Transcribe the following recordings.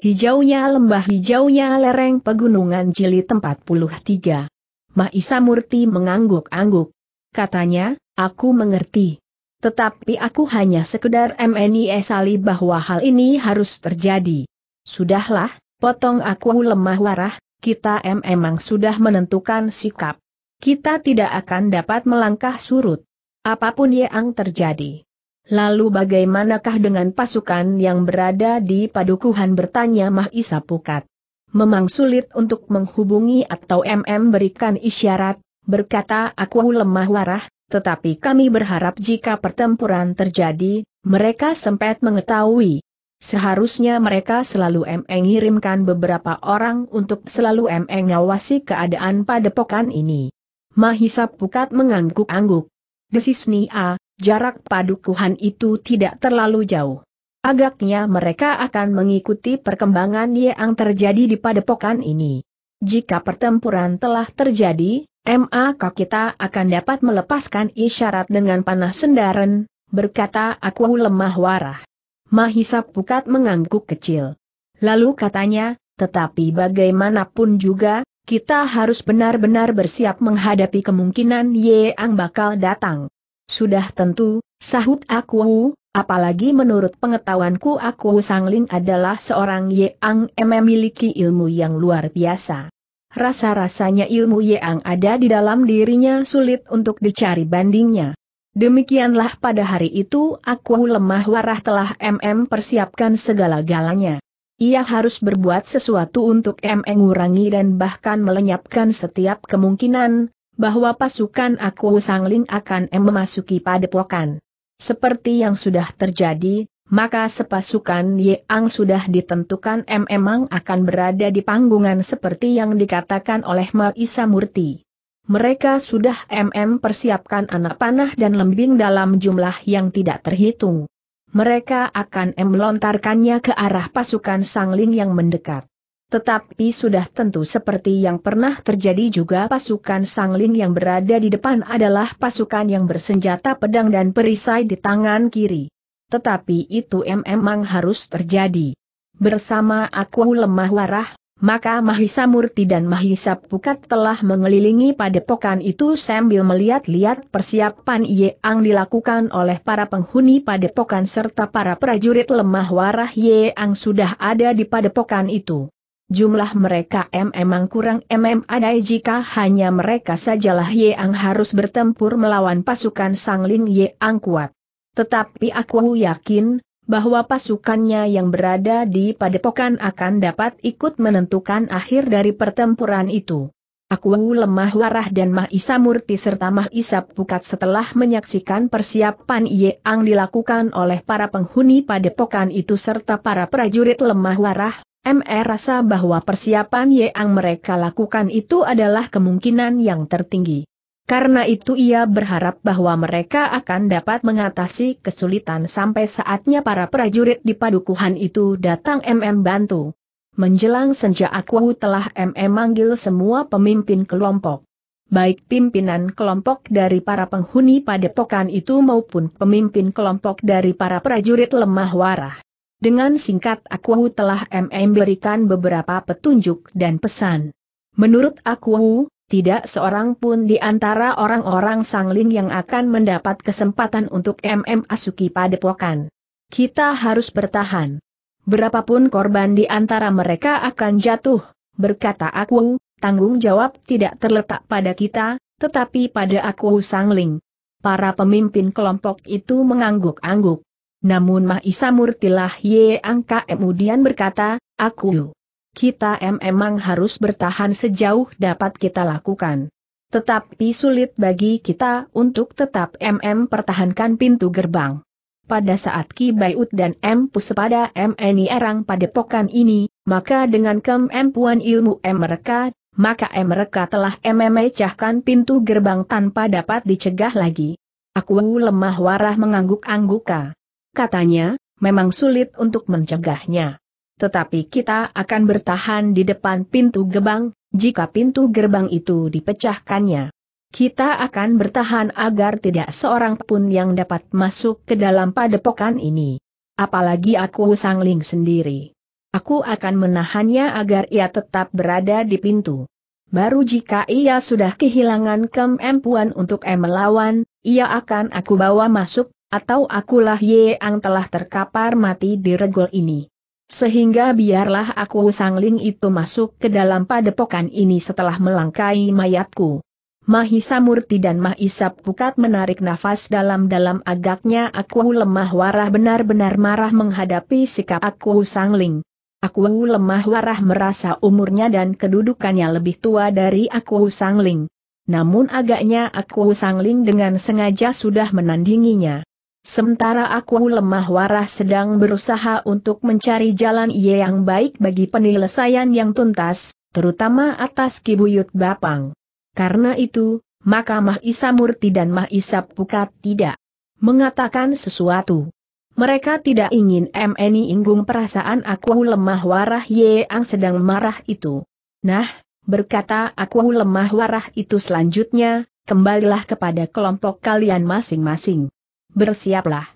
Hijaunya lembah hijaunya lereng pegunungan jili tempat puluh tiga. Maisa Murti mengangguk-angguk. Katanya, aku mengerti. Tetapi aku hanya sekedar MNISali bahwa hal ini harus terjadi. Sudahlah, potong aku lemah warah, kita M emang sudah menentukan sikap. Kita tidak akan dapat melangkah surut. Apapun yang terjadi. Lalu bagaimanakah dengan pasukan yang berada di padukuhan bertanya Mahisa Pukat? Memang sulit untuk menghubungi atau MM berikan isyarat, berkata aku lemah warah, tetapi kami berharap jika pertempuran terjadi, mereka sempat mengetahui. Seharusnya mereka selalu MM ngirimkan beberapa orang untuk selalu MM ngawasi keadaan padepokan ini. Mahisa Pukat mengangguk-angguk. Desis Desisnia, jarak padukuhan itu tidak terlalu jauh. Agaknya mereka akan mengikuti perkembangan yang terjadi di padepokan ini. Jika pertempuran telah terjadi, maka kita akan dapat melepaskan isyarat dengan panah sendaren. berkata aku lemah warah. Mahisa Pukat mengangguk kecil. Lalu katanya, tetapi bagaimanapun juga, kita harus benar-benar bersiap menghadapi kemungkinan yang bakal datang. Sudah tentu, sahut aku, apalagi menurut pengetahuanku aku Sangling adalah seorang yang memiliki ilmu yang luar biasa. Rasa-rasanya ilmu Yeang ada di dalam dirinya sulit untuk dicari bandingnya. Demikianlah pada hari itu aku lemah warah telah MM persiapkan segala galanya. Ia harus berbuat sesuatu untuk MM mengurangi dan bahkan melenyapkan setiap kemungkinan, bahwa pasukan aku Sangling akan memasuki padepokan. Seperti yang sudah terjadi, maka sepasukan Ye Ang sudah ditentukan memang akan berada di panggungan seperti yang dikatakan oleh Maisa Murti. Mereka sudah MM persiapkan anak panah dan lembing dalam jumlah yang tidak terhitung. Mereka akan melontarkannya ke arah pasukan Sangling yang mendekat. Tetapi sudah tentu seperti yang pernah terjadi juga pasukan sangling yang berada di depan adalah pasukan yang bersenjata pedang dan perisai di tangan kiri. Tetapi itu memang harus terjadi. Bersama aku lemah warah, maka Mahisa Murti dan Mahisa Pukat telah mengelilingi padepokan itu sambil melihat-lihat persiapan yang dilakukan oleh para penghuni padepokan serta para prajurit lemah warah yang sudah ada di padepokan itu. Jumlah mereka mm memang kurang MM ada jika hanya mereka sajalah yang harus bertempur melawan pasukan Sangling Yang kuat. Tetapi aku yakin, bahwa pasukannya yang berada di padepokan akan dapat ikut menentukan akhir dari pertempuran itu. Aku lemah warah dan Mahisa Murti serta Mahisa Pukat setelah menyaksikan persiapan yang dilakukan oleh para penghuni padepokan itu serta para prajurit lemah warah, MR rasa bahwa persiapan yang mereka lakukan itu adalah kemungkinan yang tertinggi. Karena itu ia berharap bahwa mereka akan dapat mengatasi kesulitan sampai saatnya para prajurit di padukuhan itu datang MM bantu. Menjelang senja aku telah MM manggil semua pemimpin kelompok. Baik pimpinan kelompok dari para penghuni padepokan itu maupun pemimpin kelompok dari para prajurit lemah warah. Dengan singkat aku telah MM berikan beberapa petunjuk dan pesan. Menurut aku, tidak seorang pun di antara orang-orang sangling yang akan mendapat kesempatan untuk MM Asuki Padepokan. Kita harus bertahan. Berapapun korban di antara mereka akan jatuh, berkata aku, tanggung jawab tidak terletak pada kita, tetapi pada aku sangling. Para pemimpin kelompok itu mengangguk-angguk. Namun Mahisa Murtilah Ye Angka kemudian berkata, aku. Kita memang harus bertahan sejauh dapat kita lakukan. Tetapi sulit bagi kita untuk tetap MM pertahankan pintu gerbang. Pada saat Ki Bayut dan M Pusepada MNI erang pada pokan ini, maka dengan kemampuan ilmu M mereka, maka M mereka telah memecahkan pintu gerbang tanpa dapat dicegah lagi. Aku lemah warah mengangguk-angguka katanya, memang sulit untuk mencegahnya. Tetapi kita akan bertahan di depan pintu gerbang, jika pintu gerbang itu dipecahkannya. Kita akan bertahan agar tidak seorang pun yang dapat masuk ke dalam padepokan ini. Apalagi aku Sang Ling sendiri. Aku akan menahannya agar ia tetap berada di pintu. Baru jika ia sudah kehilangan kemampuan untuk melawan, ia akan aku bawa masuk atau akulah yang telah terkapar mati di regol ini. Sehingga biarlah aku Sang Ling itu masuk ke dalam padepokan ini setelah melangkai mayatku. Mahisa Murti dan Mahisa Pukat menarik nafas dalam-dalam agaknya aku lemah warah benar-benar marah menghadapi sikap aku Sang Ling. Aku lemah warah merasa umurnya dan kedudukannya lebih tua dari aku Sang Ling. Namun agaknya aku Sang Ling dengan sengaja sudah menandinginya sementara aku lemah waras sedang berusaha untuk mencari jalan yang baik bagi penyelesaian yang tuntas, terutama atas Kibuyut Bapang. Karena itu, maka Mahisa Murti dan Mahisa Pukat tidak mengatakan sesuatu. Mereka tidak ingin MNI inggung perasaan aku lemah warah ye yang sedang marah itu. Nah, berkata aku lemah warah itu selanjutnya, kembalilah kepada kelompok kalian masing-masing bersiaplah.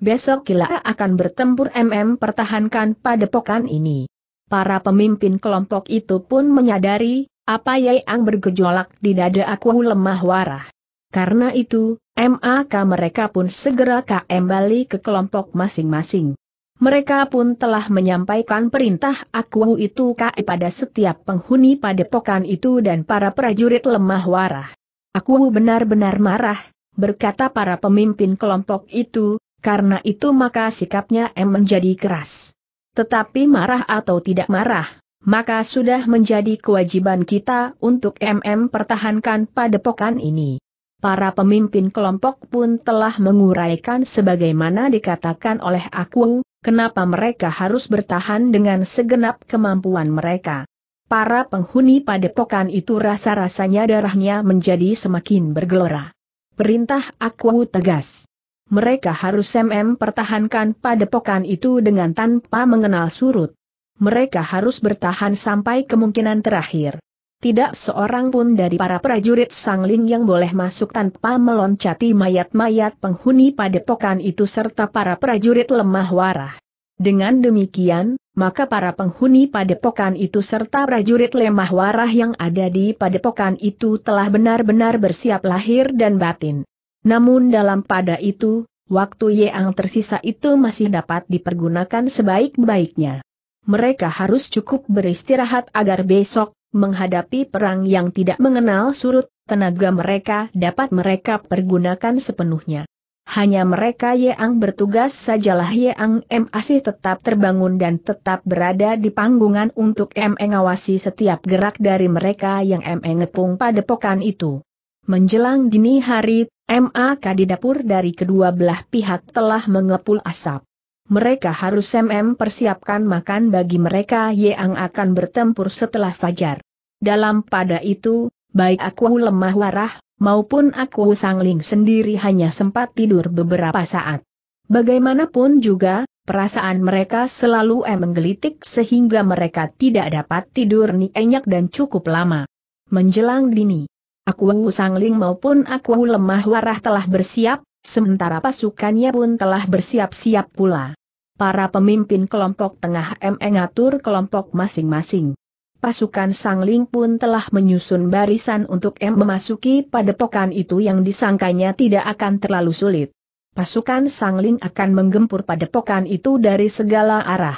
Besok Kila akan bertempur MM pertahankan padepokan ini. Para pemimpin kelompok itu pun menyadari, apa yang bergejolak di dada aku lemah warah. Karena itu, MAK mereka pun segera kembali ke kelompok masing-masing. Mereka pun telah menyampaikan perintah aku itu KE pada setiap penghuni padepokan itu dan para prajurit lemah warah. Aku benar-benar marah, berkata para pemimpin kelompok itu, karena itu maka sikapnya M menjadi keras. Tetapi marah atau tidak marah, maka sudah menjadi kewajiban kita untuk MM pertahankan padepokan ini. Para pemimpin kelompok pun telah menguraikan sebagaimana dikatakan oleh aku, kenapa mereka harus bertahan dengan segenap kemampuan mereka. Para penghuni padepokan itu rasa-rasanya darahnya menjadi semakin bergelora perintah aku tegas. Mereka harus MM pertahankan padepokan itu dengan tanpa mengenal surut. Mereka harus bertahan sampai kemungkinan terakhir. Tidak seorang pun dari para prajurit sangling yang boleh masuk tanpa meloncati mayat-mayat penghuni padepokan itu serta para prajurit lemah warah. Dengan demikian, maka para penghuni padepokan itu serta prajurit lemah warah yang ada di padepokan itu telah benar-benar bersiap lahir dan batin. Namun dalam pada itu, waktu yang tersisa itu masih dapat dipergunakan sebaik-baiknya. Mereka harus cukup beristirahat agar besok, menghadapi perang yang tidak mengenal surut, tenaga mereka dapat mereka pergunakan sepenuhnya hanya mereka yang bertugas sajalah yang masih tetap terbangun dan tetap berada di panggungan untuk mengawasi setiap gerak dari mereka yang mengepung padepokan itu. Menjelang dini hari, MAK di dapur dari kedua belah pihak telah mengepul asap. Mereka harus MM persiapkan makan bagi mereka yang akan bertempur setelah fajar. Dalam pada itu, baik aku lemah warah, maupun aku sangling sendiri hanya sempat tidur beberapa saat. Bagaimanapun juga, perasaan mereka selalu menggelitik sehingga mereka tidak dapat tidur ni enyak dan cukup lama. Menjelang dini, aku sangling maupun aku lemah warah telah bersiap, sementara pasukannya pun telah bersiap-siap pula. Para pemimpin kelompok tengah M mengatur kelompok masing-masing pasukan Sangling pun telah menyusun barisan untuk M memasuki padepokan itu yang disangkanya tidak akan terlalu sulit. Pasukan Sangling akan menggempur padepokan itu dari segala arah.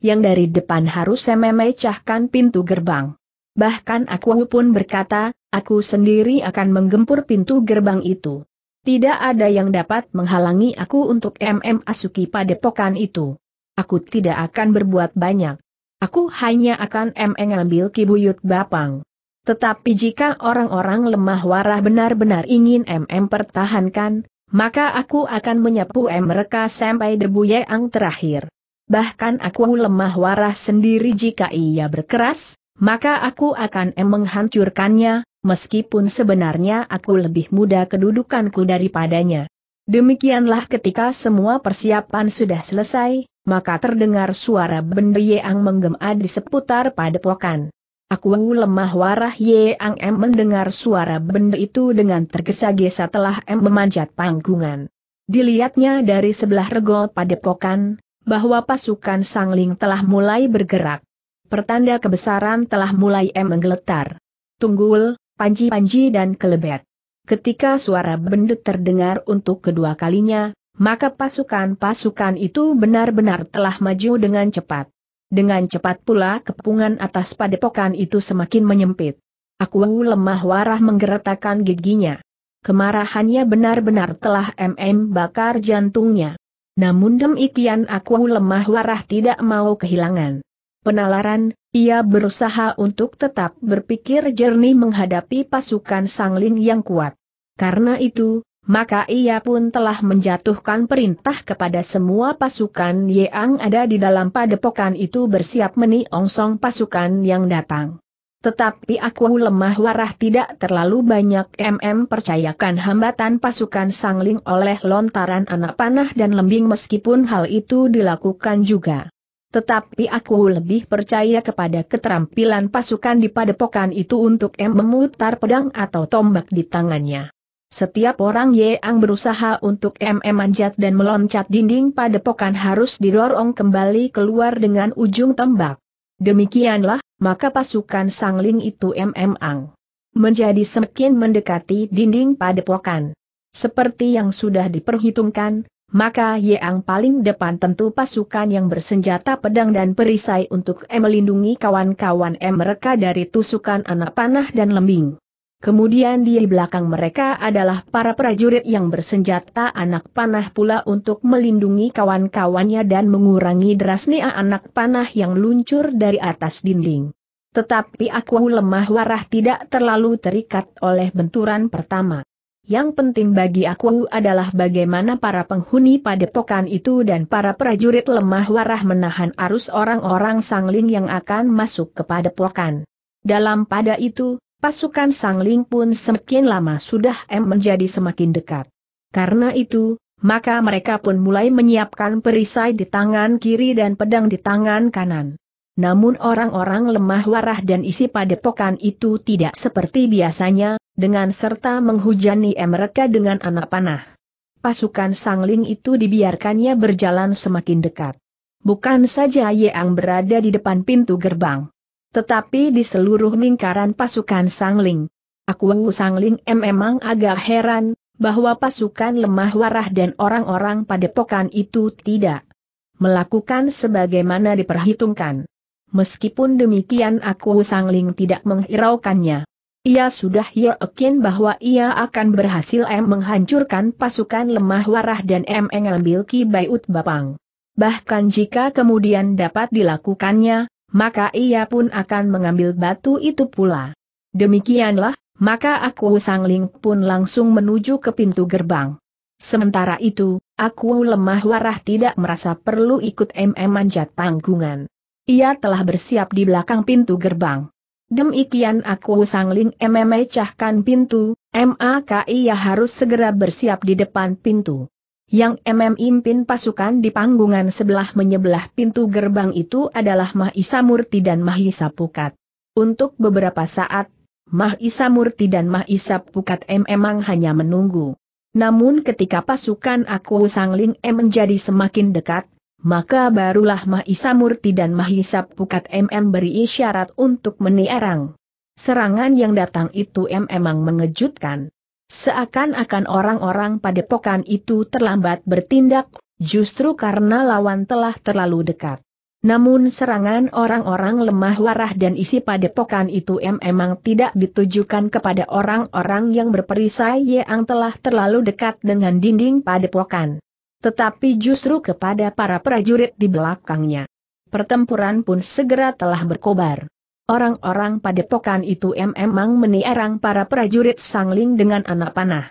Yang dari depan harus memecahkan pintu gerbang. Bahkan aku pun berkata, aku sendiri akan menggempur pintu gerbang itu. Tidak ada yang dapat menghalangi aku untuk MM Asuki padepokan itu. Aku tidak akan berbuat banyak. Aku hanya akan mengambil kibuyut bapang. Tetapi jika orang-orang lemah warah benar-benar ingin MM pertahankan, maka aku akan menyapu mereka sampai debu yang terakhir. Bahkan aku lemah warah sendiri jika ia berkeras, maka aku akan menghancurkannya, meskipun sebenarnya aku lebih mudah kedudukanku daripadanya. Demikianlah ketika semua persiapan sudah selesai, maka terdengar suara benda yang menggema di seputar padepokan. Aku lemah warah Yeang M mendengar suara benda itu dengan tergesa-gesa telah M memanjat panggungan. Dilihatnya dari sebelah regol padepokan, bahwa pasukan sangling telah mulai bergerak. Pertanda kebesaran telah mulai M menggeletar. Tunggul, Panji-Panji dan Kelebet. Ketika suara benda terdengar untuk kedua kalinya, maka pasukan-pasukan itu benar-benar telah maju dengan cepat. Dengan cepat pula kepungan atas padepokan itu semakin menyempit. Aku lemah warah menggeretakan giginya. Kemarahannya benar-benar telah MM bakar jantungnya. Namun demikian aku lemah warah tidak mau kehilangan penalaran, ia berusaha untuk tetap berpikir jernih menghadapi pasukan sangling yang kuat. Karena itu, maka ia pun telah menjatuhkan perintah kepada semua pasukan yang ada di dalam padepokan itu bersiap meniongsong pasukan yang datang. Tetapi aku lemah warah tidak terlalu banyak mm percayakan hambatan pasukan sangling oleh lontaran anak panah dan lembing meskipun hal itu dilakukan juga. Tetapi aku lebih percaya kepada keterampilan pasukan di padepokan itu untuk M memutar pedang atau tombak di tangannya. Setiap orang yang berusaha untuk MM manjat dan meloncat dinding pada padepokan harus didorong kembali keluar dengan ujung tembak. Demikianlah, maka pasukan sangling itu MM Ang menjadi semakin mendekati dinding pada padepokan. Seperti yang sudah diperhitungkan, maka Ang paling depan tentu pasukan yang bersenjata pedang dan perisai untuk melindungi kawan-kawan mereka dari tusukan anak panah dan lembing. Kemudian di belakang mereka adalah para prajurit yang bersenjata anak panah pula untuk melindungi kawan-kawannya dan mengurangi derasnya anak panah yang luncur dari atas dinding. Tetapi aku lemah warah tidak terlalu terikat oleh benturan pertama. Yang penting bagi aku adalah bagaimana para penghuni padepokan itu dan para prajurit lemah warah menahan arus orang-orang sangling yang akan masuk ke padepokan. Dalam pada itu, Pasukan Sangling pun semakin lama sudah M menjadi semakin dekat. Karena itu, maka mereka pun mulai menyiapkan perisai di tangan kiri dan pedang di tangan kanan. Namun orang-orang lemah warah dan isi padepokan itu tidak seperti biasanya, dengan serta menghujani mereka dengan anak panah. Pasukan Sangling itu dibiarkannya berjalan semakin dekat. Bukan saja Yang berada di depan pintu gerbang tetapi di seluruh lingkaran pasukan Sangling. Aku Sangling memang agak heran, bahwa pasukan lemah warah dan orang-orang padepokan itu tidak melakukan sebagaimana diperhitungkan. Meskipun demikian aku Sangling tidak menghiraukannya. Ia sudah yakin bahwa ia akan berhasil M menghancurkan pasukan lemah warah dan M mengambil Ki Bayut Bapang. Bahkan jika kemudian dapat dilakukannya, maka ia pun akan mengambil batu itu pula. Demikianlah, maka aku Sang Ling pun langsung menuju ke pintu gerbang. Sementara itu, aku lemah warah tidak merasa perlu ikut MM manjat panggungan. Ia telah bersiap di belakang pintu gerbang. Demikian aku Sang Ling MM cahkan pintu, maka ia harus segera bersiap di depan pintu. Yang MM impin pasukan di panggungan sebelah menyebelah pintu gerbang itu adalah Mahisa Murti dan Mahisa Pukat. Untuk beberapa saat, Mahisa Murti dan Mahisa Pukat M memang hanya menunggu. Namun ketika pasukan Aku Sangling M menjadi semakin dekat, maka barulah Mahisa Murti dan Mahisa Pukat MM beri isyarat untuk meniarang. Serangan yang datang itu M memang mengejutkan. Seakan-akan orang-orang padepokan itu terlambat bertindak, justru karena lawan telah terlalu dekat. Namun serangan orang-orang lemah warah dan isi padepokan itu memang tidak ditujukan kepada orang-orang yang berperisai yang telah terlalu dekat dengan dinding padepokan. Tetapi justru kepada para prajurit di belakangnya. Pertempuran pun segera telah berkobar. Orang-orang padepokan itu memang menierang para prajurit sangling dengan anak panah.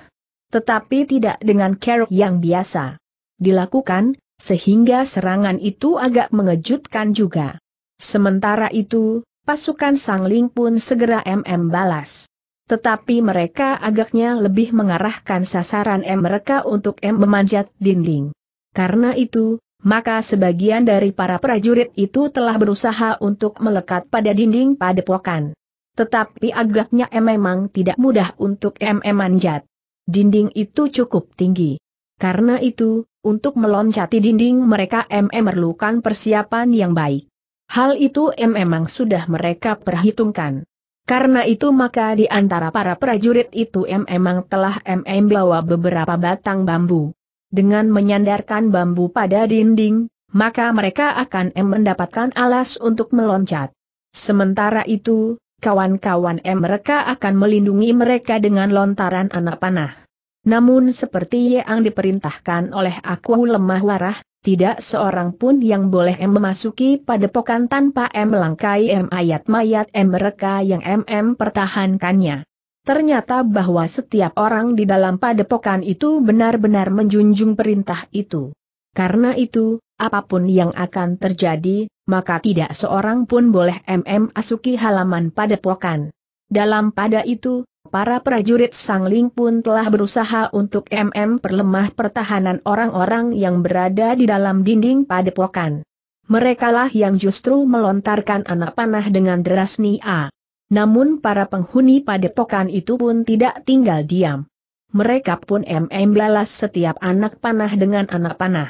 Tetapi tidak dengan care yang biasa dilakukan, sehingga serangan itu agak mengejutkan juga. Sementara itu, pasukan sangling pun segera MM balas. Tetapi mereka agaknya lebih mengarahkan sasaran M mereka untuk M memanjat dinding. Karena itu, maka sebagian dari para prajurit itu telah berusaha untuk melekat pada dinding padepokan. Tetapi agaknya memang tidak mudah untuk M manjat. Dinding itu cukup tinggi. Karena itu, untuk meloncati dinding mereka M memerlukan persiapan yang baik. Hal itu memang sudah mereka perhitungkan. Karena itu maka di antara para prajurit itu memang telah M bawa beberapa batang bambu. Dengan menyandarkan bambu pada dinding, maka mereka akan M mendapatkan alas untuk meloncat. Sementara itu, kawan-kawan M mereka akan melindungi mereka dengan lontaran anak panah. Namun seperti yang diperintahkan oleh aku lemah warah, tidak seorang pun yang boleh M memasuki padepokan tanpa M melangkai M ayat-mayat M mereka yang MM pertahankannya. Ternyata bahwa setiap orang di dalam padepokan itu benar-benar menjunjung perintah itu. Karena itu, apapun yang akan terjadi, maka tidak seorang pun boleh MM asuki halaman padepokan. Dalam pada itu, para prajurit Sang Ling pun telah berusaha untuk MM perlemah pertahanan orang-orang yang berada di dalam dinding padepokan. Merekalah yang justru melontarkan anak panah dengan deras Nia. Namun para penghuni padepokan itu pun tidak tinggal diam. Mereka pun MM balas setiap anak panah dengan anak panah.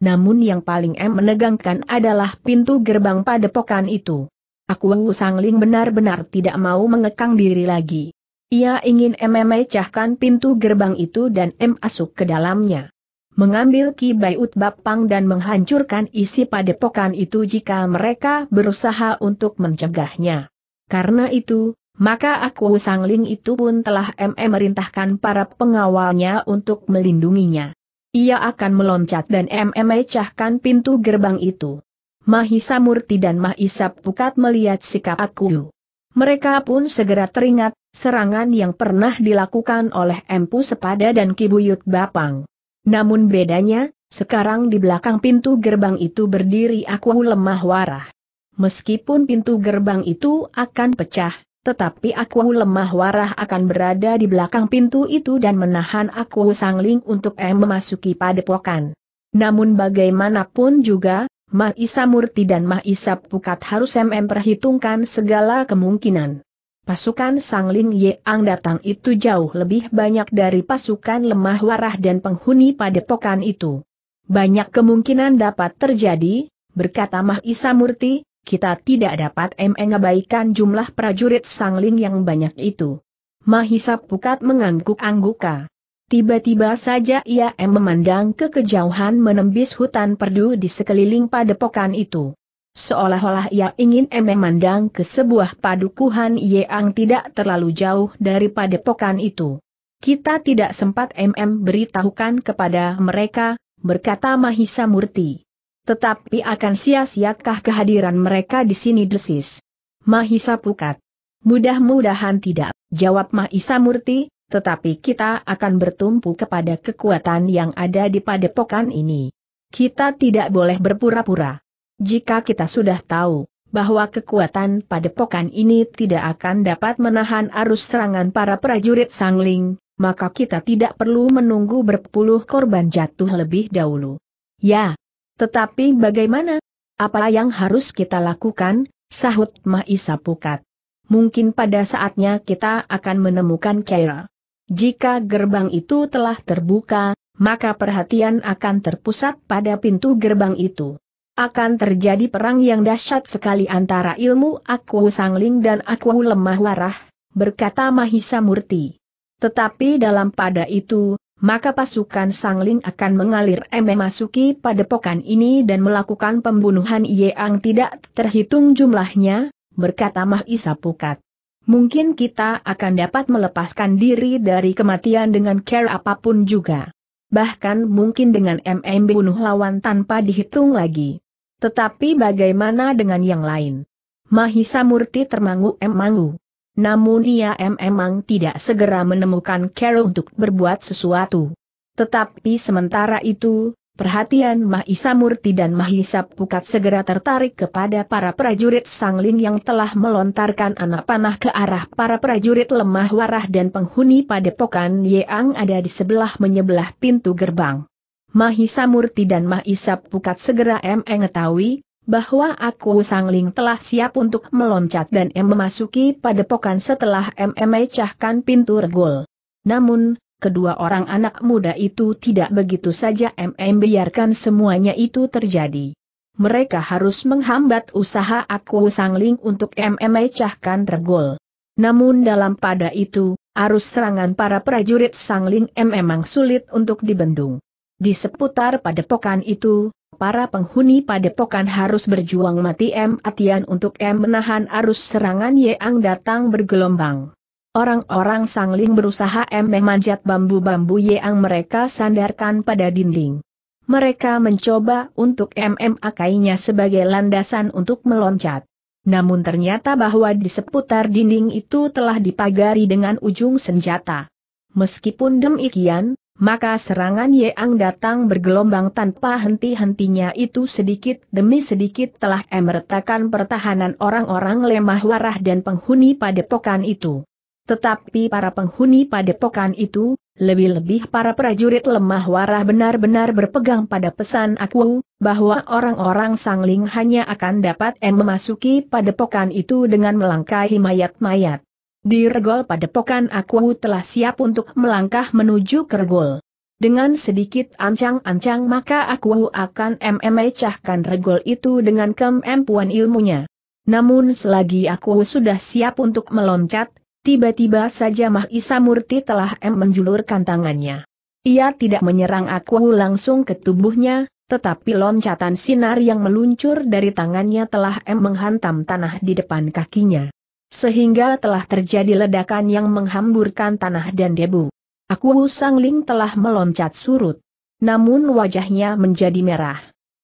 Namun yang paling M menegangkan adalah pintu gerbang padepokan itu. Aku Sangling benar-benar tidak mau mengekang diri lagi. Ia ingin MM cahkan pintu gerbang itu dan M masuk ke dalamnya. Mengambil kibai utbapang dan menghancurkan isi padepokan itu jika mereka berusaha untuk mencegahnya. Karena itu, maka aku Sangling itu pun telah MM merintahkan para pengawalnya untuk melindunginya. Ia akan meloncat dan MM mecahkan pintu gerbang itu. Mahisa Murti dan Mahisa Pukat melihat sikap aku. Mereka pun segera teringat, serangan yang pernah dilakukan oleh Empu Sepada dan Kibuyut Bapang. Namun bedanya, sekarang di belakang pintu gerbang itu berdiri aku lemah warah. Meskipun pintu gerbang itu akan pecah, tetapi aku lemah warah akan berada di belakang pintu itu dan menahan aku sangling untuk em memasuki padepokan. Namun bagaimanapun juga, Mahisa Murti dan Mah Mahisa Pukat harus MM memperhitungkan segala kemungkinan. Pasukan Sangling Yeang datang itu jauh lebih banyak dari pasukan lemah warah dan penghuni padepokan itu. Banyak kemungkinan dapat terjadi, berkata Mahisa Murti, kita tidak dapat mengabaikan jumlah prajurit sangling yang banyak itu. Mahisa Pukat mengangguk-angguka. Tiba-tiba saja ia memandang ke kejauhan menembis hutan perdu di sekeliling padepokan itu. Seolah-olah ia ingin memandang ke sebuah padukuhan yang tidak terlalu jauh dari padepokan itu. Kita tidak sempat MM beritahukan kepada mereka, berkata Mahisa Murti. Tetapi akan sia-siakah kehadiran mereka di sini desis? Mahisa Pukat. Mudah-mudahan tidak, jawab Mahisa Murti, tetapi kita akan bertumpu kepada kekuatan yang ada di padepokan ini. Kita tidak boleh berpura-pura. Jika kita sudah tahu bahwa kekuatan padepokan ini tidak akan dapat menahan arus serangan para prajurit sangling, maka kita tidak perlu menunggu berpuluh korban jatuh lebih dahulu. Ya, tetapi bagaimana? Apa yang harus kita lakukan? Sahut Mahisa Pukat. Mungkin pada saatnya kita akan menemukan Kera. Jika gerbang itu telah terbuka, maka perhatian akan terpusat pada pintu gerbang itu. Akan terjadi perang yang dahsyat sekali antara ilmu aku sangling dan aku lemah warah, berkata Mahisa Murti. Tetapi dalam pada itu, maka pasukan Sangling akan mengalir M memasuki padepokan ini dan melakukan pembunuhan Yeang tidak terhitung jumlahnya, berkata Mahisa Pukat. Mungkin kita akan dapat melepaskan diri dari kematian dengan care apapun juga. Bahkan mungkin dengan MM bunuh lawan tanpa dihitung lagi. Tetapi bagaimana dengan yang lain? Mahisa Murti termangu-emangu. Namun ia memang tidak segera menemukan Carol untuk berbuat sesuatu. Tetapi sementara itu, perhatian Mahisa Murti dan Mahisa Pukat segera tertarik kepada para prajurit sangling yang telah melontarkan anak panah ke arah para prajurit lemah warah dan penghuni padepokan Yeang ada di sebelah menyebelah pintu gerbang. Mahisa Murti dan Mahisa Pukat segera mengetahui bahwa aku sangling telah siap untuk meloncat dan M memasuki padepokan setelah M memecahkan pintu regol. Namun, kedua orang anak muda itu tidak begitu saja M biarkan semuanya itu terjadi. Mereka harus menghambat usaha aku sangling untuk M memecahkan regol. Namun dalam pada itu, arus serangan para prajurit sangling M memang sulit untuk dibendung. Di seputar padepokan itu, para penghuni padepokan harus berjuang mati M.Atian untuk M menahan arus serangan yang datang bergelombang. Orang-orang sangling berusaha M memanjat bambu-bambu yang mereka sandarkan pada dinding. Mereka mencoba untuk MM akainya sebagai landasan untuk meloncat. Namun ternyata bahwa di seputar dinding itu telah dipagari dengan ujung senjata. Meskipun demikian, maka serangan Yeang datang bergelombang tanpa henti-hentinya itu sedikit demi sedikit telah emertakan pertahanan orang-orang lemah warah dan penghuni padepokan itu. Tetapi para penghuni padepokan itu, lebih-lebih para prajurit lemah warah benar-benar berpegang pada pesan aku, bahwa orang-orang sangling hanya akan dapat em memasuki padepokan itu dengan melangkahi mayat-mayat. Di regol pada padepokan aku telah siap untuk melangkah menuju ke regol. Dengan sedikit ancang-ancang maka aku akan memecahkan regol itu dengan kemampuan ilmunya. Namun selagi aku sudah siap untuk meloncat, tiba-tiba saja Mahisa Murti telah M menjulurkan tangannya. Ia tidak menyerang aku langsung ke tubuhnya, tetapi loncatan sinar yang meluncur dari tangannya telah M menghantam tanah di depan kakinya sehingga telah terjadi ledakan yang menghamburkan tanah dan debu. Aku Wu Sangling telah meloncat surut. Namun wajahnya menjadi merah.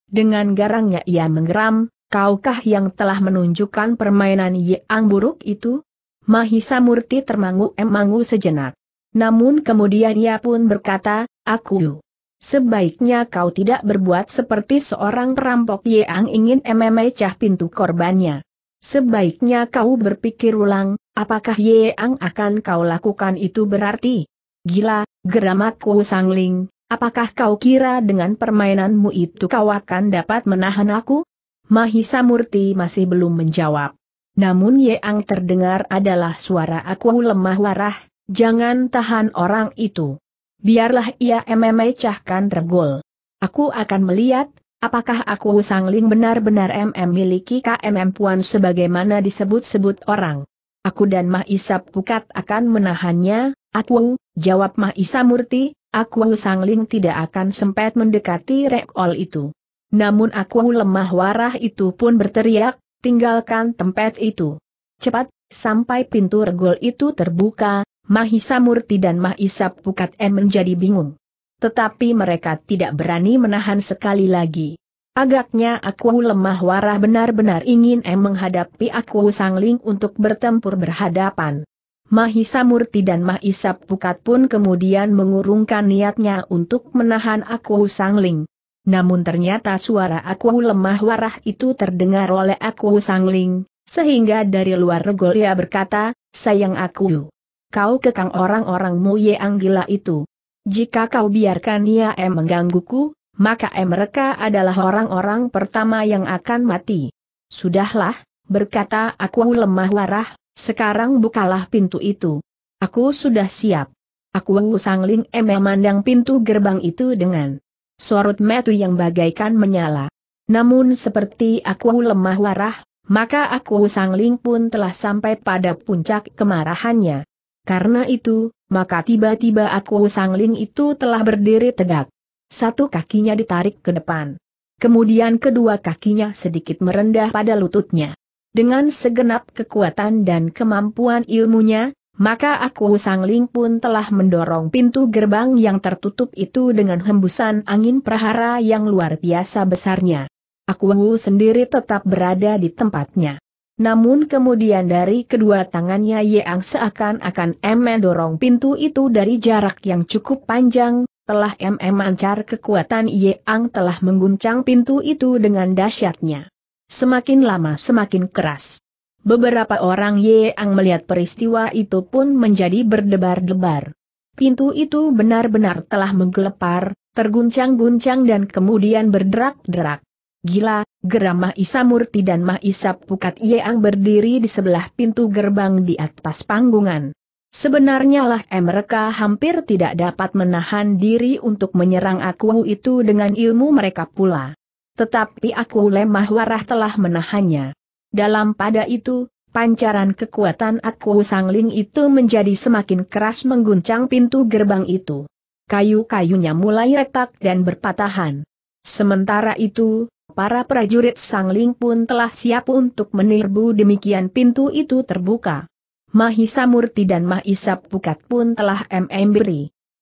Dengan garangnya ia menggeram, kaukah yang telah menunjukkan permainan yang buruk itu? Mahisa Murti termangu-emangu sejenak. Namun kemudian ia pun berkata, aku Sebaiknya kau tidak berbuat seperti seorang perampok yang ingin memecah pintu korbannya. Sebaiknya kau berpikir ulang, apakah Ye Ang akan kau lakukan itu berarti? Gila, geramak Sangling, apakah kau kira dengan permainanmu itu kau akan dapat menahan aku? Mahisa Murti masih belum menjawab. Namun Ye Ang terdengar adalah suara aku lemah warah, jangan tahan orang itu. Biarlah ia memecahkan regol. Aku akan melihat, Apakah aku Sang Ling benar-benar MM miliki KMM Puan sebagaimana disebut-sebut orang? Aku dan Mah Isap Pukat akan menahannya, Aku, jawab Mah Murti, aku Sang Ling tidak akan sempat mendekati rekol itu. Namun aku lemah warah itu pun berteriak, tinggalkan tempat itu. Cepat, sampai pintu regol itu terbuka, Mahisa Murti dan Mahisa Pukat M menjadi bingung. Tetapi mereka tidak berani menahan sekali lagi. Agaknya aku lemah warah benar-benar ingin em menghadapi aku sangling untuk bertempur berhadapan. Mahisa Murti dan Mahisa Pukat pun kemudian mengurungkan niatnya untuk menahan aku sangling. Namun ternyata suara aku lemah warah itu terdengar oleh aku sangling, sehingga dari luar regol ia berkata, sayang aku. Kau kekang orang-orangmu Ye gila itu. Jika kau biarkan em menggangguku, maka mereka adalah orang-orang pertama yang akan mati. Sudahlah, berkata aku lemah warah, sekarang bukalah pintu itu. Aku sudah siap. Aku sangling em memandang pintu gerbang itu dengan sorot metu yang bagaikan menyala. Namun seperti aku lemah warah, maka aku sangling pun telah sampai pada puncak kemarahannya. Karena itu, maka tiba-tiba aku sangling itu telah berdiri tegak. Satu kakinya ditarik ke depan. Kemudian kedua kakinya sedikit merendah pada lututnya. Dengan segenap kekuatan dan kemampuan ilmunya, maka aku sangling pun telah mendorong pintu gerbang yang tertutup itu dengan hembusan angin prahara yang luar biasa besarnya. Aku sendiri tetap berada di tempatnya. Namun kemudian dari kedua tangannya Yeang seakan-akan M mendorong pintu itu dari jarak yang cukup panjang, telah M mancar kekuatan Yeang telah mengguncang pintu itu dengan dahsyatnya. Semakin lama semakin keras. Beberapa orang Yeang melihat peristiwa itu pun menjadi berdebar-debar. Pintu itu benar-benar telah menggelepar, terguncang-guncang dan kemudian berderak-derak. Gila, geram Mahisa Murti dan Mahisa Pukat Yeang berdiri di sebelah pintu gerbang di atas panggungan. Sebenarnya lah mereka hampir tidak dapat menahan diri untuk menyerang aku itu dengan ilmu mereka pula. Tetapi aku lemah warah telah menahannya. Dalam pada itu, pancaran kekuatan aku sangling itu menjadi semakin keras mengguncang pintu gerbang itu. Kayu-kayunya mulai retak dan berpatahan. Sementara itu, Para prajurit Sangling pun telah siap untuk menirbu demikian pintu itu terbuka. Mahisa Murti dan Mahisa Pukat pun telah MM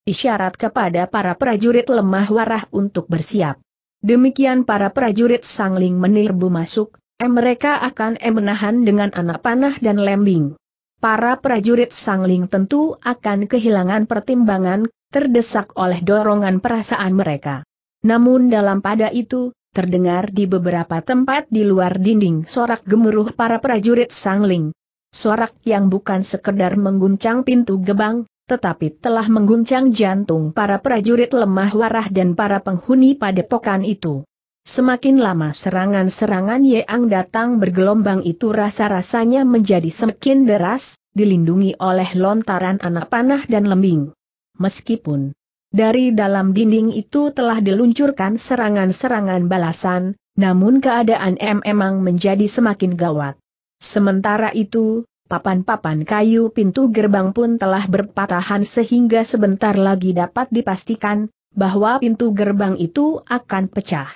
isyarat kepada para prajurit lemah warah untuk bersiap. Demikian para prajurit Sangling menirbu masuk, em eh, mereka akan em eh, menahan dengan anak panah dan lembing. Para prajurit Sangling tentu akan kehilangan pertimbangan, terdesak oleh dorongan perasaan mereka. Namun dalam pada itu, terdengar di beberapa tempat di luar dinding sorak gemuruh para prajurit sangling. Sorak yang bukan sekedar mengguncang pintu gebang, tetapi telah mengguncang jantung para prajurit lemah warah dan para penghuni padepokan itu. Semakin lama serangan-serangan Yeang datang bergelombang itu rasa-rasanya menjadi semakin deras, dilindungi oleh lontaran anak panah dan lembing. Meskipun dari dalam dinding itu telah diluncurkan serangan-serangan balasan, namun keadaan M memang menjadi semakin gawat. Sementara itu, papan-papan kayu pintu gerbang pun telah berpatahan sehingga sebentar lagi dapat dipastikan, bahwa pintu gerbang itu akan pecah.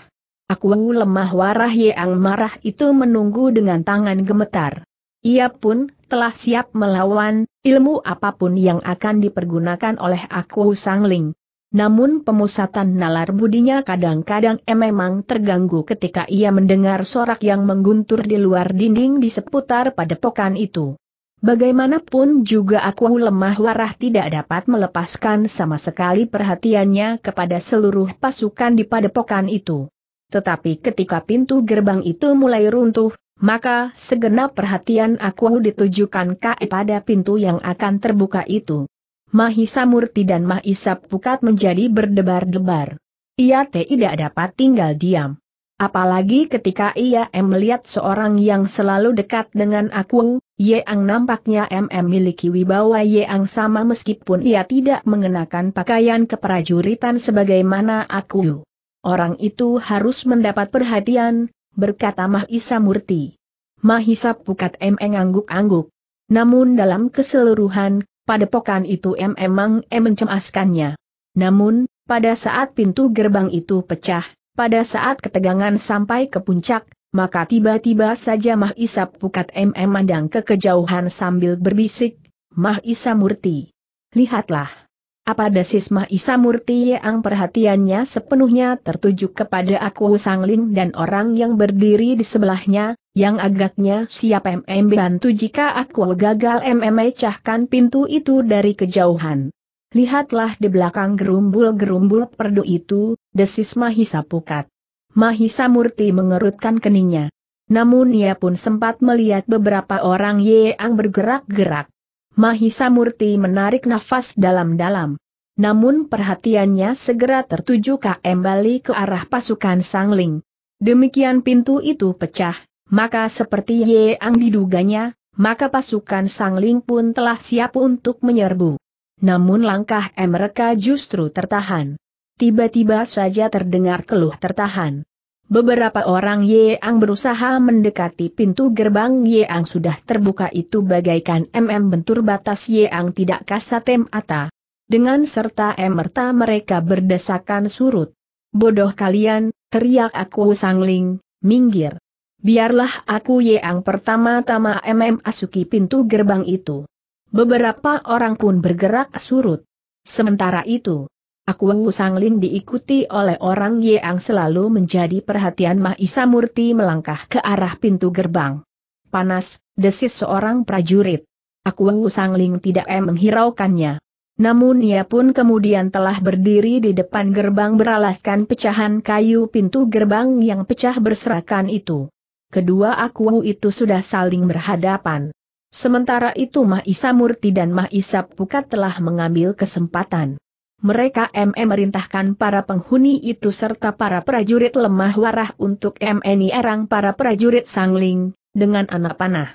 Aku lemah warah yang marah itu menunggu dengan tangan gemetar. Ia pun telah siap melawan, ilmu apapun yang akan dipergunakan oleh aku sangling, namun pemusatan nalar budinya kadang-kadang memang terganggu ketika ia mendengar sorak yang mengguntur di luar dinding di seputar padepokan itu. Bagaimanapun juga aku lemah warah tidak dapat melepaskan sama sekali perhatiannya kepada seluruh pasukan di padepokan itu. Tetapi ketika pintu gerbang itu mulai runtuh, maka segenap perhatian aku ditujukan kepada pintu yang akan terbuka itu. Mahisa Murti dan Mahisa Pukat menjadi berdebar-debar. Ia tidak dapat tinggal diam. Apalagi ketika ia melihat seorang yang selalu dekat dengan aku, Yeang nampaknya MM miliki wibawa Yeang sama meskipun ia tidak mengenakan pakaian keprajuritan sebagaimana aku. Orang itu harus mendapat perhatian, berkata Mahisa Murti. Mahisa Pukat MM angguk-angguk. Namun dalam keseluruhan, pada padepokan itu emang memang mencemaskannya. Namun, pada saat pintu gerbang itu pecah, pada saat ketegangan sampai ke puncak, maka tiba-tiba saja Mah Isa Pukat MM mandang ke kejauhan sambil berbisik, Mah Isa Murti. Lihatlah. Apa desismah Isa Murti yang perhatiannya sepenuhnya tertuju kepada aku Sangling dan orang yang berdiri di sebelahnya, yang agaknya siap MM bantu jika aku gagal MMA cahkan pintu itu dari kejauhan. Lihatlah di belakang gerumbul-gerumbul perdu itu, desis Mahisa Pukat. Mahisa Murti mengerutkan keningnya. Namun ia pun sempat melihat beberapa orang yang bergerak-gerak. Mahisa Murti menarik nafas dalam-dalam. Namun perhatiannya segera tertuju kembali ke arah pasukan Sangling. Demikian pintu itu pecah, maka seperti Yeang diduganya, maka pasukan Sangling pun telah siap untuk menyerbu. Namun langkah mereka justru tertahan. Tiba-tiba saja terdengar keluh tertahan. Beberapa orang Yeang berusaha mendekati pintu gerbang Yeang sudah terbuka itu bagaikan MM bentur batas Yeang tidak kasat mata. Dengan serta merta mereka berdesakan surut. Bodoh kalian, teriak aku sangling, minggir. Biarlah aku Yeang pertama-tama MM asuki pintu gerbang itu. Beberapa orang pun bergerak surut. Sementara itu, Aku Wu Sanglin diikuti oleh orang Yeang selalu menjadi perhatian Mahisa Murti melangkah ke arah pintu gerbang. Panas, desis seorang prajurit. Aku Wu Sangling tidak em menghiraukannya. Namun ia pun kemudian telah berdiri di depan gerbang beralaskan pecahan kayu pintu gerbang yang pecah berserakan itu. Kedua aku itu sudah saling berhadapan. Sementara itu Mahisa Murti dan Mahisa Pukat telah mengambil kesempatan mereka M merintahkan para penghuni itu serta para prajurit lemah warah untuk MNI erang para prajurit sangling, dengan anak panah.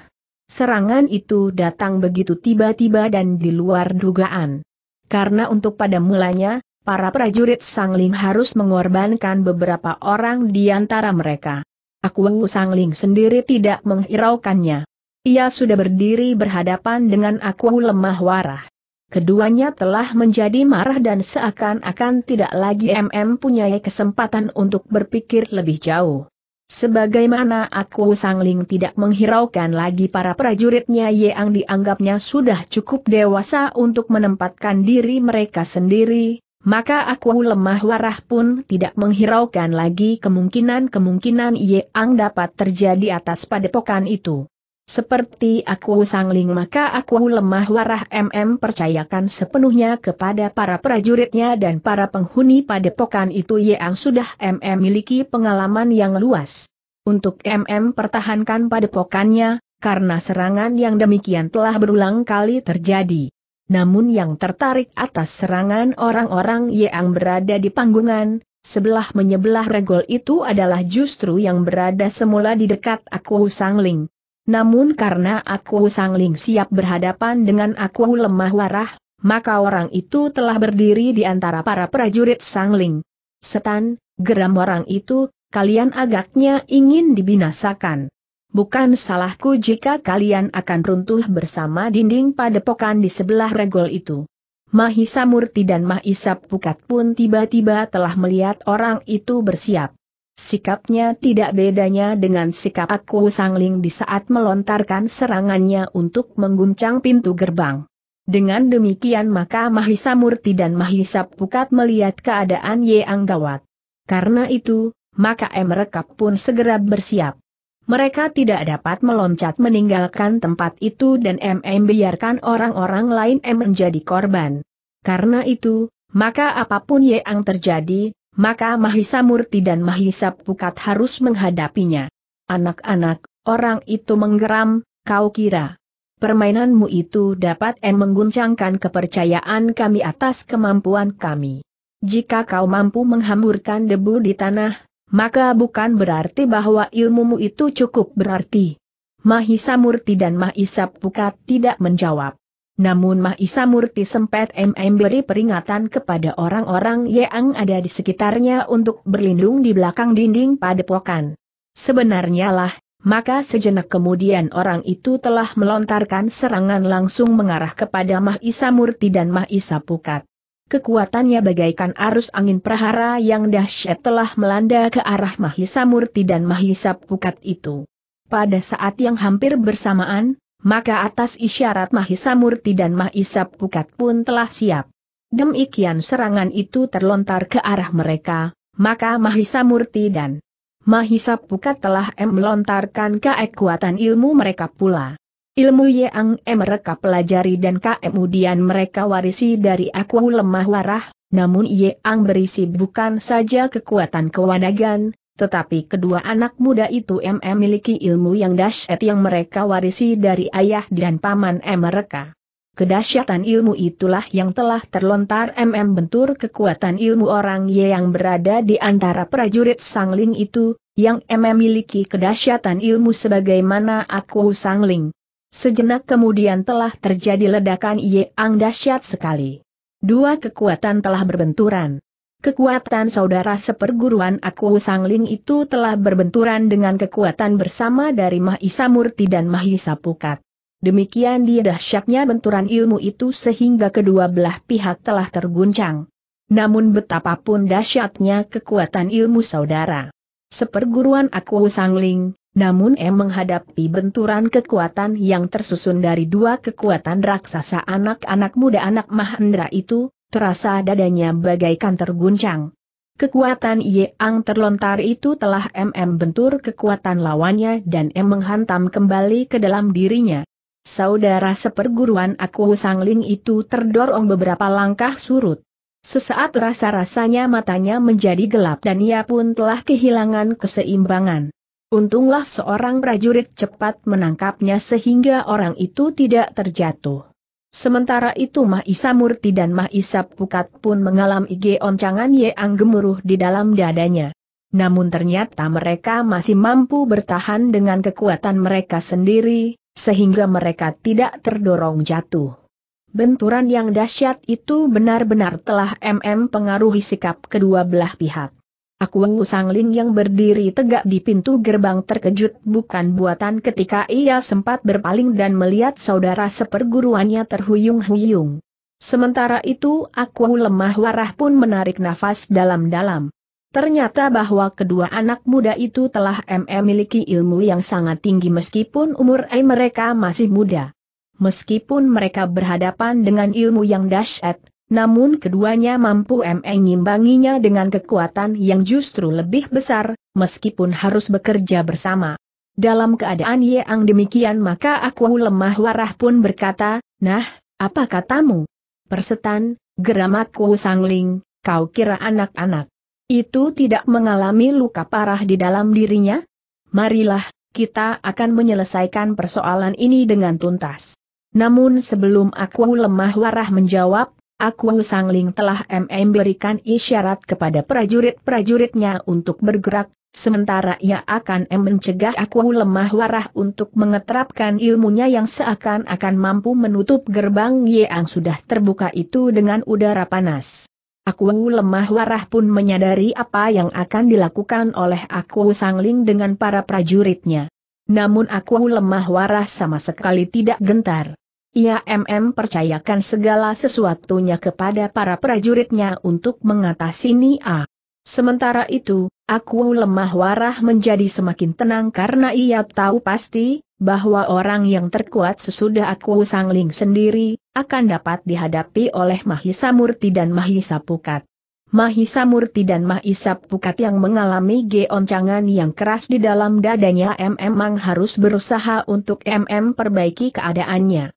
Serangan itu datang begitu tiba-tiba dan di luar dugaan. Karena untuk pada mulanya, para prajurit Sangling harus mengorbankan beberapa orang di antara mereka. Aku Sangling sendiri tidak menghiraukannya. Ia sudah berdiri berhadapan dengan aku lemah warah. Keduanya telah menjadi marah dan seakan-akan tidak lagi MM punya kesempatan untuk berpikir lebih jauh. Sebagaimana aku Sang Ling tidak menghiraukan lagi para prajuritnya yang dianggapnya sudah cukup dewasa untuk menempatkan diri mereka sendiri, maka aku lemah warah pun tidak menghiraukan lagi kemungkinan-kemungkinan yang dapat terjadi atas padepokan itu. Seperti aku sangling maka aku lemah warah MM percayakan sepenuhnya kepada para prajuritnya dan para penghuni padepokan itu yang sudah MM miliki pengalaman yang luas. Untuk MM pertahankan padepokannya, karena serangan yang demikian telah berulang kali terjadi. Namun yang tertarik atas serangan orang-orang yang berada di panggungan, sebelah menyebelah regol itu adalah justru yang berada semula di dekat aku sangling namun karena aku sangling siap berhadapan dengan aku lemah warah, maka orang itu telah berdiri di antara para prajurit sangling. Setan, geram orang itu, kalian agaknya ingin dibinasakan. Bukan salahku jika kalian akan runtuh bersama dinding pada padepokan di sebelah regol itu. Mahisa Murti dan Mahisa Pukat pun tiba-tiba telah melihat orang itu bersiap. Sikapnya tidak bedanya dengan sikap aku Sangling di saat melontarkan serangannya untuk mengguncang pintu gerbang. Dengan demikian maka Mahisa Murti dan Mahisa Pukat melihat keadaan Ye gawat. Karena itu, maka mereka pun segera bersiap. Mereka tidak dapat meloncat meninggalkan tempat itu dan MM biarkan orang-orang lain M menjadi korban. Karena itu, maka apapun yang terjadi, maka Mahisa Murti dan Mahisa Pukat harus menghadapinya. Anak-anak, orang itu menggeram, kau kira. Permainanmu itu dapat en mengguncangkan kepercayaan kami atas kemampuan kami. Jika kau mampu menghamburkan debu di tanah, maka bukan berarti bahwa ilmumu itu cukup berarti. Mahisa Murti dan Mahisa Pukat tidak menjawab. Namun Mahisa Murti sempat MM beri peringatan kepada orang-orang yang ada di sekitarnya untuk berlindung di belakang dinding padepokan. Sebenarnya lah, maka sejenak kemudian orang itu telah melontarkan serangan langsung mengarah kepada Mahisa Murti dan Mahisa Pukat. Kekuatannya bagaikan arus angin prahara yang dahsyat telah melanda ke arah Mahisa Murti dan Mahisa Pukat itu. Pada saat yang hampir bersamaan, maka atas isyarat Mahisa Murti dan Mahisap Pukat pun telah siap. Demikian serangan itu terlontar ke arah mereka, maka Mahisa Murti dan Mahisap Pukat telah melontarkan keekuatan ilmu mereka pula. Ilmu yang mereka pelajari dan kemudian mereka warisi dari aku lemah warah, namun yang berisi bukan saja kekuatan kewanagan, tetapi kedua anak muda itu MM memiliki ilmu yang dahsyat yang mereka warisi dari ayah dan paman M mereka. Kedahsyatan ilmu itulah yang telah terlontar MM bentur kekuatan ilmu orang ye yang berada di antara prajurit Sangling itu, yang MM miliki kedahsyatan ilmu sebagaimana aku Sangling. Sejenak kemudian telah terjadi ledakan ye ang dahsyat sekali. Dua kekuatan telah berbenturan. Kekuatan saudara seperguruan aku Sangling itu telah berbenturan dengan kekuatan bersama dari Mahisa Murti dan Mahisa Pukat. Demikian dia dahsyatnya benturan ilmu itu sehingga kedua belah pihak telah terguncang. Namun betapapun dahsyatnya kekuatan ilmu saudara. Seperguruan aku Sangling, namun em menghadapi benturan kekuatan yang tersusun dari dua kekuatan raksasa anak-anak muda anak Mahendra itu, terasa dadanya bagaikan terguncang. Kekuatan Ye Ang terlontar itu telah MM bentur kekuatan lawannya dan M menghantam kembali ke dalam dirinya. Saudara seperguruan aku Sang Ling itu terdorong beberapa langkah surut. Sesaat rasa-rasanya matanya menjadi gelap dan ia pun telah kehilangan keseimbangan. Untunglah seorang prajurit cepat menangkapnya sehingga orang itu tidak terjatuh. Sementara itu Mahisa Murti dan Mah Pukat pun mengalami geoncangan yang gemuruh di dalam dadanya. Namun ternyata mereka masih mampu bertahan dengan kekuatan mereka sendiri, sehingga mereka tidak terdorong jatuh. Benturan yang dahsyat itu benar-benar telah MM pengaruhi sikap kedua belah pihak. Aku Wu Sangling yang berdiri tegak di pintu gerbang terkejut bukan buatan ketika ia sempat berpaling dan melihat saudara seperguruannya terhuyung-huyung. Sementara itu aku lemah warah pun menarik nafas dalam-dalam. Ternyata bahwa kedua anak muda itu telah memiliki ilmu yang sangat tinggi meskipun umur eh mereka masih muda. Meskipun mereka berhadapan dengan ilmu yang dahsyat, namun keduanya mampu mengimbanginya dengan kekuatan yang justru lebih besar, meskipun harus bekerja bersama. Dalam keadaan yang demikian maka aku lemah warah pun berkata, Nah, apa katamu? Persetan, geram aku sangling, kau kira anak-anak. Itu tidak mengalami luka parah di dalam dirinya? Marilah, kita akan menyelesaikan persoalan ini dengan tuntas. Namun sebelum aku lemah warah menjawab, Aku Sangling telah berikan isyarat kepada prajurit-prajuritnya untuk bergerak, sementara ia akan mencegah aku lemah warah untuk mengetrapkan ilmunya yang seakan-akan mampu menutup gerbang yang sudah terbuka itu dengan udara panas. Aku lemah warah pun menyadari apa yang akan dilakukan oleh aku Sangling dengan para prajuritnya. Namun aku lemah warah sama sekali tidak gentar. Ia MM percayakan segala sesuatunya kepada para prajuritnya untuk mengatasi Nia. Sementara itu, aku lemah warah menjadi semakin tenang karena ia tahu pasti, bahwa orang yang terkuat sesudah aku sangling sendiri, akan dapat dihadapi oleh Mahisa Murti dan Mahisa Pukat. Mahisa Murti dan Mahisa Pukat yang mengalami geoncangan yang keras di dalam dadanya MM harus berusaha untuk MM perbaiki keadaannya.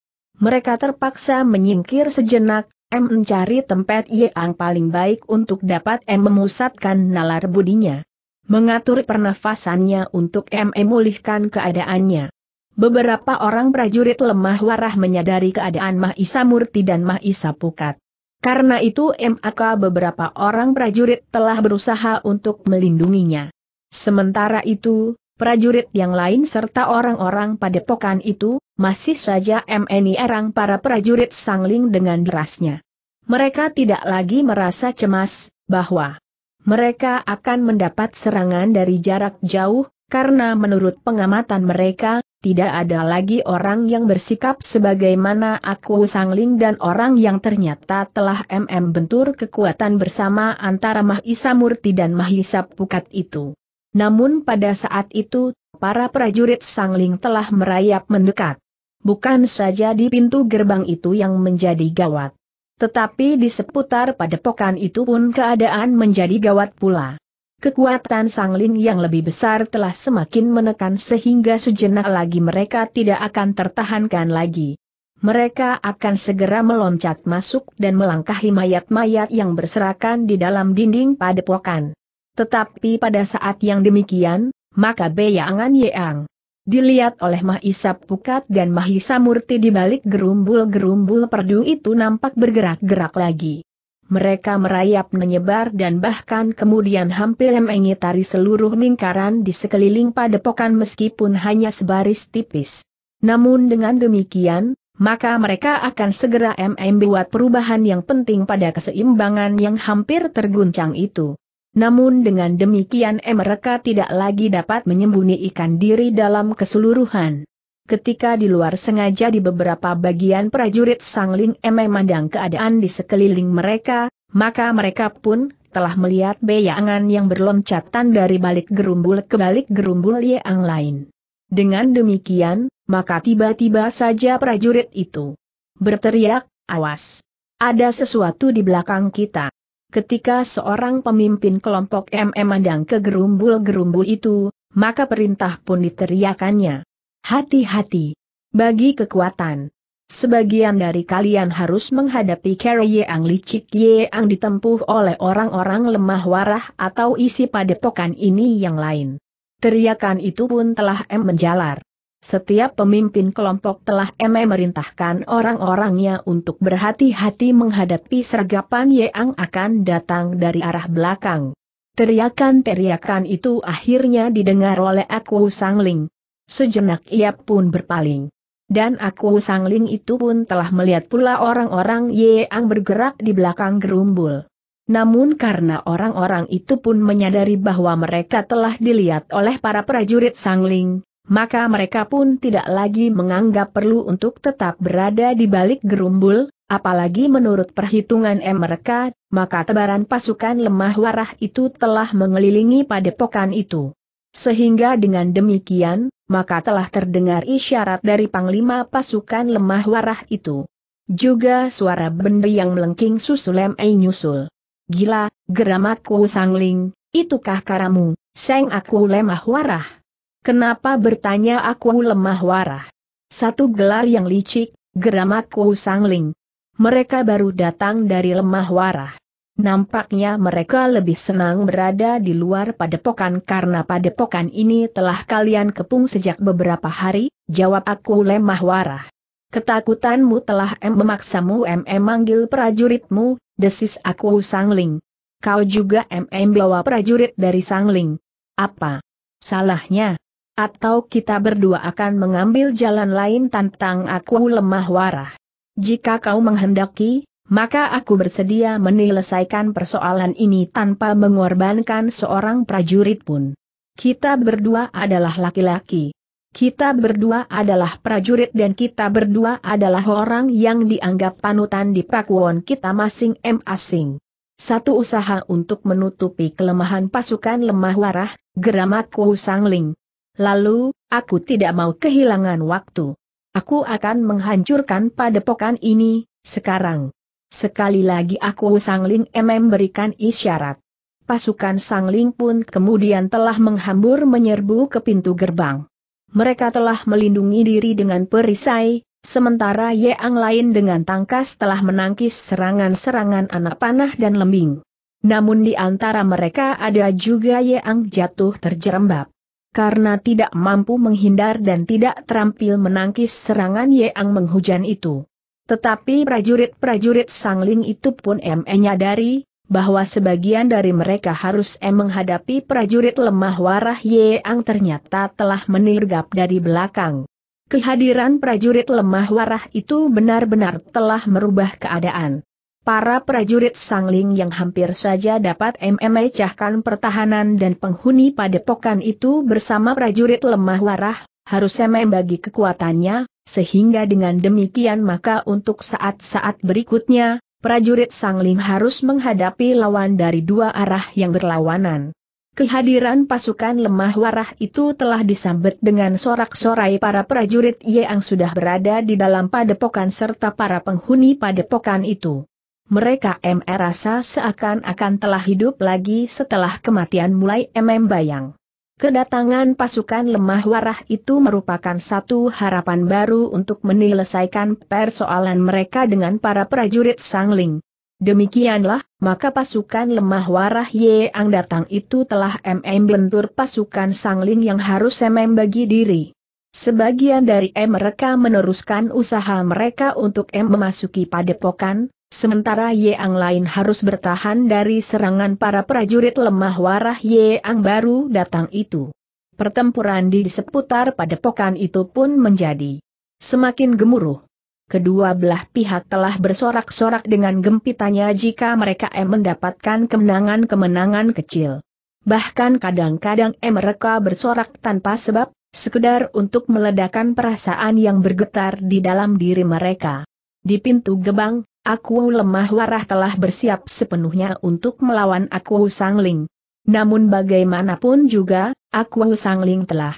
Mereka terpaksa menyingkir sejenak, M mencari tempat yang paling baik untuk dapat M memusatkan nalar budinya. Mengatur pernafasannya untuk M memulihkan keadaannya. Beberapa orang prajurit lemah warah menyadari keadaan Mahisa Murti dan Mahisa Pukat. Karena itu MAK beberapa orang prajurit telah berusaha untuk melindunginya. Sementara itu, prajurit yang lain serta orang-orang padepokan itu, masih saja MNI erang para prajurit sangling dengan derasnya. Mereka tidak lagi merasa cemas, bahwa mereka akan mendapat serangan dari jarak jauh, karena menurut pengamatan mereka, tidak ada lagi orang yang bersikap sebagaimana aku sangling dan orang yang ternyata telah MM bentur kekuatan bersama antara Mahisa Murti dan Mahisa Pukat itu. Namun pada saat itu, para prajurit sangling telah merayap mendekat. Bukan saja di pintu gerbang itu yang menjadi gawat. Tetapi di seputar padepokan itu pun keadaan menjadi gawat pula. Kekuatan sangling yang lebih besar telah semakin menekan sehingga sejenak lagi mereka tidak akan tertahankan lagi. Mereka akan segera meloncat masuk dan melangkahi mayat-mayat yang berserakan di dalam dinding padepokan. Tetapi pada saat yang demikian, maka Beyangan Yeang Dilihat oleh Mahisa Pukat dan Mahisa Murti di balik gerumbul-gerumbul perdu itu nampak bergerak-gerak lagi. Mereka merayap menyebar dan bahkan kemudian hampir mengitari seluruh lingkaran di sekeliling padepokan meskipun hanya sebaris tipis. Namun dengan demikian, maka mereka akan segera membuat perubahan yang penting pada keseimbangan yang hampir terguncang itu. Namun dengan demikian mereka tidak lagi dapat menyembunyikan diri dalam keseluruhan. Ketika di luar sengaja di beberapa bagian prajurit Sangling memandang keadaan di sekeliling mereka, maka mereka pun telah melihat beyangan yang berloncatan dari balik gerumbul ke balik gerumbul yang lain. Dengan demikian, maka tiba-tiba saja prajurit itu berteriak, awas! Ada sesuatu di belakang kita ketika seorang pemimpin kelompok M memandang ke gerumbul-gerumbul itu, maka perintah pun diteriakannya. Hati-hati. Bagi kekuatan. Sebagian dari kalian harus menghadapi kera Yang licik Yang ditempuh oleh orang-orang lemah warah atau isi padepokan ini yang lain. Teriakan itu pun telah M menjalar. Setiap pemimpin kelompok telah memerintahkan orang-orangnya untuk berhati-hati menghadapi sergapan yang akan datang dari arah belakang. Teriakan-teriakan itu akhirnya didengar oleh Aku Sangling. Sejenak ia pun berpaling. Dan Aku Sangling itu pun telah melihat pula orang-orang yang bergerak di belakang gerumbul. Namun karena orang-orang itu pun menyadari bahwa mereka telah dilihat oleh para prajurit Sangling, maka mereka pun tidak lagi menganggap perlu untuk tetap berada di balik gerumbul, apalagi menurut perhitungan M mereka, maka tebaran pasukan lemah warah itu telah mengelilingi padepokan itu. Sehingga dengan demikian, maka telah terdengar isyarat dari panglima pasukan lemah warah itu. Juga suara benda yang melengking susul ei nyusul. Gila, geramakku sangling, itukah karamu, seng aku lemah warah. Kenapa bertanya aku lemah warah? Satu gelar yang licik, geram aku sangling. Mereka baru datang dari lemah warah. Nampaknya mereka lebih senang berada di luar padepokan karena padepokan ini telah kalian kepung sejak beberapa hari, jawab aku lemah warah. Ketakutanmu telah em memaksamu em manggil prajuritmu, desis aku sangling. Kau juga em bawa prajurit dari sangling. Apa? Salahnya, atau kita berdua akan mengambil jalan lain tentang aku lemah warah. Jika kau menghendaki, maka aku bersedia menyelesaikan persoalan ini tanpa mengorbankan seorang prajurit pun. Kita berdua adalah laki-laki. Kita berdua adalah prajurit dan kita berdua adalah orang yang dianggap panutan di pakuan kita masing-masing. Satu usaha untuk menutupi kelemahan pasukan lemah warah, geramat Kuo Sangling, Lalu, aku tidak mau kehilangan waktu. Aku akan menghancurkan padepokan ini, sekarang. Sekali lagi aku Sangling MM berikan isyarat. Pasukan Sangling pun kemudian telah menghambur menyerbu ke pintu gerbang. Mereka telah melindungi diri dengan perisai, sementara Ye Ang lain dengan tangkas telah menangkis serangan-serangan anak panah dan lembing. Namun di antara mereka ada juga Ye Ang jatuh terjerembab karena tidak mampu menghindar dan tidak terampil menangkis serangan Yeang menghujan itu. Tetapi prajurit-prajurit sangling itu pun menyadari bahwa sebagian dari mereka harus em e menghadapi prajurit lemah warah Yeang ternyata telah menirgap dari belakang. Kehadiran prajurit lemah warah itu benar-benar telah merubah keadaan. Para prajurit sangling yang hampir saja dapat memecahkan pertahanan dan penghuni padepokan itu bersama prajurit lemah warah, harus membagi kekuatannya, sehingga dengan demikian maka untuk saat-saat berikutnya, prajurit sangling harus menghadapi lawan dari dua arah yang berlawanan. Kehadiran pasukan lemah warah itu telah disambut dengan sorak-sorai para prajurit yang sudah berada di dalam padepokan serta para penghuni padepokan itu mereka M rasa seakan-akan telah hidup lagi setelah kematian mulai MM bayang. Kedatangan pasukan lemah warah itu merupakan satu harapan baru untuk menyelesaikan persoalan mereka dengan para prajurit sangling. Demikianlah, maka pasukan lemah warah Yeang datang itu telah MM bentur pasukan sangling yang harus MM bagi diri. Sebagian dari M mereka meneruskan usaha mereka untuk M memasuki padepokan, Sementara Ye Ang lain harus bertahan dari serangan para prajurit lemah warah Ye Ang baru datang itu. Pertempuran di seputar padepokan itu pun menjadi semakin gemuruh. Kedua belah pihak telah bersorak-sorak dengan gempitannya jika mereka M mendapatkan kemenangan-kemenangan kecil. Bahkan kadang-kadang M mereka bersorak tanpa sebab, sekedar untuk meledakan perasaan yang bergetar di dalam diri mereka. Di pintu gebang, aku lemah warah telah bersiap sepenuhnya untuk melawan aku sangling. Namun bagaimanapun juga, aku sangling telah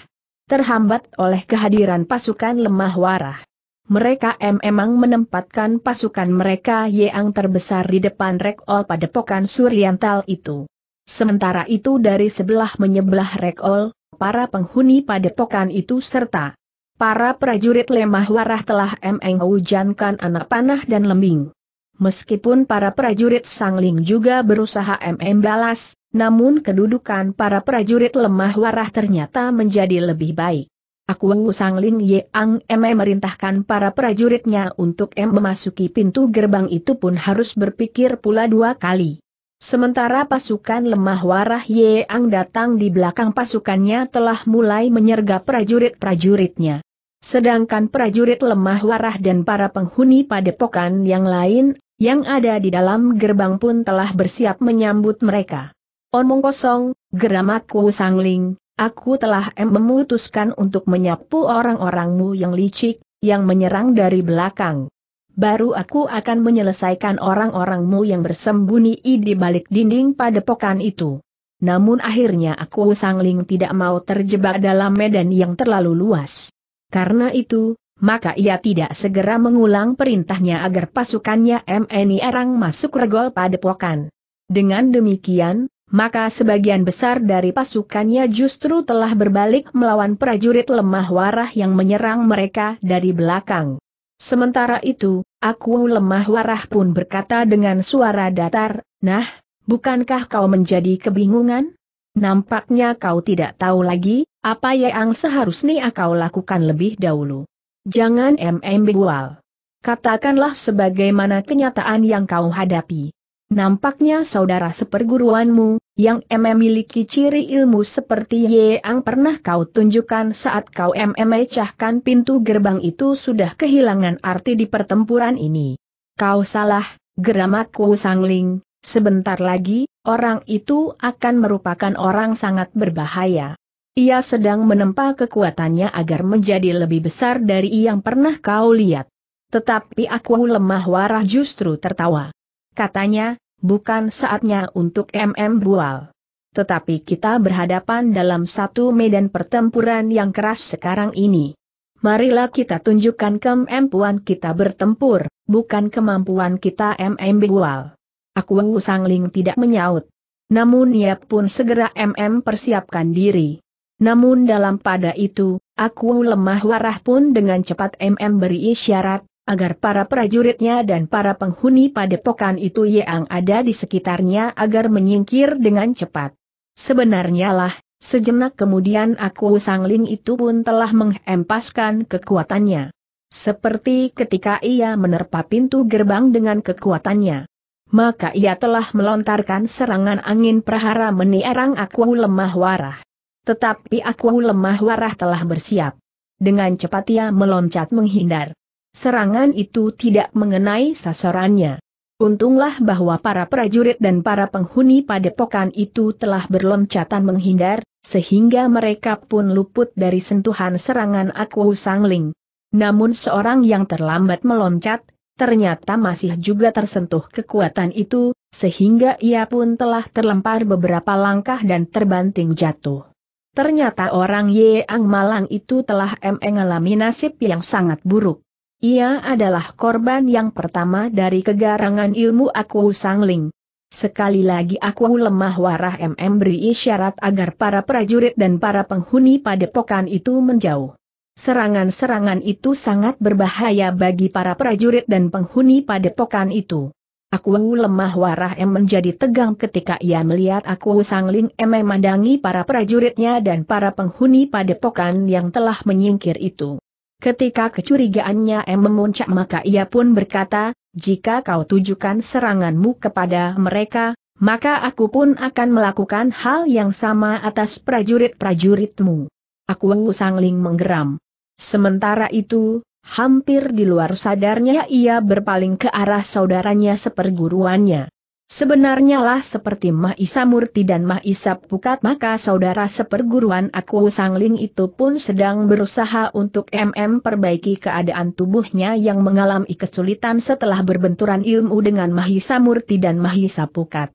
terhambat oleh kehadiran pasukan lemah warah. Mereka memang menempatkan pasukan mereka yang terbesar di depan rekol padepokan Suriantal itu. Sementara itu dari sebelah menyebelah rekol, para penghuni padepokan itu serta Para prajurit lemah warah telah menghujankan anak panah dan lembing. Meskipun para prajurit sangling juga berusaha MM balas, namun kedudukan para prajurit lemah warah ternyata menjadi lebih baik. Aku Sangling Yeang M merintahkan para prajuritnya untuk M memasuki pintu gerbang itu pun harus berpikir pula dua kali. Sementara pasukan lemah warah Ang datang di belakang pasukannya telah mulai menyergap prajurit-prajuritnya. Sedangkan prajurit lemah warah dan para penghuni padepokan yang lain, yang ada di dalam gerbang pun telah bersiap menyambut mereka. Omong kosong, geram aku sangling, aku telah memutuskan untuk menyapu orang-orangmu yang licik, yang menyerang dari belakang. Baru aku akan menyelesaikan orang-orangmu yang bersembunyi di balik dinding padepokan itu. Namun akhirnya aku sangling tidak mau terjebak dalam medan yang terlalu luas. Karena itu, maka ia tidak segera mengulang perintahnya agar pasukannya MNI Erang masuk regol padepokan. Dengan demikian, maka sebagian besar dari pasukannya justru telah berbalik melawan prajurit lemah warah yang menyerang mereka dari belakang. Sementara itu, aku lemah warah pun berkata dengan suara datar, Nah, bukankah kau menjadi kebingungan? Nampaknya kau tidak tahu lagi, apa yang seharusnya kau lakukan lebih dahulu. Jangan MMB bual. Katakanlah sebagaimana kenyataan yang kau hadapi. Nampaknya saudara seperguruanmu, yang MM miliki ciri ilmu seperti Ang pernah kau tunjukkan saat kau MM mecahkan pintu gerbang itu sudah kehilangan arti di pertempuran ini. Kau salah, geramaku, sangling, sebentar lagi, orang itu akan merupakan orang sangat berbahaya. Ia sedang menempa kekuatannya agar menjadi lebih besar dari yang pernah kau lihat. Tetapi aku lemah warah justru tertawa. Katanya, bukan saatnya untuk MM Bual. Tetapi kita berhadapan dalam satu medan pertempuran yang keras sekarang ini. Marilah kita tunjukkan kemampuan kita bertempur, bukan kemampuan kita MM Bual. Aku Wu Sangling tidak menyaut. Namun ia pun segera MM persiapkan diri. Namun dalam pada itu, aku lemah warah pun dengan cepat MM beri isyarat, agar para prajuritnya dan para penghuni padepokan itu yang ada di sekitarnya agar menyingkir dengan cepat. Sebenarnya lah, sejenak kemudian aku Sangling itu pun telah mengempaskan kekuatannya. Seperti ketika ia menerpa pintu gerbang dengan kekuatannya maka ia telah melontarkan serangan angin prahara meniarang aku lemah warah. Tetapi aku lemah warah telah bersiap. Dengan cepat ia meloncat menghindar. Serangan itu tidak mengenai sasarannya. Untunglah bahwa para prajurit dan para penghuni padepokan itu telah berloncatan menghindar, sehingga mereka pun luput dari sentuhan serangan aku sangling. Namun seorang yang terlambat meloncat, ternyata masih juga tersentuh kekuatan itu, sehingga ia pun telah terlempar beberapa langkah dan terbanting jatuh. Ternyata orang Ye Ang Malang itu telah mengalami nasib yang sangat buruk. Ia adalah korban yang pertama dari kegarangan ilmu aku Sangling. Sekali lagi aku lemah warah MM beri isyarat agar para prajurit dan para penghuni padepokan itu menjauh. Serangan-serangan itu sangat berbahaya bagi para prajurit dan penghuni padepokan itu. Aku lemah warah em menjadi tegang ketika ia melihat aku sangling em memandangi para prajuritnya dan para penghuni padepokan yang telah menyingkir itu. Ketika kecurigaannya em memuncak maka ia pun berkata, jika kau tujukan seranganmu kepada mereka, maka aku pun akan melakukan hal yang sama atas prajurit-prajuritmu. Aku Sangling menggeram. Sementara itu, hampir di luar sadarnya ia berpaling ke arah saudaranya seperguruannya. Sebenarnya lah seperti Mahisa Murti dan Mahisa Pukat maka saudara seperguruan aku Sangling itu pun sedang berusaha untuk MM perbaiki keadaan tubuhnya yang mengalami kesulitan setelah berbenturan ilmu dengan Mahisa Murti dan Mahisa Pukat.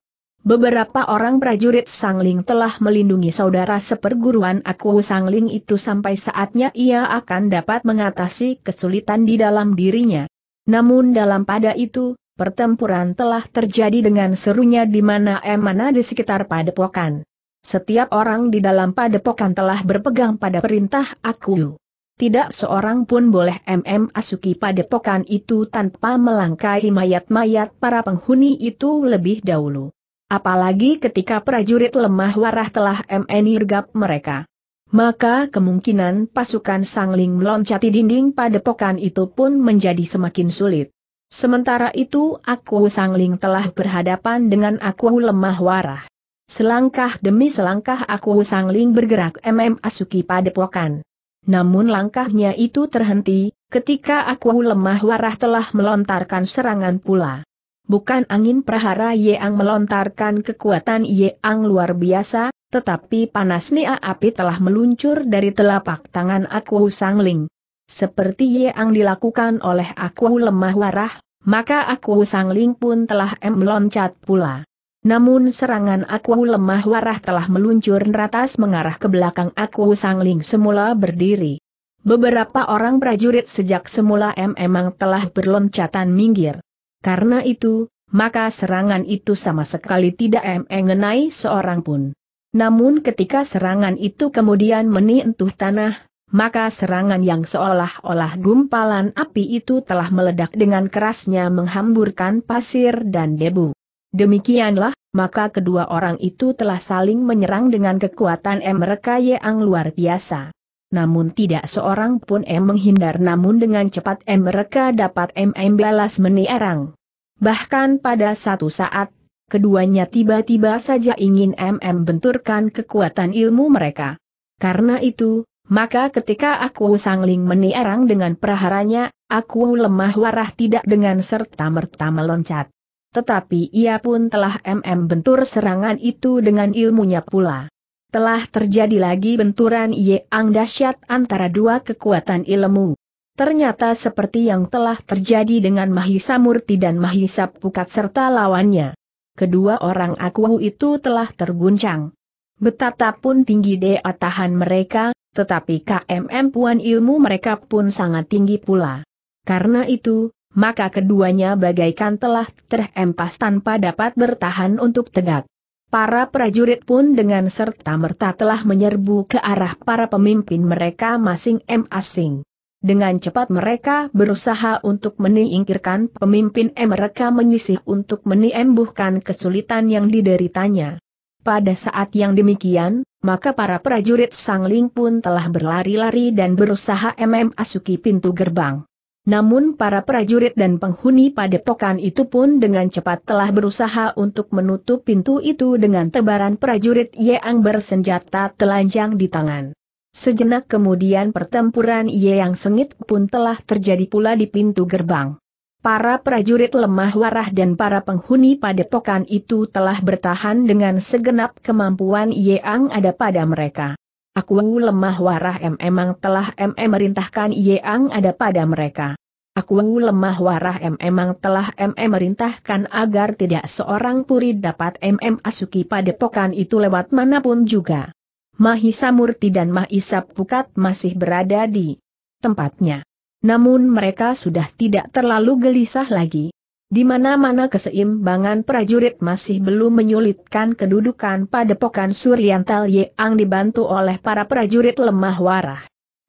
Beberapa orang prajurit Sangling telah melindungi saudara seperguruan aku Sangling itu sampai saatnya ia akan dapat mengatasi kesulitan di dalam dirinya. Namun dalam pada itu, pertempuran telah terjadi dengan serunya di mana emana di sekitar padepokan. Setiap orang di dalam padepokan telah berpegang pada perintah aku. Tidak seorang pun boleh MM Asuki padepokan itu tanpa melangkahi mayat-mayat para penghuni itu lebih dahulu. Apalagi ketika prajurit lemah warah telah menirgap mereka. Maka kemungkinan pasukan Sangling meloncati dinding pada pokan itu pun menjadi semakin sulit. Sementara itu aku Sangling telah berhadapan dengan aku lemah warah. Selangkah demi selangkah aku Sangling bergerak MM Asuki pada pokan. Namun langkahnya itu terhenti, ketika aku lemah warah telah melontarkan serangan pula. Bukan angin prahara Yeang melontarkan kekuatan ye Yeang luar biasa, tetapi panasnya api telah meluncur dari telapak tangan Aku Ling. Seperti ye Yeang dilakukan oleh Aku lemah warah, maka Aku Ling pun telah meloncat pula. Namun serangan Aku lemah warah telah meluncur neratas mengarah ke belakang Aku Ling semula berdiri. Beberapa orang prajurit sejak semula M memang telah berloncatan minggir. Karena itu, maka serangan itu sama sekali tidak mengenai seorang pun. Namun ketika serangan itu kemudian menyentuh tanah, maka serangan yang seolah-olah gumpalan api itu telah meledak dengan kerasnya menghamburkan pasir dan debu. Demikianlah, maka kedua orang itu telah saling menyerang dengan kekuatan mereka yang luar biasa. Namun tidak seorang pun M menghindar namun dengan cepat M mereka dapat MM balas meniarang. Bahkan pada satu saat, keduanya tiba-tiba saja ingin M M benturkan kekuatan ilmu mereka. Karena itu, maka ketika aku sangling meniarang dengan peraharanya, aku lemah warah tidak dengan serta-merta meloncat. Tetapi ia pun telah MM bentur serangan itu dengan ilmunya pula telah terjadi lagi benturan yang dahsyat antara dua kekuatan ilmu. Ternyata seperti yang telah terjadi dengan Mahisa Murti dan Mahisa Pukat serta lawannya. Kedua orang akuhu itu telah terguncang. Betapa pun tinggi daya tahan mereka, tetapi KMM puan ilmu mereka pun sangat tinggi pula. Karena itu, maka keduanya bagaikan telah terhempas tanpa dapat bertahan untuk tegak. Para prajurit pun dengan serta-merta telah menyerbu ke arah para pemimpin mereka masing-masing. Dengan cepat mereka berusaha untuk menyingkirkan pemimpin M mereka menyisih untuk meniembuhkan kesulitan yang dideritanya. Pada saat yang demikian, maka para prajurit Sangling pun telah berlari-lari dan berusaha MM asuki pintu gerbang. Namun para prajurit dan penghuni padepokan itu pun dengan cepat telah berusaha untuk menutup pintu itu dengan tebaran prajurit Yeang bersenjata telanjang di tangan. Sejenak kemudian pertempuran Yeang sengit pun telah terjadi pula di pintu gerbang. Para prajurit lemah warah dan para penghuni padepokan itu telah bertahan dengan segenap kemampuan Yeang ada pada mereka. Aku lemah warah em emang telah em merintahkan yang ada pada mereka. Aku lemah warah em emang telah em merintahkan agar tidak seorang puri dapat em asuki pada padepokan itu lewat manapun juga. Mahisa Murti dan Mahisa Pukat masih berada di tempatnya. Namun mereka sudah tidak terlalu gelisah lagi. Di mana-mana keseimbangan prajurit masih belum menyulitkan kedudukan padepokan Suryantal Yeang dibantu oleh para prajurit lemah warah.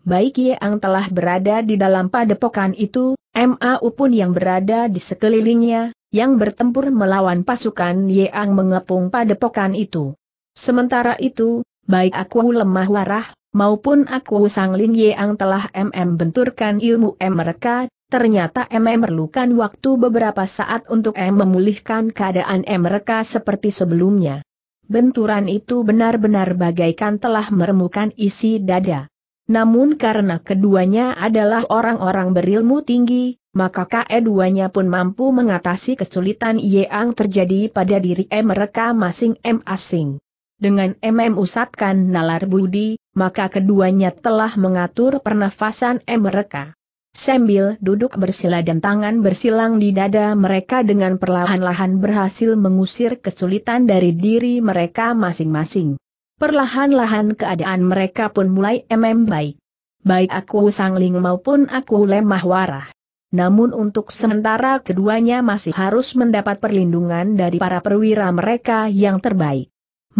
Baik Yeang telah berada di dalam padepokan itu, MAU pun yang berada di sekelilingnya, yang bertempur melawan pasukan Yeang mengepung padepokan itu. Sementara itu, baik aku lemah warah, maupun aku sangling Yeang telah MM benturkan ilmu M mereka, Ternyata M memerlukan waktu beberapa saat untuk M memulihkan keadaan M mereka seperti sebelumnya. Benturan itu benar-benar bagaikan telah meremukan isi dada. Namun karena keduanya adalah orang-orang berilmu tinggi, maka keduanya pun mampu mengatasi kesulitan yang terjadi pada diri M mereka masing-masing. Dengan MM usatkan nalar budi, maka keduanya telah mengatur pernafasan M mereka. Sambil duduk bersila dan tangan bersilang di dada mereka dengan perlahan-lahan berhasil mengusir kesulitan dari diri mereka masing-masing. Perlahan-lahan keadaan mereka pun mulai membaik. baik. Baik aku sangling maupun aku lemah warah. Namun untuk sementara keduanya masih harus mendapat perlindungan dari para perwira mereka yang terbaik.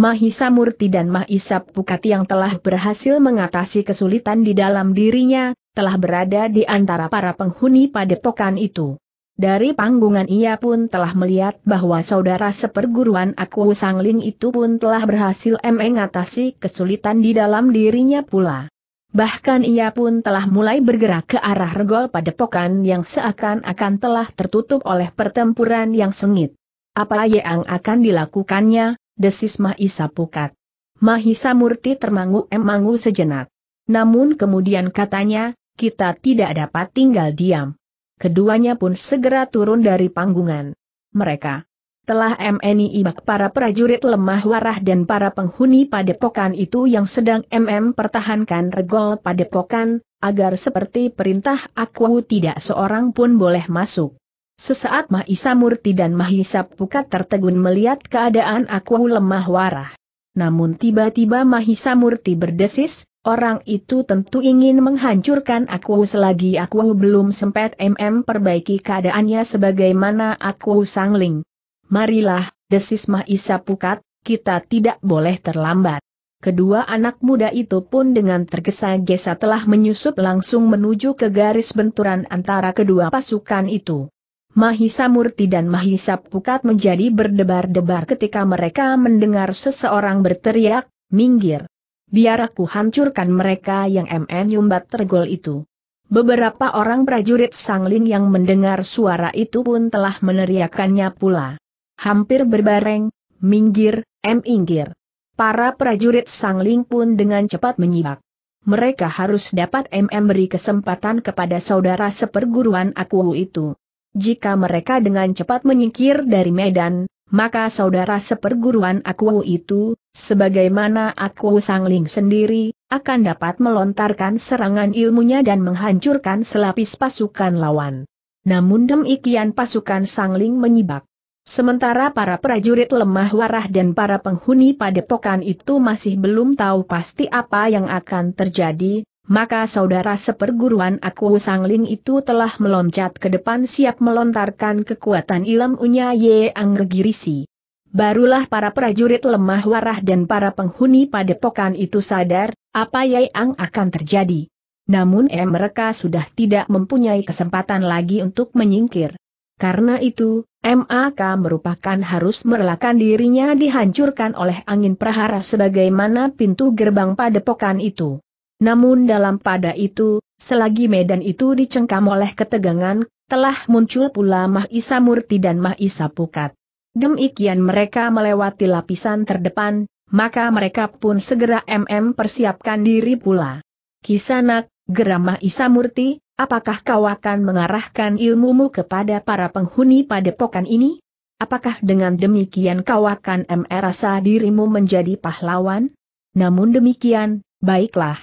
Mahisa Murti dan Mahisa Pukati yang telah berhasil mengatasi kesulitan di dalam dirinya, telah berada di antara para penghuni padepokan itu. Dari panggungan ia pun telah melihat bahwa saudara seperguruan aku Sangling itu pun telah berhasil mengatasi kesulitan di dalam dirinya pula. Bahkan ia pun telah mulai bergerak ke arah regol padepokan yang seakan-akan telah tertutup oleh pertempuran yang sengit. Apa yang akan dilakukannya? desis Mahisa Pukat. Mahisa Murti termangu-emangu sejenak. Namun kemudian katanya, kita tidak dapat tinggal diam. Keduanya pun segera turun dari panggungan. Mereka telah MNI ibak para prajurit lemah warah dan para penghuni padepokan itu yang sedang MM pertahankan regol padepokan, agar seperti perintah aku tidak seorang pun boleh masuk. Sesaat Mahisa Murti dan Mahisa Pukat tertegun melihat keadaan aku lemah warah. Namun tiba-tiba Mahisa Murti berdesis, orang itu tentu ingin menghancurkan aku selagi aku belum sempat MM perbaiki keadaannya sebagaimana aku sangling. Marilah, desis Mahisa Pukat, kita tidak boleh terlambat. Kedua anak muda itu pun dengan tergesa-gesa telah menyusup langsung menuju ke garis benturan antara kedua pasukan itu. Mahisa Murti dan Mahisa Pukat menjadi berdebar-debar ketika mereka mendengar seseorang berteriak, minggir. Biar aku hancurkan mereka yang MN Yumbat tergol itu. Beberapa orang prajurit sangling yang mendengar suara itu pun telah meneriakannya pula. Hampir berbareng, minggir, M inggir. Para prajurit sangling pun dengan cepat menyibak. Mereka harus dapat MM beri kesempatan kepada saudara seperguruan aku itu. Jika mereka dengan cepat menyingkir dari medan, maka saudara seperguruan aku itu, sebagaimana aku sangling sendiri, akan dapat melontarkan serangan ilmunya dan menghancurkan selapis pasukan lawan. Namun demikian pasukan sangling menyibak. Sementara para prajurit lemah warah dan para penghuni padepokan itu masih belum tahu pasti apa yang akan terjadi, maka saudara seperguruan aku Sangling itu telah meloncat ke depan siap melontarkan kekuatan ilmunya Ye Anggegirisi. Barulah para prajurit lemah warah dan para penghuni padepokan itu sadar, apa ang akan terjadi. Namun eh mereka sudah tidak mempunyai kesempatan lagi untuk menyingkir. Karena itu, MAK merupakan harus merelakan dirinya dihancurkan oleh angin prahara sebagaimana pintu gerbang padepokan itu. Namun dalam pada itu, selagi medan itu dicengkam oleh ketegangan, telah muncul pula Mahisa Murti dan Mahisa Pukat. Demikian mereka melewati lapisan terdepan, maka mereka pun segera MM persiapkan diri pula. Kisanak, geram Mahisa Murti, apakah kau akan mengarahkan ilmumu kepada para penghuni padepokan ini? Apakah dengan demikian kau akan merasa dirimu menjadi pahlawan? Namun demikian, baiklah,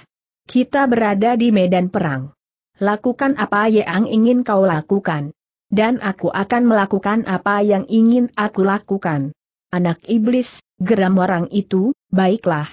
kita berada di medan perang. Lakukan apa yang ingin kau lakukan. Dan aku akan melakukan apa yang ingin aku lakukan. Anak iblis, geram orang itu, baiklah.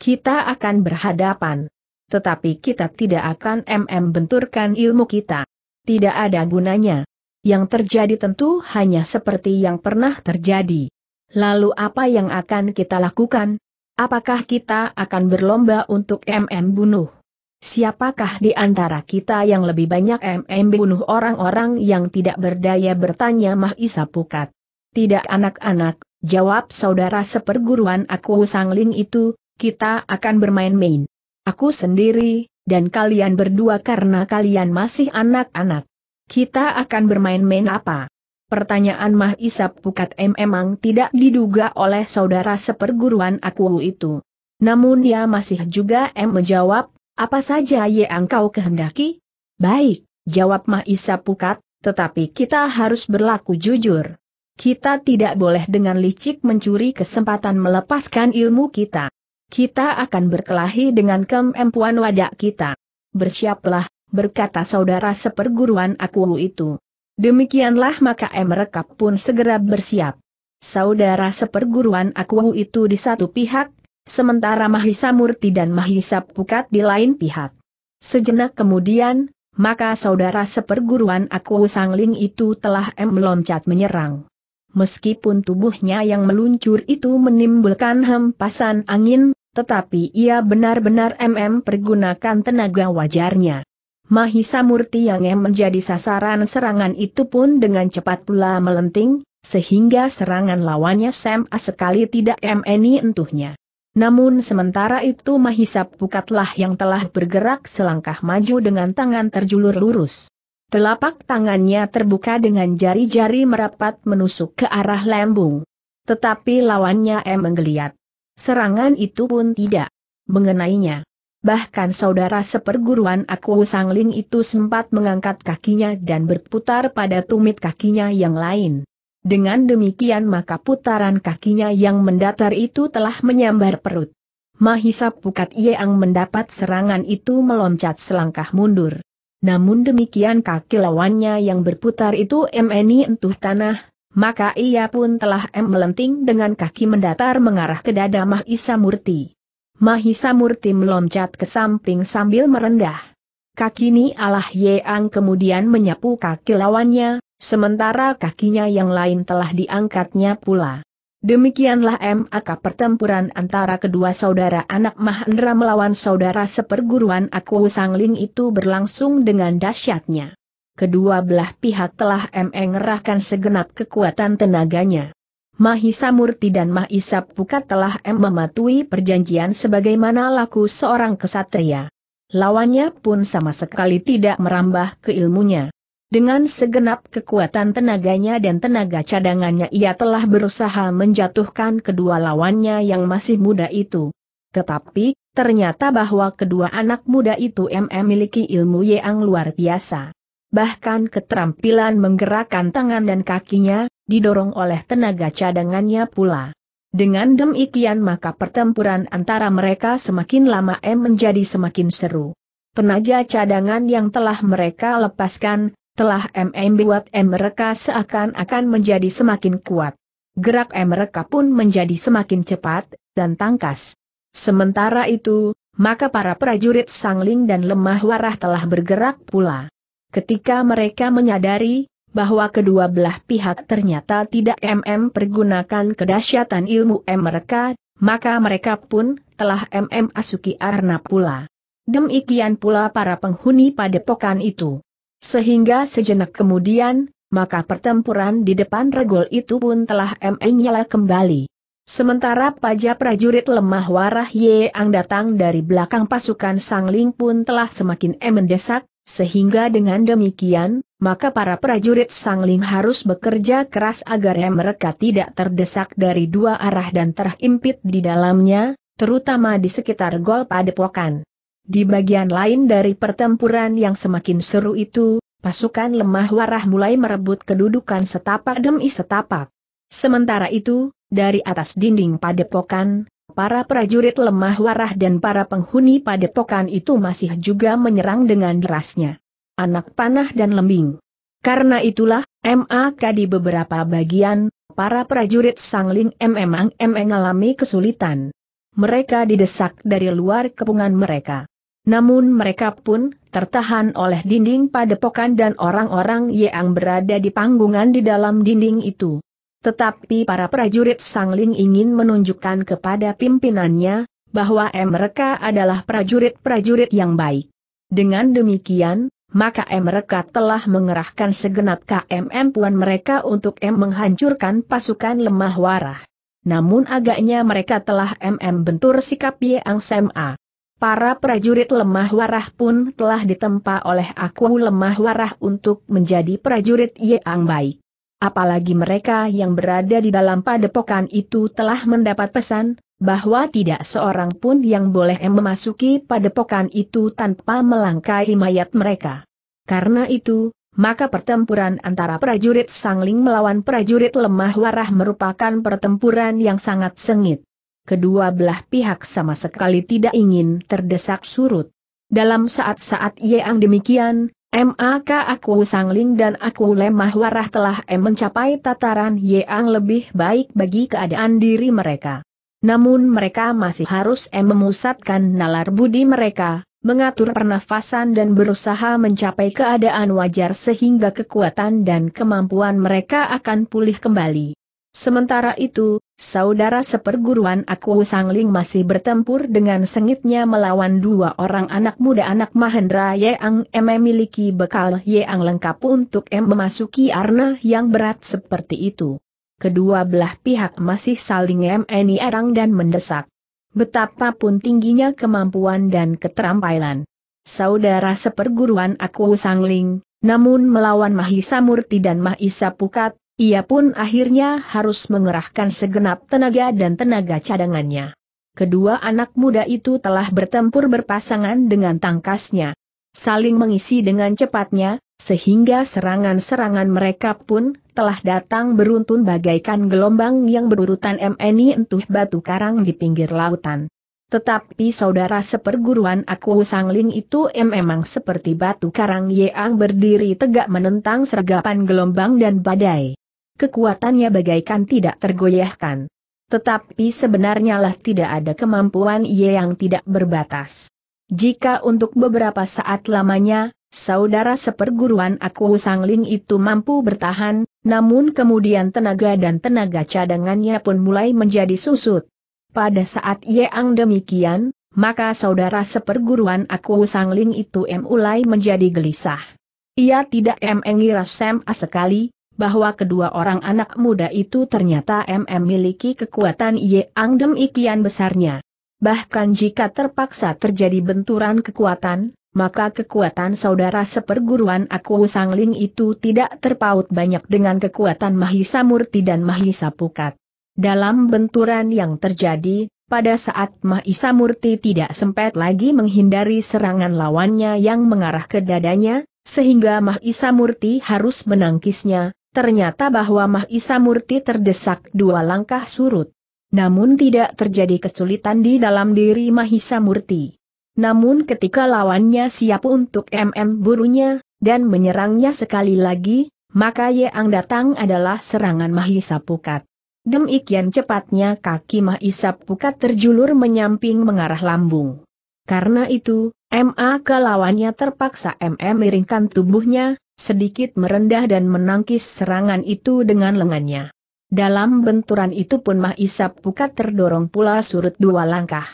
Kita akan berhadapan. Tetapi kita tidak akan mm benturkan ilmu kita. Tidak ada gunanya. Yang terjadi tentu hanya seperti yang pernah terjadi. Lalu apa yang akan kita lakukan? Apakah kita akan berlomba untuk MM bunuh? Siapakah di antara kita yang lebih banyak MM bunuh orang-orang yang tidak berdaya bertanya Mahisa Pukat. Tidak anak-anak, jawab saudara seperguruan aku Sangling itu, kita akan bermain-main. Aku sendiri, dan kalian berdua karena kalian masih anak-anak. Kita akan bermain-main apa? Pertanyaan Mah Mahisa Pukat memang tidak diduga oleh saudara seperguruan aku itu. Namun dia masih juga M menjawab, apa saja yang kau kehendaki? Baik, jawab Mahisa Pukat, tetapi kita harus berlaku jujur. Kita tidak boleh dengan licik mencuri kesempatan melepaskan ilmu kita. Kita akan berkelahi dengan kemampuan wadah kita. Bersiaplah, berkata saudara seperguruan aku itu. Demikianlah maka mereka pun segera bersiap. Saudara seperguruan aku itu di satu pihak, sementara Mahisa Murti dan Mahisa Pukat di lain pihak. Sejenak kemudian, maka saudara seperguruan aku Sangling itu telah meloncat menyerang. Meskipun tubuhnya yang meluncur itu menimbulkan hempasan angin, tetapi ia benar-benar MM pergunakan tenaga wajarnya. Mahisa Murti yang menjadi sasaran serangan itu pun dengan cepat pula melenting, sehingga serangan lawannya Sam sekali tidak mm entuhnya. Namun sementara itu Mahisa Pukatlah yang telah bergerak selangkah maju dengan tangan terjulur lurus. Telapak tangannya terbuka dengan jari-jari merapat menusuk ke arah lambung. Tetapi lawannya M menggeliat. Serangan itu pun tidak mengenainya. Bahkan saudara seperguruan aku Sangling itu sempat mengangkat kakinya dan berputar pada tumit kakinya yang lain. Dengan demikian maka putaran kakinya yang mendatar itu telah menyambar perut. Mahisa Pukat Yeang mendapat serangan itu meloncat selangkah mundur. Namun demikian kaki lawannya yang berputar itu MNI entuh tanah, maka ia pun telah M melenting dengan kaki mendatar mengarah ke dada Mahisa Murti. Mahisa Murti meloncat ke samping sambil merendah. Kaki Ni Allah Yeang kemudian menyapu kaki lawannya, sementara kakinya yang lain telah diangkatnya pula. Demikianlah MAK pertempuran antara kedua saudara anak Mahendra melawan saudara seperguruan Aku Sangling itu berlangsung dengan dahsyatnya. Kedua belah pihak telah mengerahkan segenap kekuatan tenaganya. Mahisa Murti dan Mahisa Pukat telah mematuhi perjanjian sebagaimana laku seorang kesatria. Lawannya pun sama sekali tidak merambah ke ilmunya. Dengan segenap kekuatan tenaganya dan tenaga cadangannya ia telah berusaha menjatuhkan kedua lawannya yang masih muda itu. Tetapi, ternyata bahwa kedua anak muda itu memiliki ilmu yang luar biasa. Bahkan keterampilan menggerakkan tangan dan kakinya, didorong oleh tenaga cadangannya pula. Dengan demikian maka pertempuran antara mereka semakin lama M eh, menjadi semakin seru. Penaga cadangan yang telah mereka lepaskan, telah MM buat M mereka seakan-akan menjadi semakin kuat. Gerak M mereka pun menjadi semakin cepat, dan tangkas. Sementara itu, maka para prajurit sangling dan lemah warah telah bergerak pula. Ketika mereka menyadari, bahwa kedua belah pihak ternyata tidak MM pergunakan kedahsyatan ilmu M mereka, maka mereka pun telah MM asuki arna pula. Demikian pula para penghuni padepokan itu. Sehingga sejenak kemudian, maka pertempuran di depan regol itu pun telah MM nyala kembali. Sementara pajak prajurit lemah warah Yeang datang dari belakang pasukan Sangling pun telah semakin mendesak, sehingga dengan demikian, maka para prajurit Sangling harus bekerja keras agar mereka tidak terdesak dari dua arah dan terhimpit di dalamnya, terutama di sekitar gol padepokan. Di bagian lain dari pertempuran yang semakin seru itu, pasukan lemah warah mulai merebut kedudukan setapak demi setapak. Sementara itu, dari atas dinding padepokan, Para prajurit lemah warah dan para penghuni padepokan itu masih juga menyerang dengan derasnya. Anak panah dan lembing. Karena itulah, MAK di beberapa bagian, para prajurit sangling memang mengalami kesulitan. Mereka didesak dari luar kepungan mereka. Namun mereka pun tertahan oleh dinding padepokan dan orang-orang yang berada di panggungan di dalam dinding itu. Tetapi para prajurit Sangling ingin menunjukkan kepada pimpinannya, bahwa mereka adalah prajurit-prajurit yang baik. Dengan demikian, maka mereka telah mengerahkan segenap KMM puan mereka untuk M menghancurkan pasukan lemah warah. Namun agaknya mereka telah MM bentur sikap Yang Sem A. Para prajurit lemah warah pun telah ditempa oleh aku lemah warah untuk menjadi prajurit Ye Ang baik apalagi mereka yang berada di dalam padepokan itu telah mendapat pesan, bahwa tidak seorang pun yang boleh memasuki padepokan itu tanpa melangkahi mayat mereka. Karena itu, maka pertempuran antara prajurit sangling melawan prajurit lemah warah merupakan pertempuran yang sangat sengit. Kedua belah pihak sama sekali tidak ingin terdesak surut. Dalam saat-saat yang demikian, MAK aku sangling dan aku lemah warah telah M mencapai tataran yang lebih baik bagi keadaan diri mereka. Namun mereka masih harus M memusatkan nalar budi mereka, mengatur pernafasan dan berusaha mencapai keadaan wajar sehingga kekuatan dan kemampuan mereka akan pulih kembali. Sementara itu, Saudara seperguruan aku Sang Ling masih bertempur dengan sengitnya melawan dua orang anak muda anak Mahendra yang M memiliki bekal Ang lengkap untuk M memasuki arna yang berat seperti itu. Kedua belah pihak masih saling MNI erang dan mendesak. Betapapun tingginya kemampuan dan keterampilan. Saudara seperguruan aku Sang Ling, namun melawan Mahisa Murti dan Mahisa Pukat, ia pun akhirnya harus mengerahkan segenap tenaga dan tenaga cadangannya. Kedua anak muda itu telah bertempur berpasangan dengan tangkasnya. Saling mengisi dengan cepatnya, sehingga serangan-serangan mereka pun telah datang beruntun bagaikan gelombang yang berurutan MNI entuh batu karang di pinggir lautan. Tetapi saudara seperguruan aku Sangling itu memang seperti batu karang yang berdiri tegak menentang sergapan gelombang dan badai kekuatannya bagaikan tidak tergoyahkan. Tetapi sebenarnya lah tidak ada kemampuan ia yang tidak berbatas. Jika untuk beberapa saat lamanya, saudara seperguruan aku Sangling itu mampu bertahan, namun kemudian tenaga dan tenaga cadangannya pun mulai menjadi susut. Pada saat ang demikian, maka saudara seperguruan aku Sangling itu mulai menjadi gelisah. Ia tidak mengira sem sekali, bahwa kedua orang anak muda itu ternyata MM miliki kekuatan Yang Dem Ikian besarnya. Bahkan jika terpaksa terjadi benturan kekuatan, maka kekuatan saudara seperguruan aku Sangling itu tidak terpaut banyak dengan kekuatan Mahisa Murti dan Mahisa Pukat. Dalam benturan yang terjadi, pada saat Mahisa Murti tidak sempat lagi menghindari serangan lawannya yang mengarah ke dadanya, sehingga Mahisa Murti harus menangkisnya, ternyata bahwa Mahisa Murti terdesak dua langkah surut. Namun tidak terjadi kesulitan di dalam diri Mahisa Murti. Namun ketika lawannya siap untuk MM burunya, dan menyerangnya sekali lagi, maka yang datang adalah serangan Mahisa Pukat. Demikian cepatnya kaki Mahisa Pukat terjulur menyamping mengarah lambung. Karena itu, MA ke lawannya terpaksa MM miringkan tubuhnya, sedikit merendah dan menangkis serangan itu dengan lengannya. Dalam benturan itu pun Mah Isap Pukat terdorong pula surut dua langkah.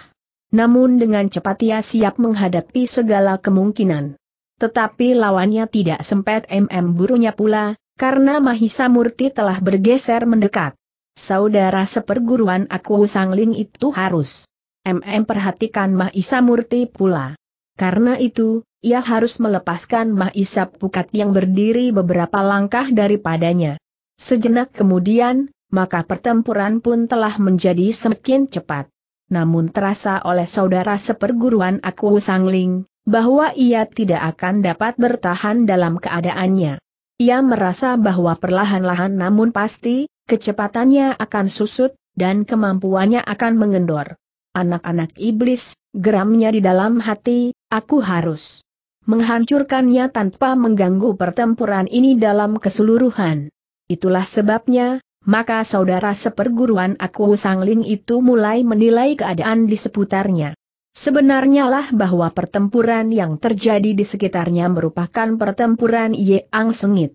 Namun dengan cepat ia siap menghadapi segala kemungkinan. Tetapi lawannya tidak sempat MM burunya pula, karena Mahisa Murti telah bergeser mendekat. Saudara seperguruan aku Sangling itu harus. MM perhatikan Mahisa Murti pula. Karena itu, ia harus melepaskan Mahisap Pukat yang berdiri beberapa langkah daripadanya. Sejenak kemudian, maka pertempuran pun telah menjadi semakin cepat. Namun terasa oleh saudara seperguruan aku Sangling, bahwa ia tidak akan dapat bertahan dalam keadaannya. Ia merasa bahwa perlahan-lahan namun pasti, kecepatannya akan susut, dan kemampuannya akan mengendor. Anak-anak iblis, geramnya di dalam hati, aku harus menghancurkannya tanpa mengganggu pertempuran ini dalam keseluruhan. Itulah sebabnya, maka saudara seperguruan aku Sangling itu mulai menilai keadaan di seputarnya. Sebenarnya lah bahwa pertempuran yang terjadi di sekitarnya merupakan pertempuran Yeang Sengit.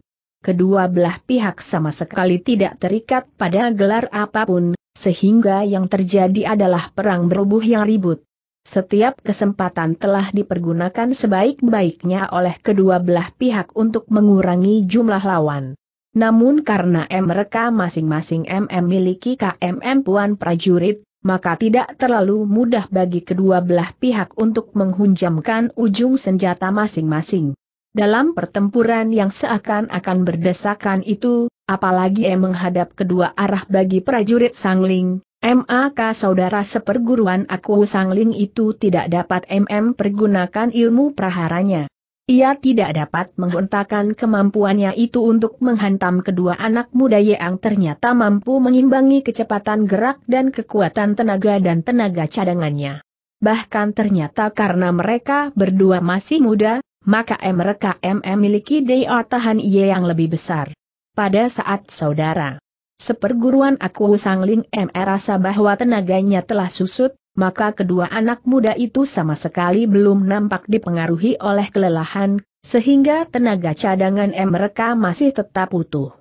Kedua belah pihak sama sekali tidak terikat pada gelar apapun, sehingga yang terjadi adalah perang berubuh yang ribut. Setiap kesempatan telah dipergunakan sebaik-baiknya oleh kedua belah pihak untuk mengurangi jumlah lawan. Namun karena M mereka masing-masing MM miliki KMM Puan Prajurit, maka tidak terlalu mudah bagi kedua belah pihak untuk menghunjamkan ujung senjata masing-masing. Dalam pertempuran yang seakan-akan berdesakan itu, apalagi M menghadap kedua arah bagi prajurit Sangling, MAK saudara seperguruan aku Sangling itu tidak dapat MM pergunakan ilmu praharanya. Ia tidak dapat menggontakan kemampuannya itu untuk menghantam kedua anak muda yang ternyata mampu mengimbangi kecepatan gerak dan kekuatan tenaga dan tenaga cadangannya. Bahkan ternyata karena mereka berdua masih muda, maka mereka MM memiliki daya tahan ia yang lebih besar. Pada saat saudara Seperguruan aku Sangling M rasa bahwa tenaganya telah susut, maka kedua anak muda itu sama sekali belum nampak dipengaruhi oleh kelelahan, sehingga tenaga cadangan M mereka masih tetap utuh.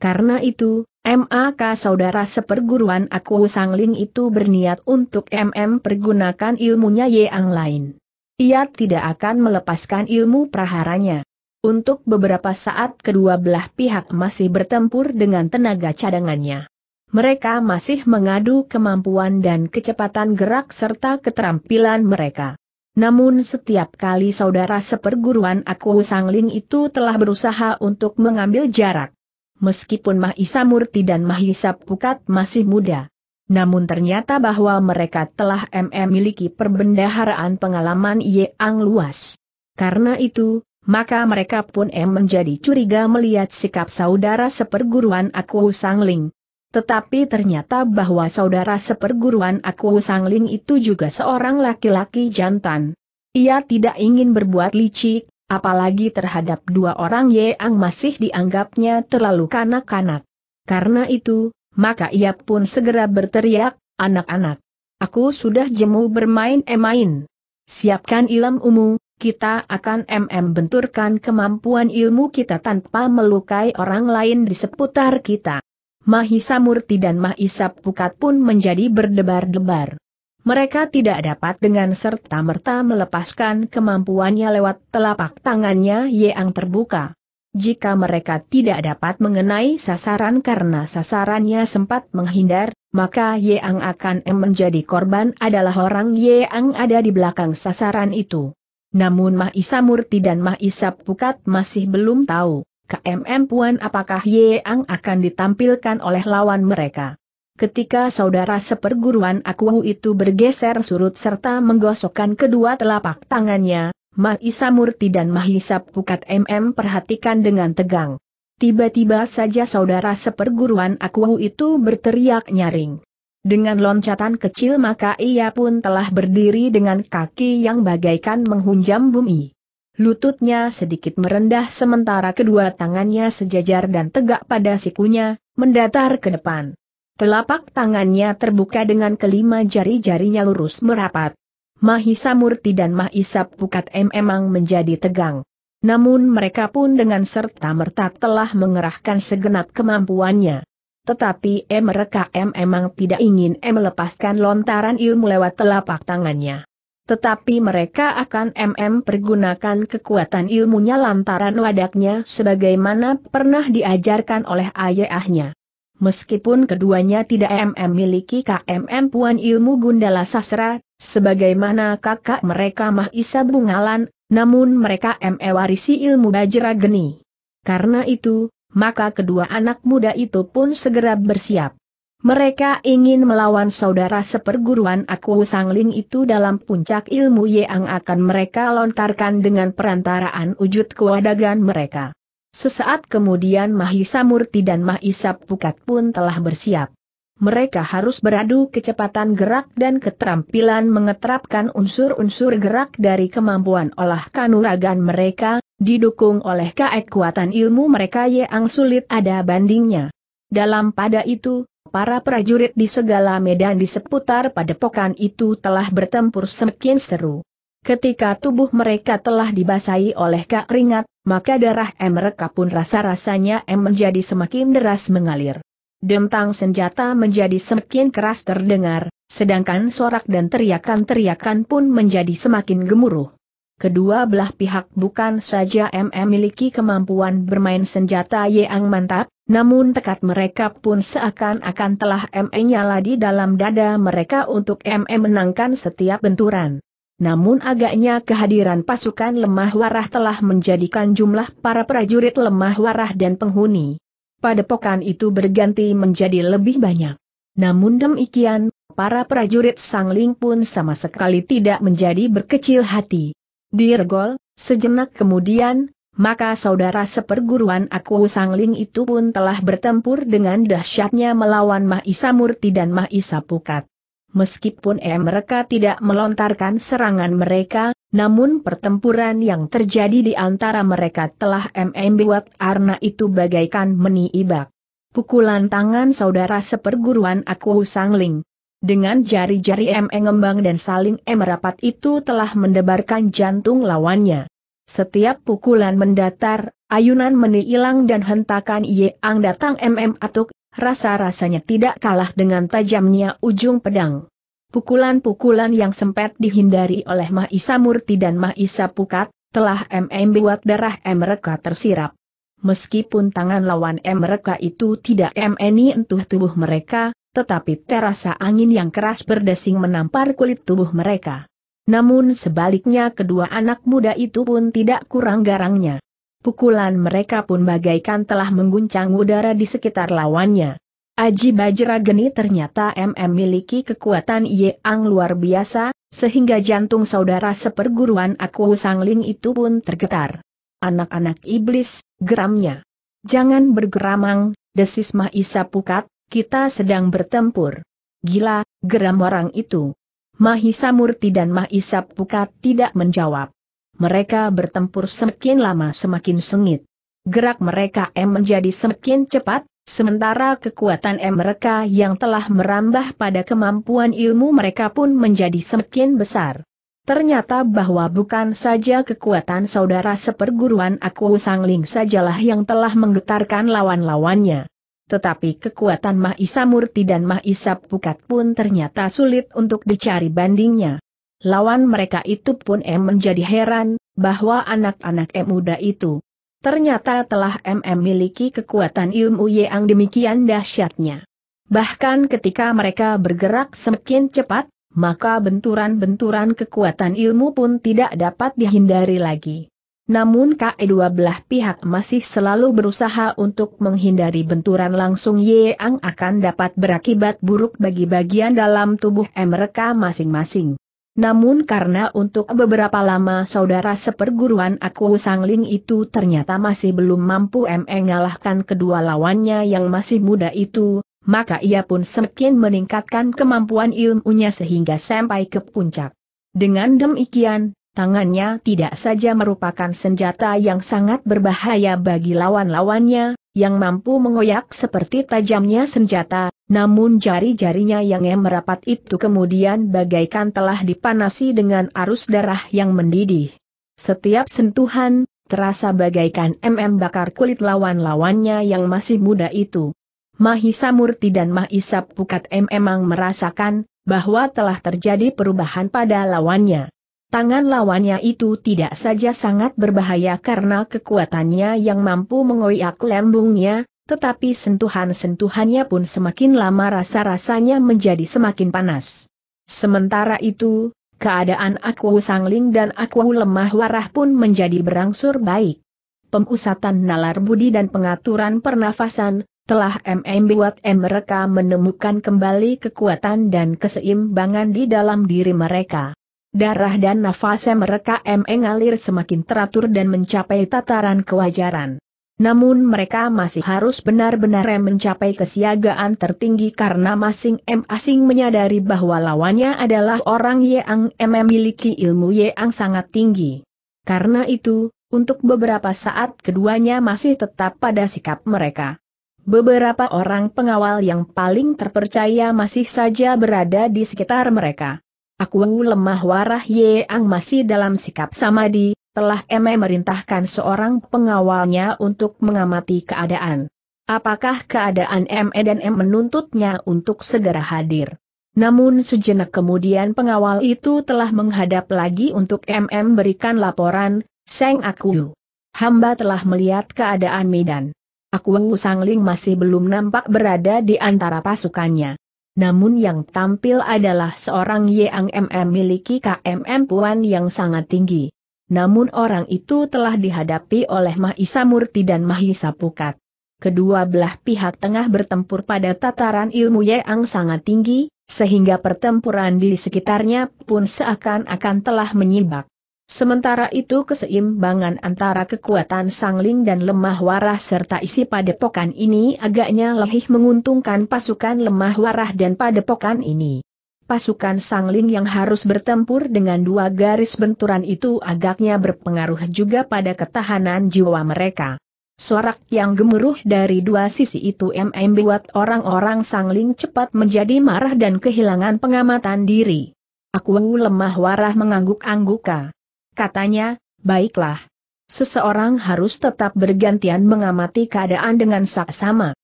Karena itu, MAK saudara seperguruan aku Sangling itu berniat untuk MM pergunakan ilmunya yang lain. Ia tidak akan melepaskan ilmu praharanya. Untuk beberapa saat kedua belah pihak masih bertempur dengan tenaga cadangannya. Mereka masih mengadu kemampuan dan kecepatan gerak serta keterampilan mereka. Namun setiap kali saudara seperguruan aku Sang Ling itu telah berusaha untuk mengambil jarak. Meskipun Mahisa Murti dan Mahisa Pukat masih muda. Namun ternyata bahwa mereka telah memiliki perbendaharaan pengalaman yang luas. Karena itu, maka mereka pun em menjadi curiga melihat sikap saudara seperguruan aku Sangling. Tetapi ternyata bahwa saudara seperguruan aku Sangling itu juga seorang laki-laki jantan. Ia tidak ingin berbuat licik, apalagi terhadap dua orang yang masih dianggapnya terlalu kanak-kanak. Karena itu, maka ia pun segera berteriak, anak-anak. Aku sudah jemu bermain emain. Siapkan ilam umum, kita akan MM benturkan kemampuan ilmu kita tanpa melukai orang lain di seputar kita. Mahisa Murti dan Mahisa Pukat pun menjadi berdebar-debar. Mereka tidak dapat dengan serta-merta melepaskan kemampuannya lewat telapak tangannya yang terbuka. Jika mereka tidak dapat mengenai sasaran karena sasarannya sempat menghindar, maka Yeang akan menjadi korban adalah orang Yeang ada di belakang sasaran itu. Namun Mahisa Murti dan Mahisa Pukat masih belum tahu, KMM Puan apakah Yeang akan ditampilkan oleh lawan mereka. Ketika saudara seperguruan aku itu bergeser surut serta menggosokkan kedua telapak tangannya, Mahisa Murti dan Mahisa Pukat MM perhatikan dengan tegang. Tiba-tiba saja saudara seperguruan aku itu berteriak nyaring. Dengan loncatan kecil maka ia pun telah berdiri dengan kaki yang bagaikan menghunjam bumi. Lututnya sedikit merendah sementara kedua tangannya sejajar dan tegak pada sikunya, mendatar ke depan. Telapak tangannya terbuka dengan kelima jari-jarinya lurus merapat. Mahisa Murti dan Mahisa Pukat M memang menjadi tegang. Namun mereka pun dengan serta merta telah mengerahkan segenap kemampuannya. Tetapi M. M. emang tidak ingin M melepaskan lontaran ilmu lewat telapak tangannya. Tetapi mereka akan MM pergunakan kekuatan ilmunya lantaran wadaknya sebagaimana pernah diajarkan oleh ayahnya. Meskipun keduanya tidak MM miliki KMM Puan Ilmu Gundala Sasra, sebagaimana kakak mereka Mahisa Bungalan, namun mereka ME warisi ilmu Bajra Geni. Karena itu, maka kedua anak muda itu pun segera bersiap. Mereka ingin melawan saudara seperguruan aku Ling itu dalam puncak ilmu yang akan mereka lontarkan dengan perantaraan wujud kewadagan mereka. Sesaat kemudian Mahisa Murti dan Mahisa Pukat pun telah bersiap. Mereka harus beradu kecepatan gerak dan keterampilan mengetrapkan unsur-unsur gerak dari kemampuan olah kanuragan mereka, Didukung oleh keekuatan ilmu mereka yang sulit ada bandingnya. Dalam pada itu, para prajurit di segala medan di seputar padepokan itu telah bertempur semakin seru. Ketika tubuh mereka telah dibasahi oleh keringat, maka darah M mereka pun rasa-rasanya M menjadi semakin deras mengalir. Dentang senjata menjadi semakin keras terdengar, sedangkan sorak dan teriakan-teriakan pun menjadi semakin gemuruh kedua belah pihak bukan saja MM memiliki kemampuan bermain senjata yang mantap, namun tekad mereka pun seakan-akan telah ME nyala di dalam dada mereka untuk ME menangkan setiap benturan. Namun agaknya kehadiran pasukan lemah warah telah menjadikan jumlah para prajurit lemah warah dan penghuni. Padepokan itu berganti menjadi lebih banyak. Namun demikian, para prajurit sangling pun sama sekali tidak menjadi berkecil hati. Dirgol, sejenak kemudian, maka saudara seperguruan aku Sangling itu pun telah bertempur dengan dahsyatnya melawan Mahisa Murti dan Mahisa Pukat. Meskipun eh mereka tidak melontarkan serangan mereka, namun pertempuran yang terjadi di antara mereka telah MM buat Arna itu bagaikan meniibak. Pukulan tangan saudara seperguruan aku Sangling, dengan jari-jari M mengembang dan saling M merapat itu telah mendebarkan jantung lawannya. Setiap pukulan mendatar, ayunan meni hilang dan hentakan ang datang MM atuk, rasa-rasanya tidak kalah dengan tajamnya ujung pedang. Pukulan-pukulan yang sempat dihindari oleh Mahisa Murti dan Mahisa Pukat, telah MM buat darah M mereka tersirap. Meskipun tangan lawan M mereka itu tidak MNI entuh tubuh mereka, tetapi terasa angin yang keras berdesing menampar kulit tubuh mereka. Namun sebaliknya kedua anak muda itu pun tidak kurang garangnya. Pukulan mereka pun bagaikan telah mengguncang udara di sekitar lawannya. Aji Bajra Geni ternyata MM miliki kekuatan yang luar biasa, sehingga jantung saudara seperguruan aku Sangling itu pun tergetar. Anak-anak iblis, geramnya. Jangan bergeramang, desis Mahisa Pukat, kita sedang bertempur. Gila, geram orang itu. Mahisa Murti dan Mahisa Pukat tidak menjawab. Mereka bertempur semakin lama semakin sengit. Gerak mereka M menjadi semakin cepat, sementara kekuatan M mereka yang telah merambah pada kemampuan ilmu mereka pun menjadi semakin besar. Ternyata bahwa bukan saja kekuatan saudara seperguruan aku Sangling sajalah yang telah menggetarkan lawan-lawannya. Tetapi kekuatan Mahisa Murti dan Mahisa Pukat pun ternyata sulit untuk dicari bandingnya. Lawan mereka itu pun M menjadi heran, bahwa anak-anak M muda itu ternyata telah M memiliki kekuatan ilmu yang demikian dahsyatnya. Bahkan ketika mereka bergerak semakin cepat, maka benturan-benturan kekuatan ilmu pun tidak dapat dihindari lagi. Namun KE2 belah pihak masih selalu berusaha untuk menghindari benturan langsung Ye Ang akan dapat berakibat buruk bagi bagian dalam tubuh mereka masing-masing. Namun karena untuk beberapa lama saudara seperguruan aku Ling itu ternyata masih belum mampu e mengalahkan kedua lawannya yang masih muda itu, maka ia pun semakin meningkatkan kemampuan ilmunya sehingga sampai ke puncak. Dengan demikian, Tangannya tidak saja merupakan senjata yang sangat berbahaya bagi lawan-lawannya, yang mampu mengoyak seperti tajamnya senjata, namun jari-jarinya yang merapat itu kemudian bagaikan telah dipanasi dengan arus darah yang mendidih. Setiap sentuhan, terasa bagaikan MM bakar kulit lawan-lawannya yang masih muda itu. Mahisa Murti dan Mahisa Pukat M memang merasakan, bahwa telah terjadi perubahan pada lawannya. Tangan lawannya itu tidak saja sangat berbahaya karena kekuatannya yang mampu mengoyak lembungnya, tetapi sentuhan-sentuhannya pun semakin lama rasa-rasanya menjadi semakin panas. Sementara itu, keadaan aku sangling dan aku lemah warah pun menjadi berangsur baik. Pemusatan nalar budi dan pengaturan pernafasan, telah MM buat M mereka menemukan kembali kekuatan dan keseimbangan di dalam diri mereka. Darah dan nafasnya mereka mengalir semakin teratur dan mencapai tataran kewajaran. Namun mereka masih harus benar-benar e mencapai kesiagaan tertinggi karena masing masing e menyadari bahwa lawannya adalah orang yang memiliki ilmu yang sangat tinggi. Karena itu, untuk beberapa saat keduanya masih tetap pada sikap mereka. Beberapa orang pengawal yang paling terpercaya masih saja berada di sekitar mereka. Aku lemah warah Yeang masih dalam sikap samadi, telah Eme merintahkan seorang pengawalnya untuk mengamati keadaan. Apakah keadaan ME dan M menuntutnya untuk segera hadir? Namun sejenak kemudian pengawal itu telah menghadap lagi untuk MM berikan laporan, Seng Aku. Hamba telah melihat keadaan Medan. Aku Sangling masih belum nampak berada di antara pasukannya. Namun yang tampil adalah seorang yang MM miliki KMM Puan yang sangat tinggi. Namun orang itu telah dihadapi oleh Mahisa Murti dan Mahisa Pukat. Kedua belah pihak tengah bertempur pada tataran ilmu yang sangat tinggi, sehingga pertempuran di sekitarnya pun seakan-akan telah menyibak. Sementara itu keseimbangan antara kekuatan sangling dan lemah warah serta isi padepokan ini agaknya lebih menguntungkan pasukan lemah warah dan padepokan ini. Pasukan sangling yang harus bertempur dengan dua garis benturan itu agaknya berpengaruh juga pada ketahanan jiwa mereka. Sorak yang gemuruh dari dua sisi itu MM buat orang-orang sangling cepat menjadi marah dan kehilangan pengamatan diri. Aku lemah warah mengangguk-angguka. Katanya, baiklah. Seseorang harus tetap bergantian mengamati keadaan dengan saksama.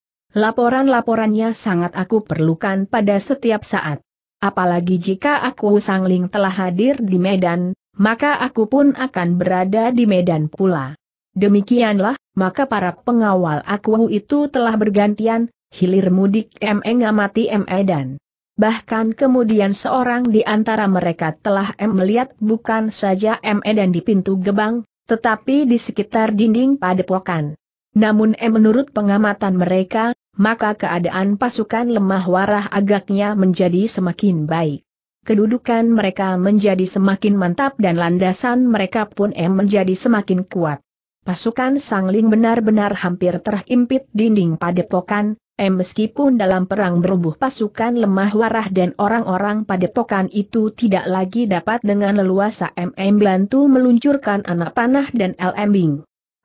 Laporan-laporannya sangat aku perlukan pada setiap saat. Apalagi jika aku Sangling telah hadir di Medan, maka aku pun akan berada di Medan pula. Demikianlah, maka para pengawal aku itu telah bergantian, hilir mudik ME ngamati ME dan Bahkan kemudian seorang di antara mereka telah M melihat bukan saja M dan di pintu gebang, tetapi di sekitar dinding padepokan. Namun M menurut pengamatan mereka, maka keadaan pasukan lemah warah agaknya menjadi semakin baik. Kedudukan mereka menjadi semakin mantap dan landasan mereka pun M menjadi semakin kuat. Pasukan Sangling benar-benar hampir terhimpit dinding padepokan, Eh meskipun dalam perang berubuh pasukan lemah warah dan orang-orang padepokan itu tidak lagi dapat dengan leluasa MM bantu meluncurkan anak panah dan LM Bing.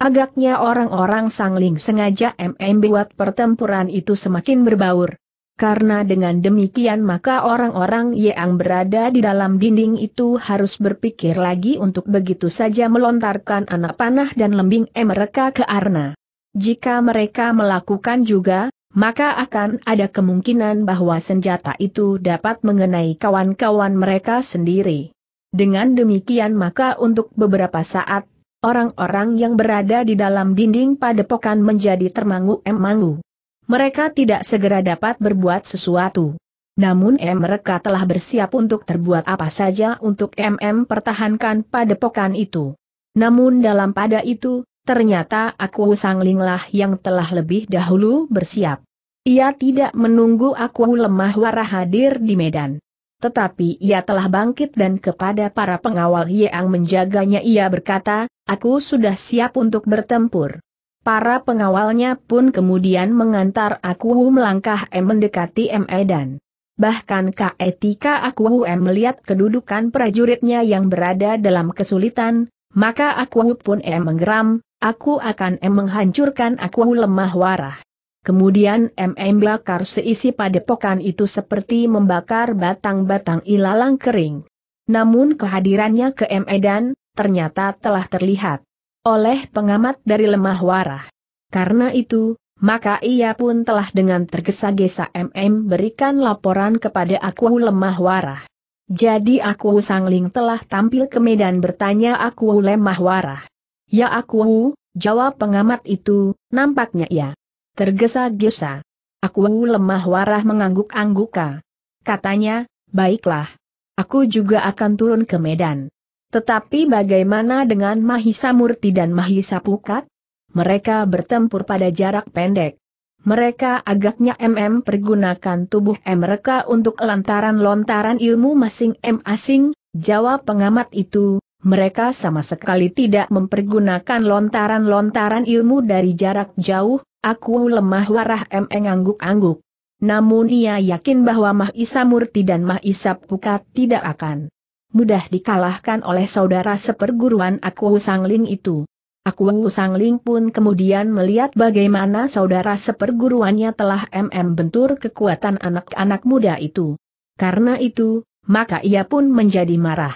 Agaknya orang-orang sangling sengaja MM buat pertempuran itu semakin berbaur. Karena dengan demikian maka orang-orang yang berada di dalam dinding itu harus berpikir lagi untuk begitu saja melontarkan anak panah dan lembing mereka ke Arna. Jika mereka melakukan juga, maka akan ada kemungkinan bahwa senjata itu dapat mengenai kawan-kawan mereka sendiri. Dengan demikian maka untuk beberapa saat, orang-orang yang berada di dalam dinding padepokan menjadi termangu-emangu. Mereka tidak segera dapat berbuat sesuatu. Namun M mereka telah bersiap untuk terbuat apa saja untuk MM pertahankan padepokan itu. Namun dalam pada itu, ternyata aku sanglinglah yang telah lebih dahulu bersiap. Ia tidak menunggu aku lemah warah hadir di medan. Tetapi ia telah bangkit dan kepada para pengawal yang menjaganya ia berkata, aku sudah siap untuk bertempur. Para pengawalnya pun kemudian mengantar aku melangkah M e mendekati M Edan. Bahkan ketika aku M melihat kedudukan prajuritnya yang berada dalam kesulitan, maka aku pun em menggeram, aku akan em menghancurkan aku lemah warah. Kemudian em bakar seisi padepokan itu seperti membakar batang-batang ilalang kering. Namun kehadirannya ke em Edan, ternyata telah terlihat oleh pengamat dari lemah warah. Karena itu, maka ia pun telah dengan tergesa-gesa MM berikan laporan kepada aku lemah warah. Jadi aku sangling telah tampil ke medan bertanya aku lemah warah. Ya aku, jawab pengamat itu, nampaknya ya. Tergesa-gesa. Aku lemah warah mengangguk-angguka. Katanya, baiklah. Aku juga akan turun ke medan. Tetapi bagaimana dengan Mahisa Murti dan Mahisa Pukat? Mereka bertempur pada jarak pendek. Mereka agaknya MM pergunakan tubuh mereka untuk lantaran-lontaran ilmu masing-masing, jawab pengamat itu, mereka sama sekali tidak mempergunakan lontaran-lontaran ilmu dari jarak jauh, aku lemah warah MM e angguk-angguk. Namun ia yakin bahwa Mahisa Murti dan Mahisa Pukat tidak akan mudah dikalahkan oleh saudara seperguruan aku Sangling itu. Aku Wu Ling pun kemudian melihat bagaimana saudara seperguruannya telah MM bentur kekuatan anak-anak muda itu. Karena itu, maka ia pun menjadi marah.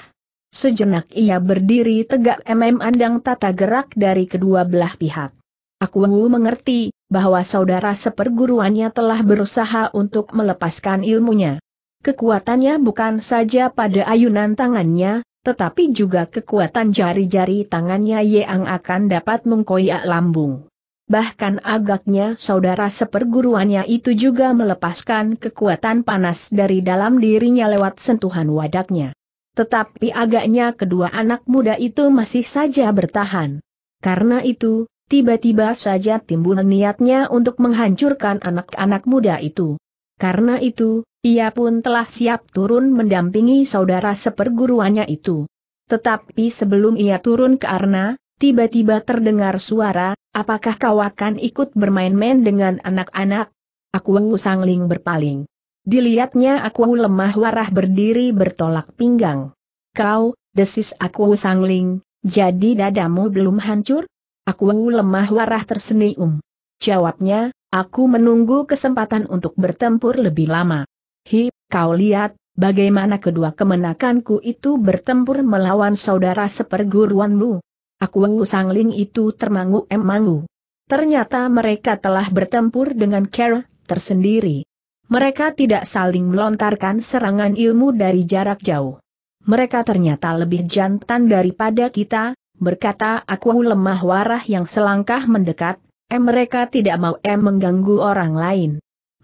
Sejenak ia berdiri tegak MM andang tata gerak dari kedua belah pihak. Aku Wu mengerti, bahwa saudara seperguruannya telah berusaha untuk melepaskan ilmunya. Kekuatannya bukan saja pada ayunan tangannya, tetapi juga kekuatan jari-jari tangannya yang akan dapat mengkoyak lambung. Bahkan agaknya saudara seperguruannya itu juga melepaskan kekuatan panas dari dalam dirinya lewat sentuhan wadaknya. Tetapi agaknya kedua anak muda itu masih saja bertahan. Karena itu, tiba-tiba saja timbul niatnya untuk menghancurkan anak-anak muda itu. Karena itu, ia pun telah siap turun mendampingi saudara seperguruannya itu. Tetapi sebelum ia turun ke Arna, tiba-tiba terdengar suara, apakah kau akan ikut bermain-main dengan anak-anak? Aku Sangling berpaling. Dilihatnya aku lemah warah berdiri bertolak pinggang. Kau, desis aku Sangling, jadi dadamu belum hancur? Aku lemah warah tersenyum. Jawabnya, Aku menunggu kesempatan untuk bertempur lebih lama. Hi, kau lihat, bagaimana kedua kemenakanku itu bertempur melawan saudara seperguruanmu. Aku sangling itu termangu-emangu. Ternyata mereka telah bertempur dengan cara tersendiri. Mereka tidak saling melontarkan serangan ilmu dari jarak jauh. Mereka ternyata lebih jantan daripada kita, berkata aku lemah warah yang selangkah mendekat, em mereka tidak mau em mengganggu orang lain.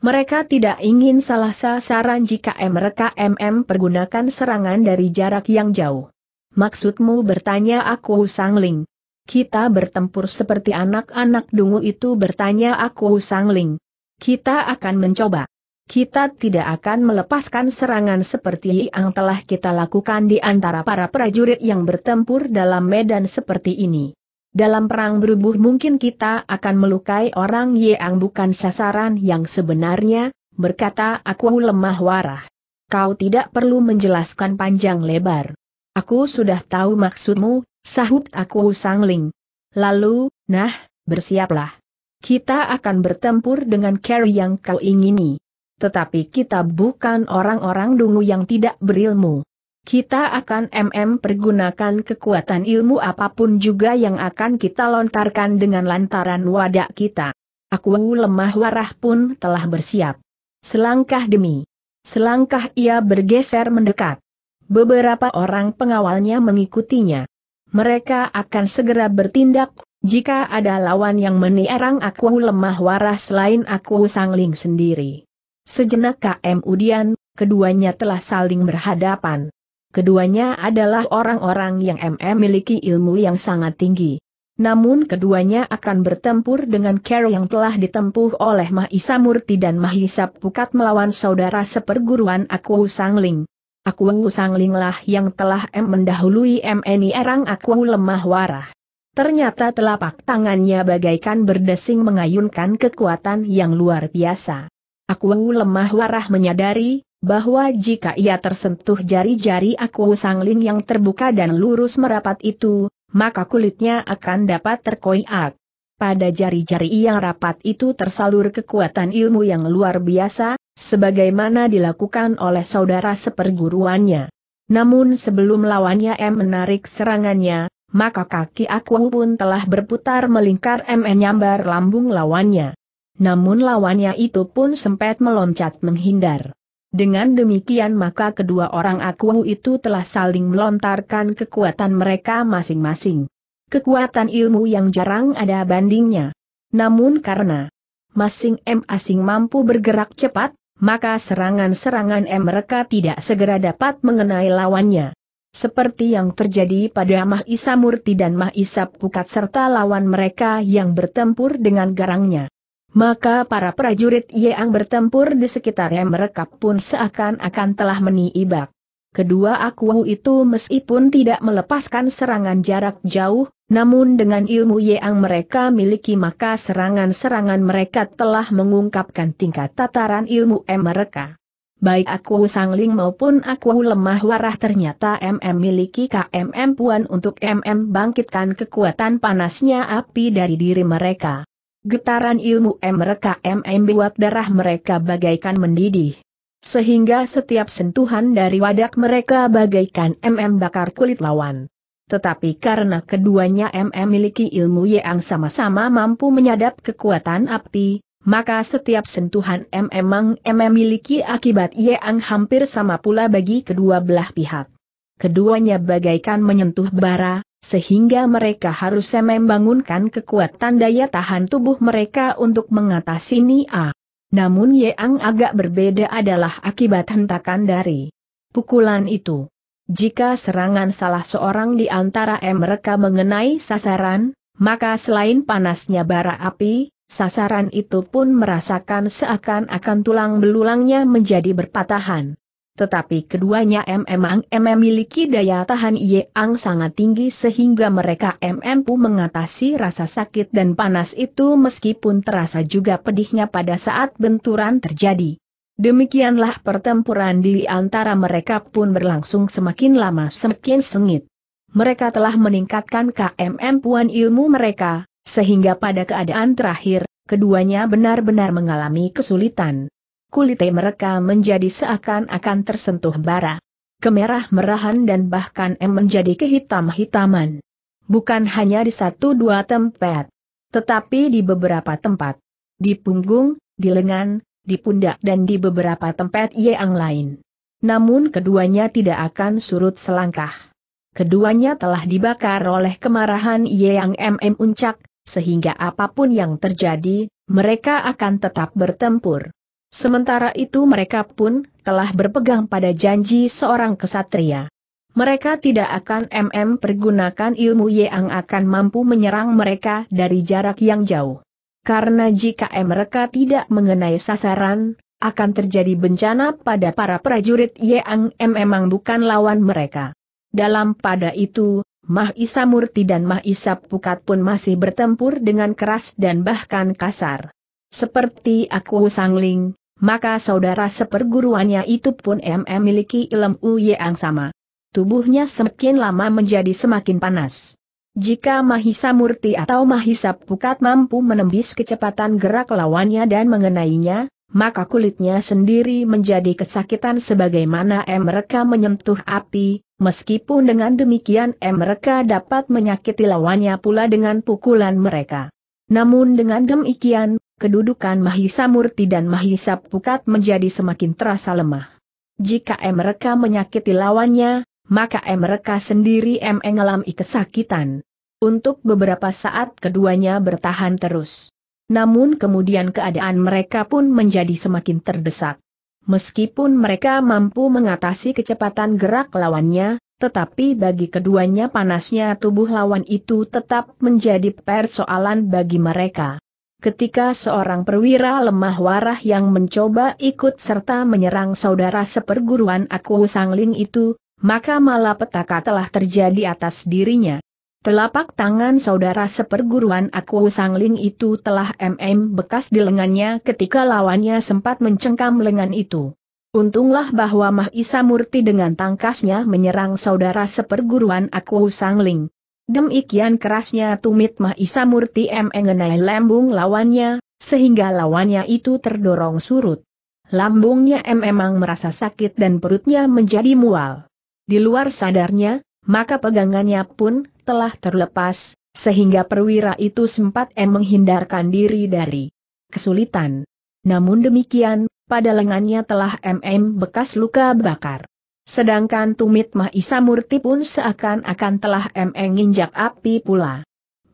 Mereka tidak ingin salah sasaran jika mereka MM pergunakan serangan dari jarak yang jauh. Maksudmu bertanya aku Sangling. Kita bertempur seperti anak-anak dungu itu bertanya aku Sangling. Kita akan mencoba. Kita tidak akan melepaskan serangan seperti yang telah kita lakukan di antara para prajurit yang bertempur dalam medan seperti ini. Dalam perang berubuh mungkin kita akan melukai orang yang bukan sasaran yang sebenarnya, berkata aku lemah warah. Kau tidak perlu menjelaskan panjang lebar. Aku sudah tahu maksudmu, sahut aku sangling. Lalu, nah, bersiaplah. Kita akan bertempur dengan carry yang kau ingini. Tetapi kita bukan orang-orang dungu yang tidak berilmu. Kita akan MM pergunakan kekuatan ilmu apapun juga yang akan kita lontarkan dengan lantaran wadah kita. Aku lemah warah pun telah bersiap. Selangkah demi selangkah ia bergeser mendekat. Beberapa orang pengawalnya mengikutinya. Mereka akan segera bertindak jika ada lawan yang menierang aku lemah warah selain aku sangling sendiri. Sejenak KM Udian, keduanya telah saling berhadapan. Keduanya adalah orang-orang yang MM miliki ilmu yang sangat tinggi. Namun keduanya akan bertempur dengan Carol yang telah ditempuh oleh Mahisa Murti dan Mahisa Pukat melawan saudara seperguruan Aku Sangling. Aku Sangling yang telah M mendahului MNI Erang Aku lemah warah. Ternyata telapak tangannya bagaikan berdesing mengayunkan kekuatan yang luar biasa. Aku lemah warah menyadari, bahwa jika ia tersentuh jari-jari aku sangling yang terbuka dan lurus merapat itu, maka kulitnya akan dapat terkoyak. Pada jari-jari yang rapat itu tersalur kekuatan ilmu yang luar biasa, sebagaimana dilakukan oleh saudara seperguruannya. Namun sebelum lawannya M menarik serangannya, maka kaki aku pun telah berputar melingkar M menyambar lambung lawannya. Namun lawannya itu pun sempat meloncat menghindar. Dengan demikian maka kedua orang aku itu telah saling melontarkan kekuatan mereka masing-masing. Kekuatan ilmu yang jarang ada bandingnya. Namun karena masing M asing mampu bergerak cepat, maka serangan-serangan M mereka tidak segera dapat mengenai lawannya. Seperti yang terjadi pada Mahisa Murti dan Mahisa Pukat serta lawan mereka yang bertempur dengan garangnya. Maka para prajurit Yeang bertempur di sekitarnya mereka pun seakan-akan telah meniibak. Kedua aku itu meskipun tidak melepaskan serangan jarak jauh, namun dengan ilmu Yeang mereka miliki maka serangan-serangan mereka telah mengungkapkan tingkat tataran ilmu M mereka. Baik aku sangling maupun aku lemah warah ternyata MM miliki KMM puan untuk MM bangkitkan kekuatan panasnya api dari diri mereka. Getaran ilmu mereka membuat darah mereka bagaikan mendidih. Sehingga setiap sentuhan dari wadak mereka bagaikan MM bakar kulit lawan. Tetapi karena keduanya MM miliki ilmu yang sama-sama mampu menyadap kekuatan api, maka setiap sentuhan MM miliki akibat yang hampir sama pula bagi kedua belah pihak. Keduanya bagaikan menyentuh bara, sehingga mereka harus membangunkan kekuatan daya tahan tubuh mereka untuk mengatasi Nia. Namun Yeang agak berbeda adalah akibat hentakan dari pukulan itu. Jika serangan salah seorang di antara mereka mengenai sasaran, maka selain panasnya bara api, sasaran itu pun merasakan seakan-akan tulang belulangnya menjadi berpatahan. Tetapi keduanya memang memiliki daya tahan yang sangat tinggi sehingga mereka mampu mengatasi rasa sakit dan panas itu meskipun terasa juga pedihnya pada saat benturan terjadi. Demikianlah pertempuran di antara mereka pun berlangsung semakin lama semakin sengit. Mereka telah meningkatkan kmampuan ilmu mereka, sehingga pada keadaan terakhir, keduanya benar-benar mengalami kesulitan kulit mereka menjadi seakan-akan tersentuh bara. Kemerah-merahan dan bahkan em menjadi kehitam-hitaman. Bukan hanya di satu dua tempat, tetapi di beberapa tempat. Di punggung, di lengan, di pundak dan di beberapa tempat yang lain. Namun keduanya tidak akan surut selangkah. Keduanya telah dibakar oleh kemarahan yang MM Uncak, sehingga apapun yang terjadi, mereka akan tetap bertempur. Sementara itu mereka pun telah berpegang pada janji seorang kesatria. Mereka tidak akan MM pergunakan ilmu yang akan mampu menyerang mereka dari jarak yang jauh. Karena jika mereka tidak mengenai sasaran, akan terjadi bencana pada para prajurit yang memang bukan lawan mereka. Dalam pada itu, Mah Isa Murti dan Mah Isa Pukat pun masih bertempur dengan keras dan bahkan kasar. Seperti aku sangling, maka saudara seperguruannya itu pun MM memiliki ilmu yang sama. Tubuhnya semakin lama menjadi semakin panas. Jika Mahisa Murti atau Mahisa Pukat mampu menembus kecepatan gerak lawannya dan mengenainya, maka kulitnya sendiri menjadi kesakitan sebagaimana M mereka menyentuh api, meskipun dengan demikian M mereka dapat menyakiti lawannya pula dengan pukulan mereka. Namun dengan demikian, kedudukan Mahisa Murti dan Mahisa Pukat menjadi semakin terasa lemah. Jika mereka menyakiti lawannya, maka mereka sendiri mengalami kesakitan. Untuk beberapa saat keduanya bertahan terus. Namun kemudian keadaan mereka pun menjadi semakin terdesak. Meskipun mereka mampu mengatasi kecepatan gerak lawannya, tetapi bagi keduanya panasnya tubuh lawan itu tetap menjadi persoalan bagi mereka. Ketika seorang perwira lemah warah yang mencoba ikut serta menyerang saudara seperguruan aku Sangling itu, maka malapetaka telah terjadi atas dirinya. Telapak tangan saudara seperguruan aku Sangling itu telah MM bekas di lengannya ketika lawannya sempat mencengkam lengan itu. Untunglah bahwa Mahisa Murti dengan tangkasnya menyerang saudara seperguruan aku Sangling. Demikian kerasnya tumit Mahisa Murti M. mengenai lambung lawannya, sehingga lawannya itu terdorong surut. Lambungnya M memang merasa sakit dan perutnya menjadi mual. Di luar sadarnya, maka pegangannya pun telah terlepas, sehingga perwira itu sempat M menghindarkan diri dari kesulitan. Namun demikian, pada lengannya telah MM bekas luka bakar. Sedangkan tumit Mahisa Murti pun seakan-akan telah menginjak api pula.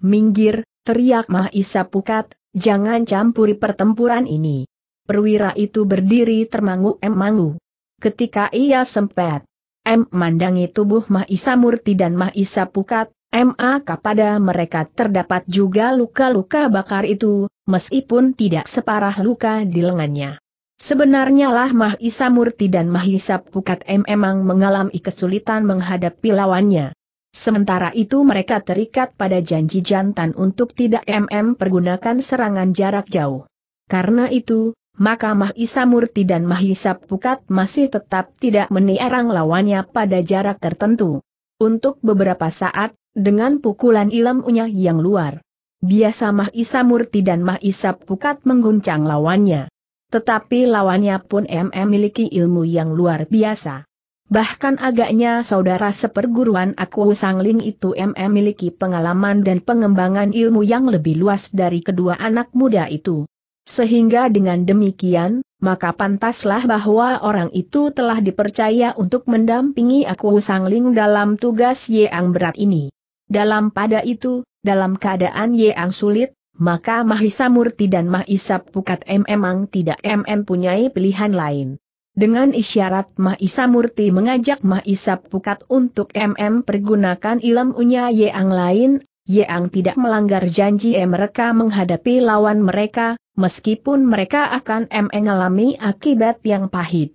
Minggir, teriak Mahisa Pukat, jangan campuri pertempuran ini. Perwira itu berdiri termangu-emangu. Ketika ia sempat, M mandangi tubuh Mahisa Murti dan Mahisa Pukat, MAK pada mereka terdapat juga luka-luka bakar itu, meskipun tidak separah luka di lengannya. Sebenarnya lah Mahisa Murti dan Mahisa Pukat M memang mengalami kesulitan menghadapi lawannya. Sementara itu mereka terikat pada janji jantan untuk tidak MM pergunakan serangan jarak jauh. Karena itu, maka Mahisa Murti dan Mahisa Pukat masih tetap tidak meniarang lawannya pada jarak tertentu. Untuk beberapa saat, dengan pukulan ilmunya yang luar. Biasa Mahisa Murti dan Mahisa Pukat mengguncang lawannya. Tetapi lawannya pun MM memiliki ilmu yang luar biasa. Bahkan agaknya saudara seperguruan aku Sangling itu MM miliki pengalaman dan pengembangan ilmu yang lebih luas dari kedua anak muda itu. Sehingga dengan demikian, maka pantaslah bahwa orang itu telah dipercaya untuk mendampingi aku Sangling dalam tugas Yeang berat ini. Dalam pada itu, dalam keadaan Yeang sulit, maka Mahisa Murti dan Mahisa Pukat M memang tidak MM punyai pilihan lain. Dengan isyarat Mahisa Murti mengajak Mahisa Pukat untuk MM pergunakan ilmunya Yang lain, Yang tidak melanggar janji mereka menghadapi lawan mereka, meskipun mereka akan M mengalami akibat yang pahit.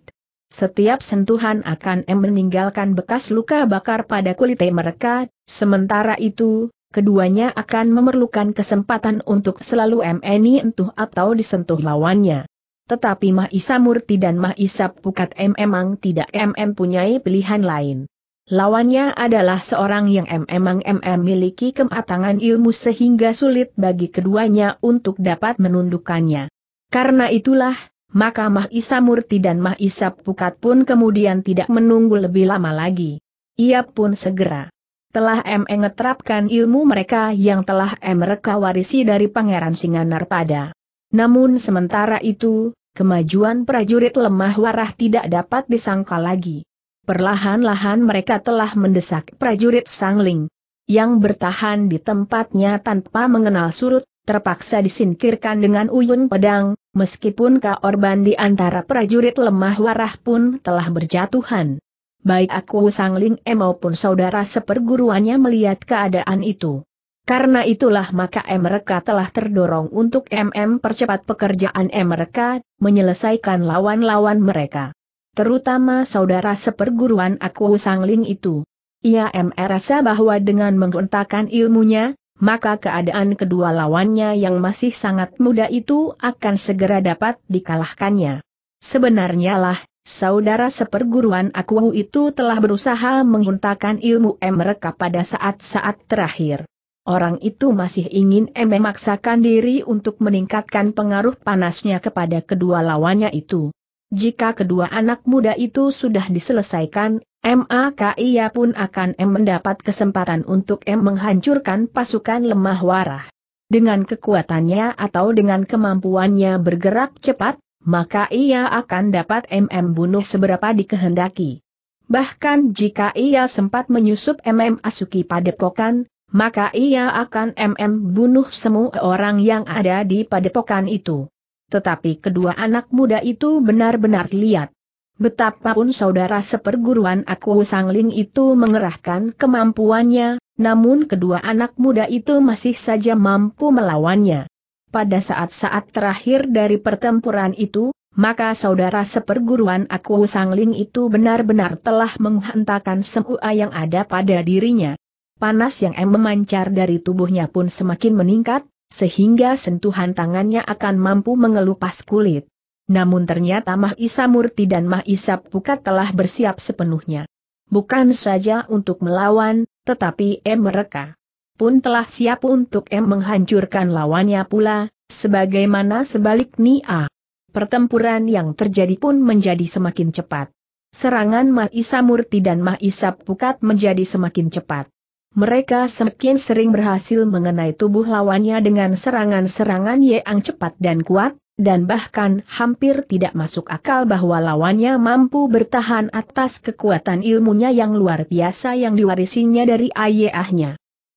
Setiap sentuhan akan M meninggalkan bekas luka bakar pada kulit mereka, sementara itu, keduanya akan memerlukan kesempatan untuk selalu MNI entuh atau disentuh lawannya. Tetapi Mah Isa Murti dan Mah Isa Pukat M memang tidak MM punyai pilihan lain. Lawannya adalah seorang yang M memang MM miliki kematangan ilmu sehingga sulit bagi keduanya untuk dapat menundukkannya. Karena itulah, maka Mah Isa Murti dan Mah Isa Pukat pun kemudian tidak menunggu lebih lama lagi. Ia pun segera telah M. mengetrapkan ilmu mereka yang telah mereka warisi dari Pangeran pada. Namun sementara itu, kemajuan prajurit lemah warah tidak dapat disangka lagi. Perlahan-lahan mereka telah mendesak prajurit Sangling, yang bertahan di tempatnya tanpa mengenal surut, terpaksa disingkirkan dengan uyun pedang, meskipun Kaorban di antara prajurit lemah warah pun telah berjatuhan baik aku Sang Ling E maupun saudara seperguruannya melihat keadaan itu. Karena itulah maka M mereka telah terdorong untuk MM percepat pekerjaan M mereka, menyelesaikan lawan-lawan mereka. Terutama saudara seperguruan aku Sangling itu. Ia M rasa bahwa dengan menghentakan ilmunya, maka keadaan kedua lawannya yang masih sangat muda itu akan segera dapat dikalahkannya. Sebenarnya lah, Saudara seperguruan aku itu telah berusaha menghuntakan ilmu mereka pada saat-saat terakhir. Orang itu masih ingin M memaksakan diri untuk meningkatkan pengaruh panasnya kepada kedua lawannya itu. Jika kedua anak muda itu sudah diselesaikan, maka ia ya pun akan M mendapat kesempatan untuk M menghancurkan pasukan lemah warah. Dengan kekuatannya atau dengan kemampuannya bergerak cepat, maka ia akan dapat MM bunuh seberapa dikehendaki. Bahkan jika ia sempat menyusup MM Asuki Padepokan, maka ia akan MM bunuh semua orang yang ada di Padepokan itu. Tetapi kedua anak muda itu benar-benar lihat. Betapapun saudara seperguruan aku Sangling itu mengerahkan kemampuannya, namun kedua anak muda itu masih saja mampu melawannya pada saat-saat terakhir dari pertempuran itu, maka saudara seperguruan aku Sang Ling itu benar-benar telah menghentakkan semua yang ada pada dirinya. Panas yang em memancar dari tubuhnya pun semakin meningkat, sehingga sentuhan tangannya akan mampu mengelupas kulit. Namun ternyata Mah Isa Murti dan Mah Isa Pukat telah bersiap sepenuhnya. Bukan saja untuk melawan, tetapi em mereka pun telah siap untuk M menghancurkan lawannya pula, sebagaimana sebaliknya. Pertempuran yang terjadi pun menjadi semakin cepat. Serangan Mahisa Murti dan Mahisa Pukat menjadi semakin cepat. Mereka semakin sering berhasil mengenai tubuh lawannya dengan serangan-serangan yang cepat dan kuat, dan bahkan hampir tidak masuk akal bahwa lawannya mampu bertahan atas kekuatan ilmunya yang luar biasa yang diwarisinya dari ayahnya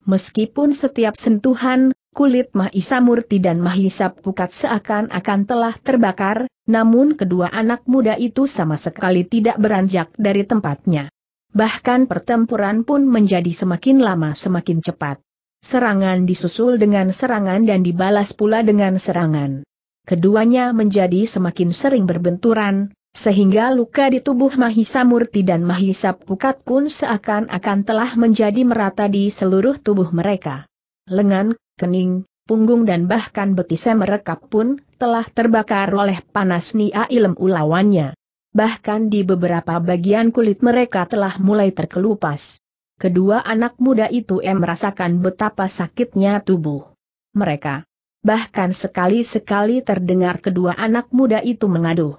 meskipun setiap sentuhan, kulit Mahisa Murti dan Mahisa Pukat seakan-akan telah terbakar, namun kedua anak muda itu sama sekali tidak beranjak dari tempatnya. Bahkan pertempuran pun menjadi semakin lama semakin cepat. Serangan disusul dengan serangan dan dibalas pula dengan serangan. Keduanya menjadi semakin sering berbenturan, sehingga luka di tubuh Mahisa Murti dan Mahisa Pukat pun seakan-akan telah menjadi merata di seluruh tubuh mereka. Lengan, kening, punggung dan bahkan betisnya mereka pun telah terbakar oleh panas Nia Ilm Ulawannya. Bahkan di beberapa bagian kulit mereka telah mulai terkelupas. Kedua anak muda itu em merasakan betapa sakitnya tubuh mereka. Bahkan sekali-sekali terdengar kedua anak muda itu mengaduh.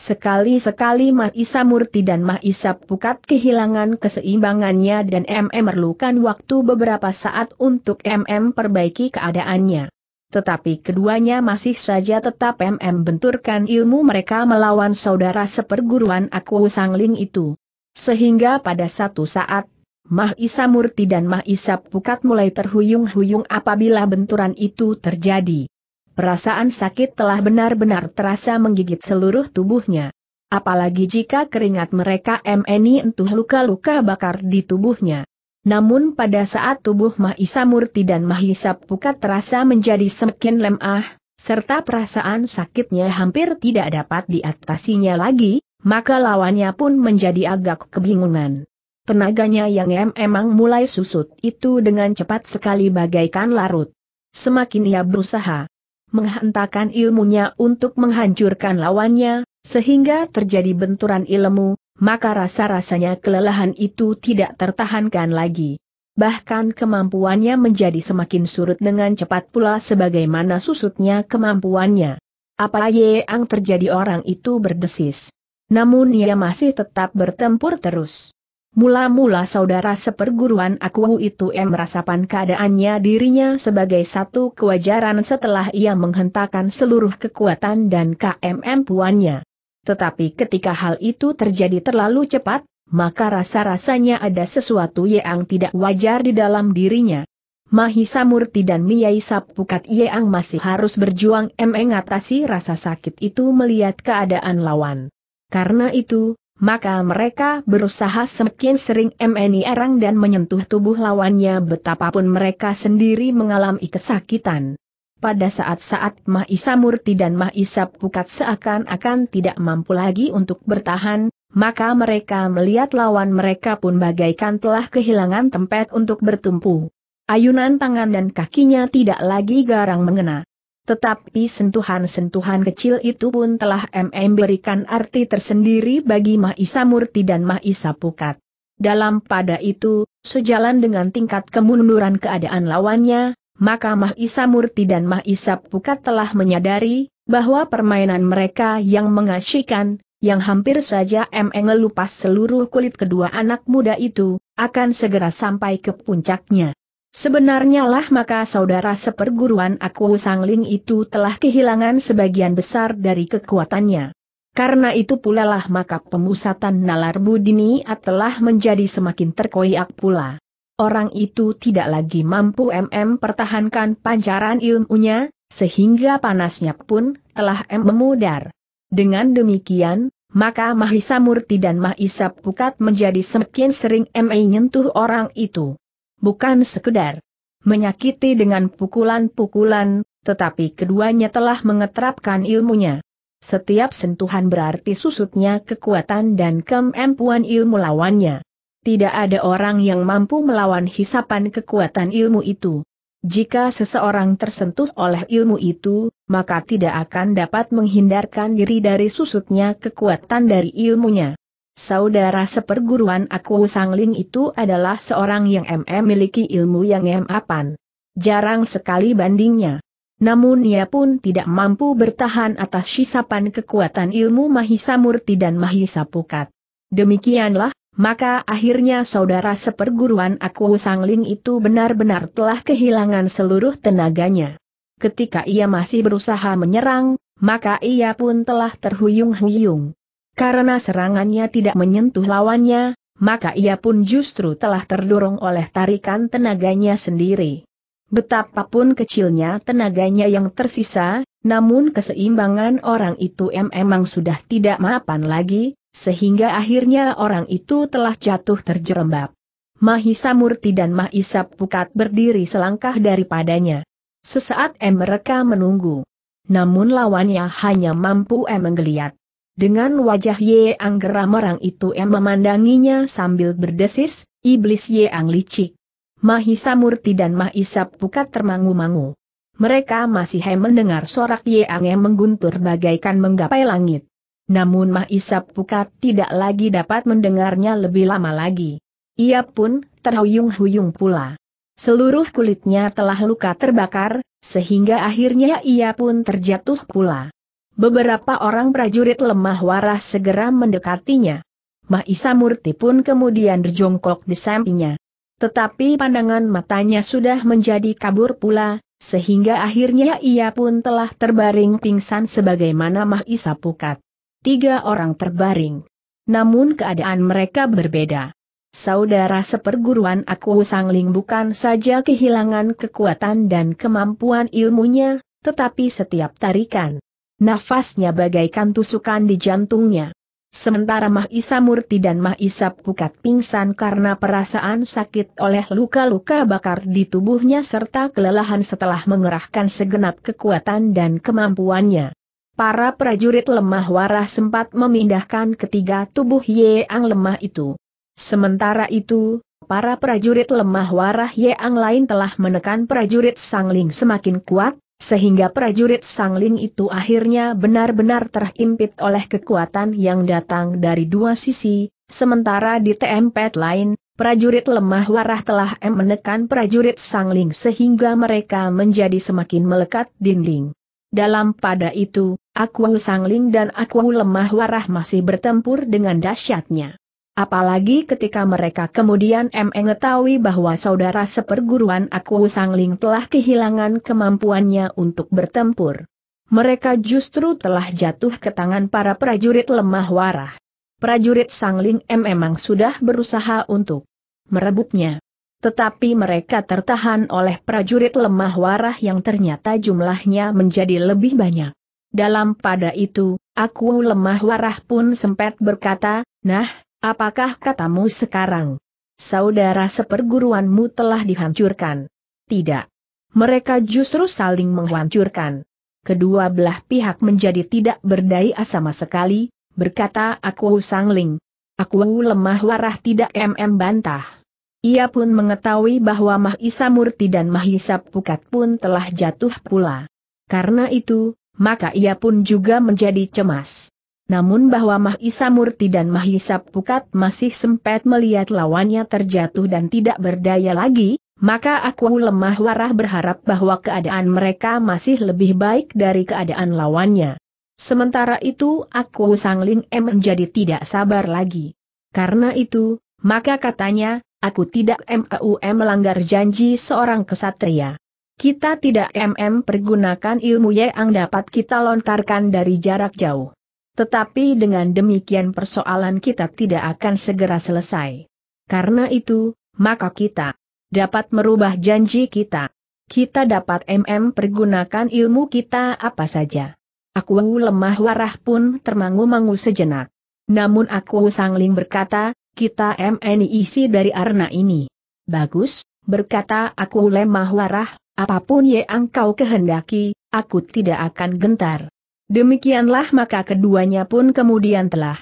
Sekali-sekali Mahisa Murti dan Mahisa Pukat kehilangan keseimbangannya dan MM memerlukan waktu beberapa saat untuk MM perbaiki keadaannya. Tetapi keduanya masih saja tetap MM benturkan ilmu mereka melawan saudara seperguruan aku Ling itu. Sehingga pada satu saat Mah Murti dan Mah Isa Pukat mulai terhuyung-huyung apabila benturan itu terjadi. Perasaan sakit telah benar-benar terasa menggigit seluruh tubuhnya. Apalagi jika keringat mereka MNI entuh luka-luka bakar di tubuhnya. Namun pada saat tubuh Mahisa Murti dan Mahisa Pukat terasa menjadi semakin lemah, serta perasaan sakitnya hampir tidak dapat diatasinya lagi, maka lawannya pun menjadi agak kebingungan. Tenaganya yang em emang mulai susut itu dengan cepat sekali bagaikan larut. Semakin ia berusaha, menghentakkan ilmunya untuk menghancurkan lawannya, sehingga terjadi benturan ilmu, maka rasa-rasanya kelelahan itu tidak tertahankan lagi. Bahkan kemampuannya menjadi semakin surut dengan cepat pula sebagaimana susutnya kemampuannya. Apa yang terjadi orang itu berdesis. Namun ia masih tetap bertempur terus. Mula-mula saudara seperguruan aku itu em merasakan keadaannya dirinya sebagai satu kewajaran setelah ia menghentakkan seluruh kekuatan dan KMM puannya. Tetapi ketika hal itu terjadi terlalu cepat, maka rasa-rasanya ada sesuatu yang tidak wajar di dalam dirinya. Mahisa Murti dan Miyai Sapukat Yeang masih harus berjuang mengatasi rasa sakit itu melihat keadaan lawan. Karena itu, maka mereka berusaha semakin sering MNI erang dan menyentuh tubuh lawannya betapapun mereka sendiri mengalami kesakitan. Pada saat-saat Mahisa Murti dan Mahisa Pukat seakan-akan tidak mampu lagi untuk bertahan, maka mereka melihat lawan mereka pun bagaikan telah kehilangan tempat untuk bertumpu. Ayunan tangan dan kakinya tidak lagi garang mengena. Tetapi sentuhan-sentuhan kecil itu pun telah MM berikan arti tersendiri bagi Mahisa Murti dan Mahisa Pukat. Dalam pada itu, sejalan dengan tingkat kemunduran keadaan lawannya, maka Mahisa Murti dan Mahisa Pukat telah menyadari bahwa permainan mereka yang mengasyikan, yang hampir saja MM melupas seluruh kulit kedua anak muda itu, akan segera sampai ke puncaknya. Sebenarnya lah maka saudara seperguruan aku Sangling itu telah kehilangan sebagian besar dari kekuatannya. Karena itu pula lah maka pemusatan nalar budini telah menjadi semakin terkoyak pula. Orang itu tidak lagi mampu MM pertahankan pancaran ilmunya, sehingga panasnya pun telah memudar. Dengan demikian, maka Mahisa Murti dan Mahisa Pukat menjadi semakin sering mm nyentuh orang itu bukan sekedar menyakiti dengan pukulan-pukulan, tetapi keduanya telah mengeterapkan ilmunya. Setiap sentuhan berarti susutnya kekuatan dan kemampuan ilmu lawannya. Tidak ada orang yang mampu melawan hisapan kekuatan ilmu itu. Jika seseorang tersentuh oleh ilmu itu, maka tidak akan dapat menghindarkan diri dari susutnya kekuatan dari ilmunya. Saudara seperguruan aku Sangling itu adalah seorang yang MM miliki ilmu yang MM Jarang sekali bandingnya. Namun ia pun tidak mampu bertahan atas sisapan kekuatan ilmu Mahisa Murti dan Mahisa Pukat. Demikianlah, maka akhirnya saudara seperguruan aku Sangling itu benar-benar telah kehilangan seluruh tenaganya. Ketika ia masih berusaha menyerang, maka ia pun telah terhuyung-huyung. Karena serangannya tidak menyentuh lawannya, maka ia pun justru telah terdorong oleh tarikan tenaganya sendiri. Betapapun kecilnya tenaganya yang tersisa, namun keseimbangan orang itu memang sudah tidak mapan lagi, sehingga akhirnya orang itu telah jatuh terjerembab. Mahisa Murti dan Mahisa Pukat berdiri selangkah daripadanya. Sesaat M mereka menunggu. Namun lawannya hanya mampu M menggeliat. Dengan wajah Ye Ang merang itu Em memandanginya sambil berdesis, iblis Ye Ang licik. Mahisa Murti dan Mahisa Pukat termangu-mangu. Mereka masih hem mendengar sorak Ye Ang yang mengguntur bagaikan menggapai langit. Namun Mahisa Pukat tidak lagi dapat mendengarnya lebih lama lagi. Ia pun terhuyung-huyung pula. Seluruh kulitnya telah luka terbakar, sehingga akhirnya ia pun terjatuh pula. Beberapa orang prajurit lemah waras segera mendekatinya. Mahisa Murti pun kemudian berjongkok di sampingnya. Tetapi pandangan matanya sudah menjadi kabur pula, sehingga akhirnya ia pun telah terbaring pingsan sebagaimana Mahisa Pukat. Tiga orang terbaring. Namun keadaan mereka berbeda. Saudara seperguruan aku Sangling bukan saja kehilangan kekuatan dan kemampuan ilmunya, tetapi setiap tarikan Nafasnya bagaikan tusukan di jantungnya. Sementara Mahisa Murti dan Mahisa Pukat pingsan karena perasaan sakit oleh luka-luka bakar di tubuhnya serta kelelahan setelah mengerahkan segenap kekuatan dan kemampuannya. Para prajurit lemah waras sempat memindahkan ketiga tubuh Yeang lemah itu. Sementara itu, para prajurit lemah warah Yeang lain telah menekan prajurit Sangling semakin kuat, sehingga prajurit Sangling itu akhirnya benar-benar terhimpit oleh kekuatan yang datang dari dua sisi, sementara di tempat lain, prajurit lemah warah telah menekan prajurit Sangling sehingga mereka menjadi semakin melekat dinding. Dalam pada itu, Akuang Sangling dan Akuang Lemah Warah masih bertempur dengan dahsyatnya. Apalagi ketika mereka kemudian mengetahui bahwa saudara seperguruan aku Sangling telah kehilangan kemampuannya untuk bertempur. Mereka justru telah jatuh ke tangan para prajurit lemah warah. Prajurit Sangling M memang sudah berusaha untuk merebutnya. Tetapi mereka tertahan oleh prajurit lemah warah yang ternyata jumlahnya menjadi lebih banyak. Dalam pada itu, aku lemah warah pun sempat berkata, Nah, Apakah katamu sekarang? Saudara seperguruanmu telah dihancurkan. Tidak. Mereka justru saling menghancurkan. Kedua belah pihak menjadi tidak berdaya sama sekali, berkata aku sangling. Aku lemah warah tidak MM bantah. Ia pun mengetahui bahwa Mahisa Murti dan Mahisa Pukat pun telah jatuh pula. Karena itu, maka ia pun juga menjadi cemas. Namun bahwa Mahisa Murti dan Mahisa Pukat masih sempat melihat lawannya terjatuh dan tidak berdaya lagi, maka aku lemah warah berharap bahwa keadaan mereka masih lebih baik dari keadaan lawannya. Sementara itu aku Sangling M menjadi tidak sabar lagi. Karena itu, maka katanya, aku tidak MUM melanggar janji seorang kesatria. Kita tidak MM pergunakan ilmu yang dapat kita lontarkan dari jarak jauh. Tetapi dengan demikian persoalan kita tidak akan segera selesai. Karena itu, maka kita dapat merubah janji kita. Kita dapat MM pergunakan ilmu kita apa saja. Aku lemah warah pun termangu-mangu sejenak. Namun aku sangling berkata, kita MN isi dari arna ini. Bagus, berkata aku lemah warah, apapun yang engkau kehendaki, aku tidak akan gentar. Demikianlah maka keduanya pun kemudian telah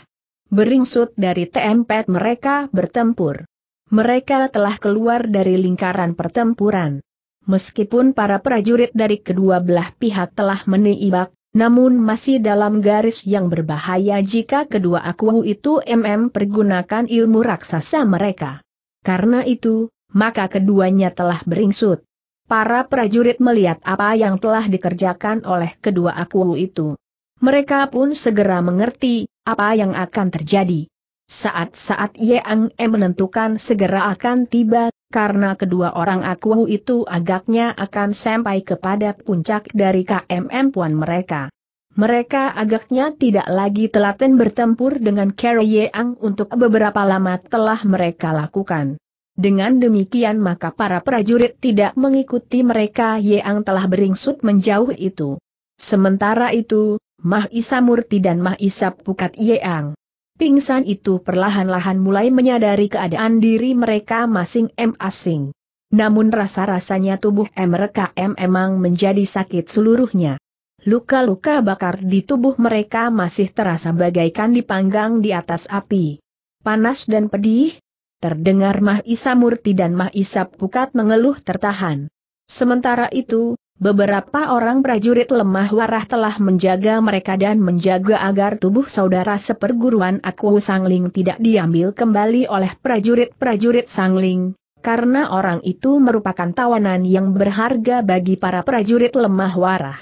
beringsut dari tempat mereka bertempur. Mereka telah keluar dari lingkaran pertempuran. Meskipun para prajurit dari kedua belah pihak telah meniibak, namun masih dalam garis yang berbahaya jika kedua aku itu MM pergunakan ilmu raksasa mereka. Karena itu, maka keduanya telah beringsut. Para prajurit melihat apa yang telah dikerjakan oleh kedua aku itu. Mereka pun segera mengerti apa yang akan terjadi. Saat-saat Yang E menentukan segera akan tiba, karena kedua orang aku itu agaknya akan sampai kepada puncak dari KMM Puan mereka. Mereka agaknya tidak lagi telaten bertempur dengan Carrie Yeang untuk beberapa lama telah mereka lakukan. Dengan demikian maka para prajurit tidak mengikuti mereka yang telah beringsut menjauh itu. Sementara itu, Mah Isa Murti dan Mah Isa Pukat Yeang. Pingsan itu perlahan-lahan mulai menyadari keadaan diri mereka masing-masing. Namun rasa-rasanya tubuh mereka memang menjadi sakit seluruhnya. Luka-luka bakar di tubuh mereka masih terasa bagaikan dipanggang di atas api. Panas dan pedih, Terdengar Mahisa Murti dan Mah Pukat mengeluh tertahan. Sementara itu, beberapa orang prajurit lemah warah telah menjaga mereka dan menjaga agar tubuh saudara seperguruan Aku Sangling tidak diambil kembali oleh prajurit-prajurit Sangling, karena orang itu merupakan tawanan yang berharga bagi para prajurit lemah warah.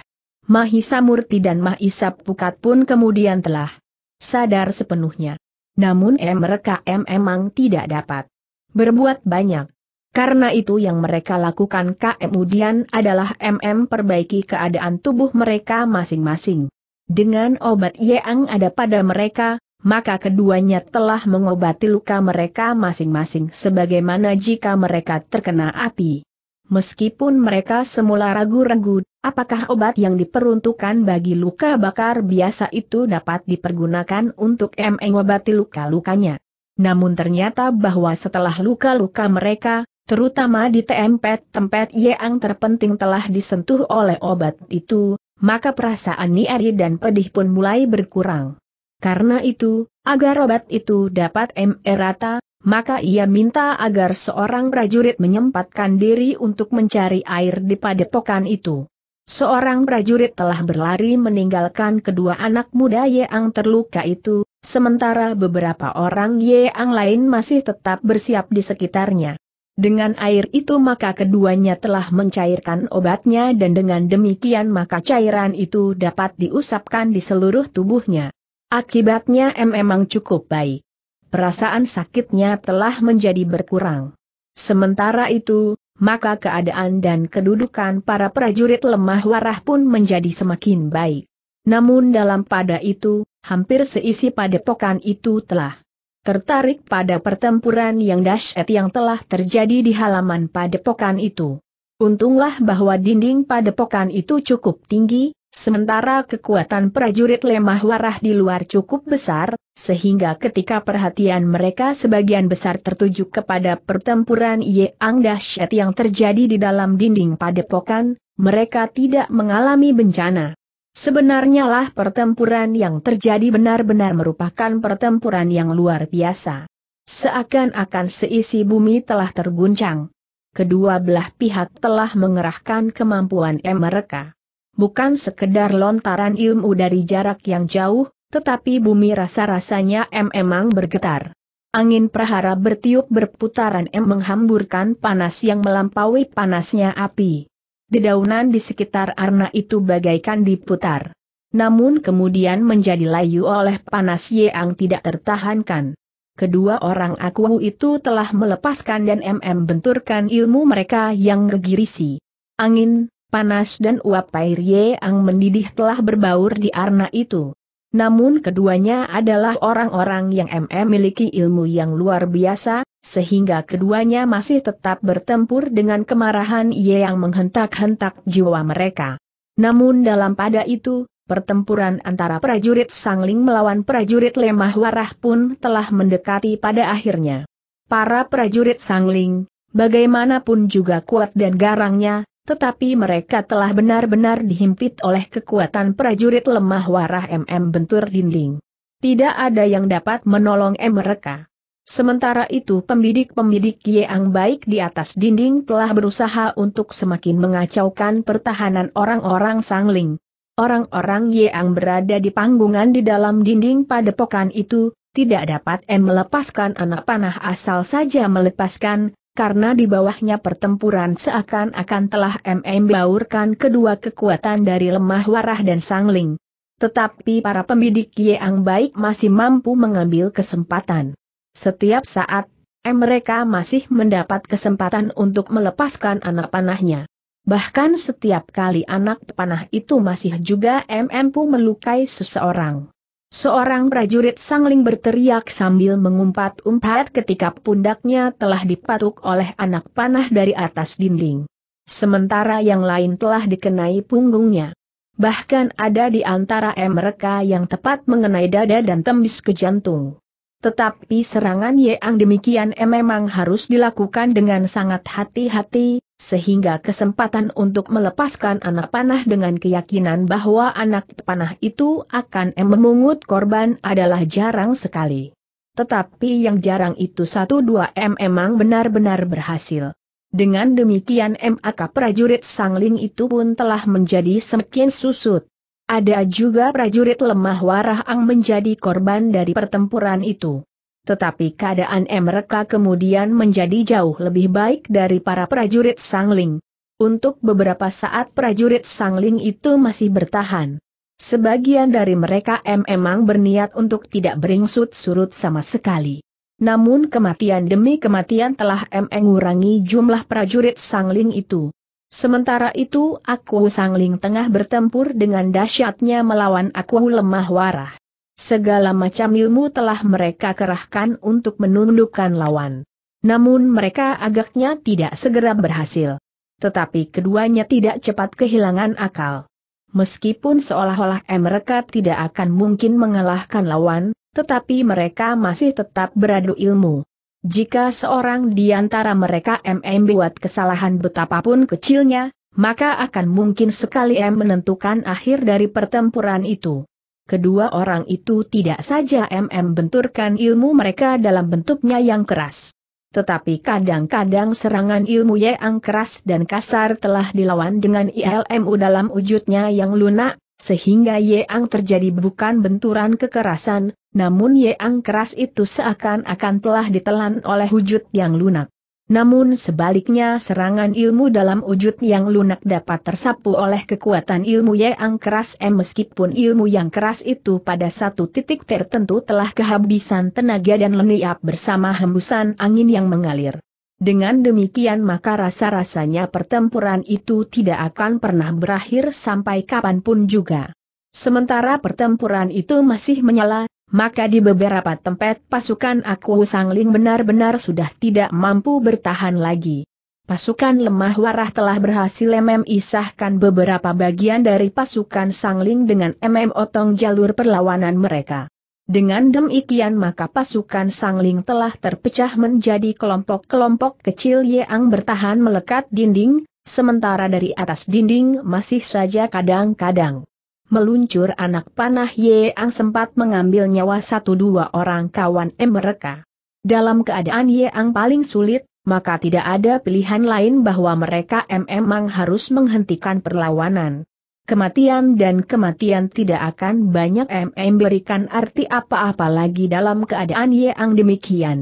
Mahisa Murti dan Mahisa Pukat pun kemudian telah sadar sepenuhnya namun em mereka mm emang tidak dapat berbuat banyak. Karena itu yang mereka lakukan kemudian adalah MM perbaiki keadaan tubuh mereka masing-masing. Dengan obat yang ada pada mereka, maka keduanya telah mengobati luka mereka masing-masing sebagaimana jika mereka terkena api. Meskipun mereka semula ragu-ragu, apakah obat yang diperuntukkan bagi luka bakar biasa itu dapat dipergunakan untuk mengobati luka-lukanya. Namun ternyata bahwa setelah luka-luka mereka, terutama di tempat-tempat yang terpenting telah disentuh oleh obat itu, maka perasaan niari dan pedih pun mulai berkurang. Karena itu, agar obat itu dapat merata, maka ia minta agar seorang prajurit menyempatkan diri untuk mencari air di padepokan itu. Seorang prajurit telah berlari meninggalkan kedua anak muda Yeang terluka itu, sementara beberapa orang Yeang lain masih tetap bersiap di sekitarnya. Dengan air itu maka keduanya telah mencairkan obatnya dan dengan demikian maka cairan itu dapat diusapkan di seluruh tubuhnya. Akibatnya memang cukup baik. Perasaan sakitnya telah menjadi berkurang. Sementara itu, maka keadaan dan kedudukan para prajurit lemah warah pun menjadi semakin baik. Namun dalam pada itu, hampir seisi padepokan itu telah tertarik pada pertempuran yang dahsyat yang telah terjadi di halaman padepokan itu. Untunglah bahwa dinding padepokan itu cukup tinggi, Sementara kekuatan prajurit lemah warah di luar cukup besar, sehingga ketika perhatian mereka sebagian besar tertuju kepada pertempuran Yeang dahsyat yang terjadi di dalam dinding padepokan, mereka tidak mengalami bencana. Sebenarnya lah pertempuran yang terjadi benar-benar merupakan pertempuran yang luar biasa. Seakan-akan seisi bumi telah terguncang. Kedua belah pihak telah mengerahkan kemampuan mereka bukan sekedar lontaran ilmu dari jarak yang jauh, tetapi bumi rasa-rasanya M emang bergetar. Angin prahara bertiup berputaran M menghamburkan panas yang melampaui panasnya api. Dedaunan di sekitar arna itu bagaikan diputar. Namun kemudian menjadi layu oleh panas yang tidak tertahankan. Kedua orang aku itu telah melepaskan dan MM benturkan ilmu mereka yang gegirisi. Angin, panas dan uap air yang mendidih telah berbaur di arna itu. Namun keduanya adalah orang-orang yang MM miliki ilmu yang luar biasa, sehingga keduanya masih tetap bertempur dengan kemarahan Ye yang menghentak-hentak jiwa mereka. Namun dalam pada itu, pertempuran antara prajurit Sangling melawan prajurit Lemah Warah pun telah mendekati pada akhirnya. Para prajurit Sangling, bagaimanapun juga kuat dan garangnya, tetapi mereka telah benar-benar dihimpit oleh kekuatan prajurit lemah warah MM Bentur Dinding. Tidak ada yang dapat menolong mereka. Sementara itu pembidik-pembidik Yeang baik di atas dinding telah berusaha untuk semakin mengacaukan pertahanan orang-orang sangling. Orang-orang Yeang berada di panggungan di dalam dinding padepokan itu, tidak dapat M melepaskan anak panah asal saja melepaskan, karena di bawahnya pertempuran seakan-akan telah MM membaurkan kedua kekuatan dari lemah warah dan sangling. Tetapi para pembidik Yeang baik masih mampu mengambil kesempatan. Setiap saat, mereka masih mendapat kesempatan untuk melepaskan anak panahnya. Bahkan setiap kali anak panah itu masih juga MM pun melukai seseorang. Seorang prajurit sangling berteriak sambil mengumpat umpat ketika pundaknya telah dipatuk oleh anak panah dari atas dinding. Sementara yang lain telah dikenai punggungnya. Bahkan ada di antara mereka yang tepat mengenai dada dan tembus ke jantung. Tetapi serangan yeang demikian eh, memang harus dilakukan dengan sangat hati-hati, sehingga kesempatan untuk melepaskan anak panah dengan keyakinan bahwa anak panah itu akan memungut korban adalah jarang sekali. Tetapi yang jarang itu satu dua m emang benar-benar berhasil. Dengan demikian MAK prajurit sangling itu pun telah menjadi semakin susut. Ada juga prajurit lemah warah ang menjadi korban dari pertempuran itu. Tetapi keadaan mereka kemudian menjadi jauh lebih baik dari para prajurit Sangling. Untuk beberapa saat prajurit Sangling itu masih bertahan. Sebagian dari mereka memang berniat untuk tidak beringsut surut sama sekali. Namun kematian demi kematian telah mengurangi jumlah prajurit Sangling itu. Sementara itu Aku Sangling tengah bertempur dengan dahsyatnya melawan Aku lemah warah. Segala macam ilmu telah mereka kerahkan untuk menundukkan lawan. Namun mereka agaknya tidak segera berhasil. Tetapi keduanya tidak cepat kehilangan akal. Meskipun seolah-olah mereka tidak akan mungkin mengalahkan lawan, tetapi mereka masih tetap beradu ilmu. Jika seorang di antara mereka MM buat kesalahan betapapun kecilnya, maka akan mungkin sekali M menentukan akhir dari pertempuran itu kedua orang itu tidak saja MM benturkan ilmu mereka dalam bentuknya yang keras. Tetapi kadang-kadang serangan ilmu yang keras dan kasar telah dilawan dengan ILMU dalam wujudnya yang lunak, sehingga yang terjadi bukan benturan kekerasan, namun yang keras itu seakan-akan telah ditelan oleh wujud yang lunak. Namun sebaliknya serangan ilmu dalam wujud yang lunak dapat tersapu oleh kekuatan ilmu yang keras M eh, meskipun ilmu yang keras itu pada satu titik tertentu telah kehabisan tenaga dan leniap bersama hembusan angin yang mengalir. Dengan demikian maka rasa-rasanya pertempuran itu tidak akan pernah berakhir sampai kapanpun juga. Sementara pertempuran itu masih menyala, maka di beberapa tempat pasukan aku Sangling benar-benar sudah tidak mampu bertahan lagi. Pasukan lemah warah telah berhasil memisahkan beberapa bagian dari pasukan Sangling dengan MM otong jalur perlawanan mereka. Dengan demikian maka pasukan Sangling telah terpecah menjadi kelompok-kelompok kecil yang bertahan melekat dinding, sementara dari atas dinding masih saja kadang-kadang meluncur anak panah Ye Yeang sempat mengambil nyawa satu dua orang kawan M mereka. Dalam keadaan Ye Yeang paling sulit, maka tidak ada pilihan lain bahwa mereka M memang harus menghentikan perlawanan. Kematian dan kematian tidak akan banyak MM berikan arti apa-apa lagi dalam keadaan Ye Yeang demikian.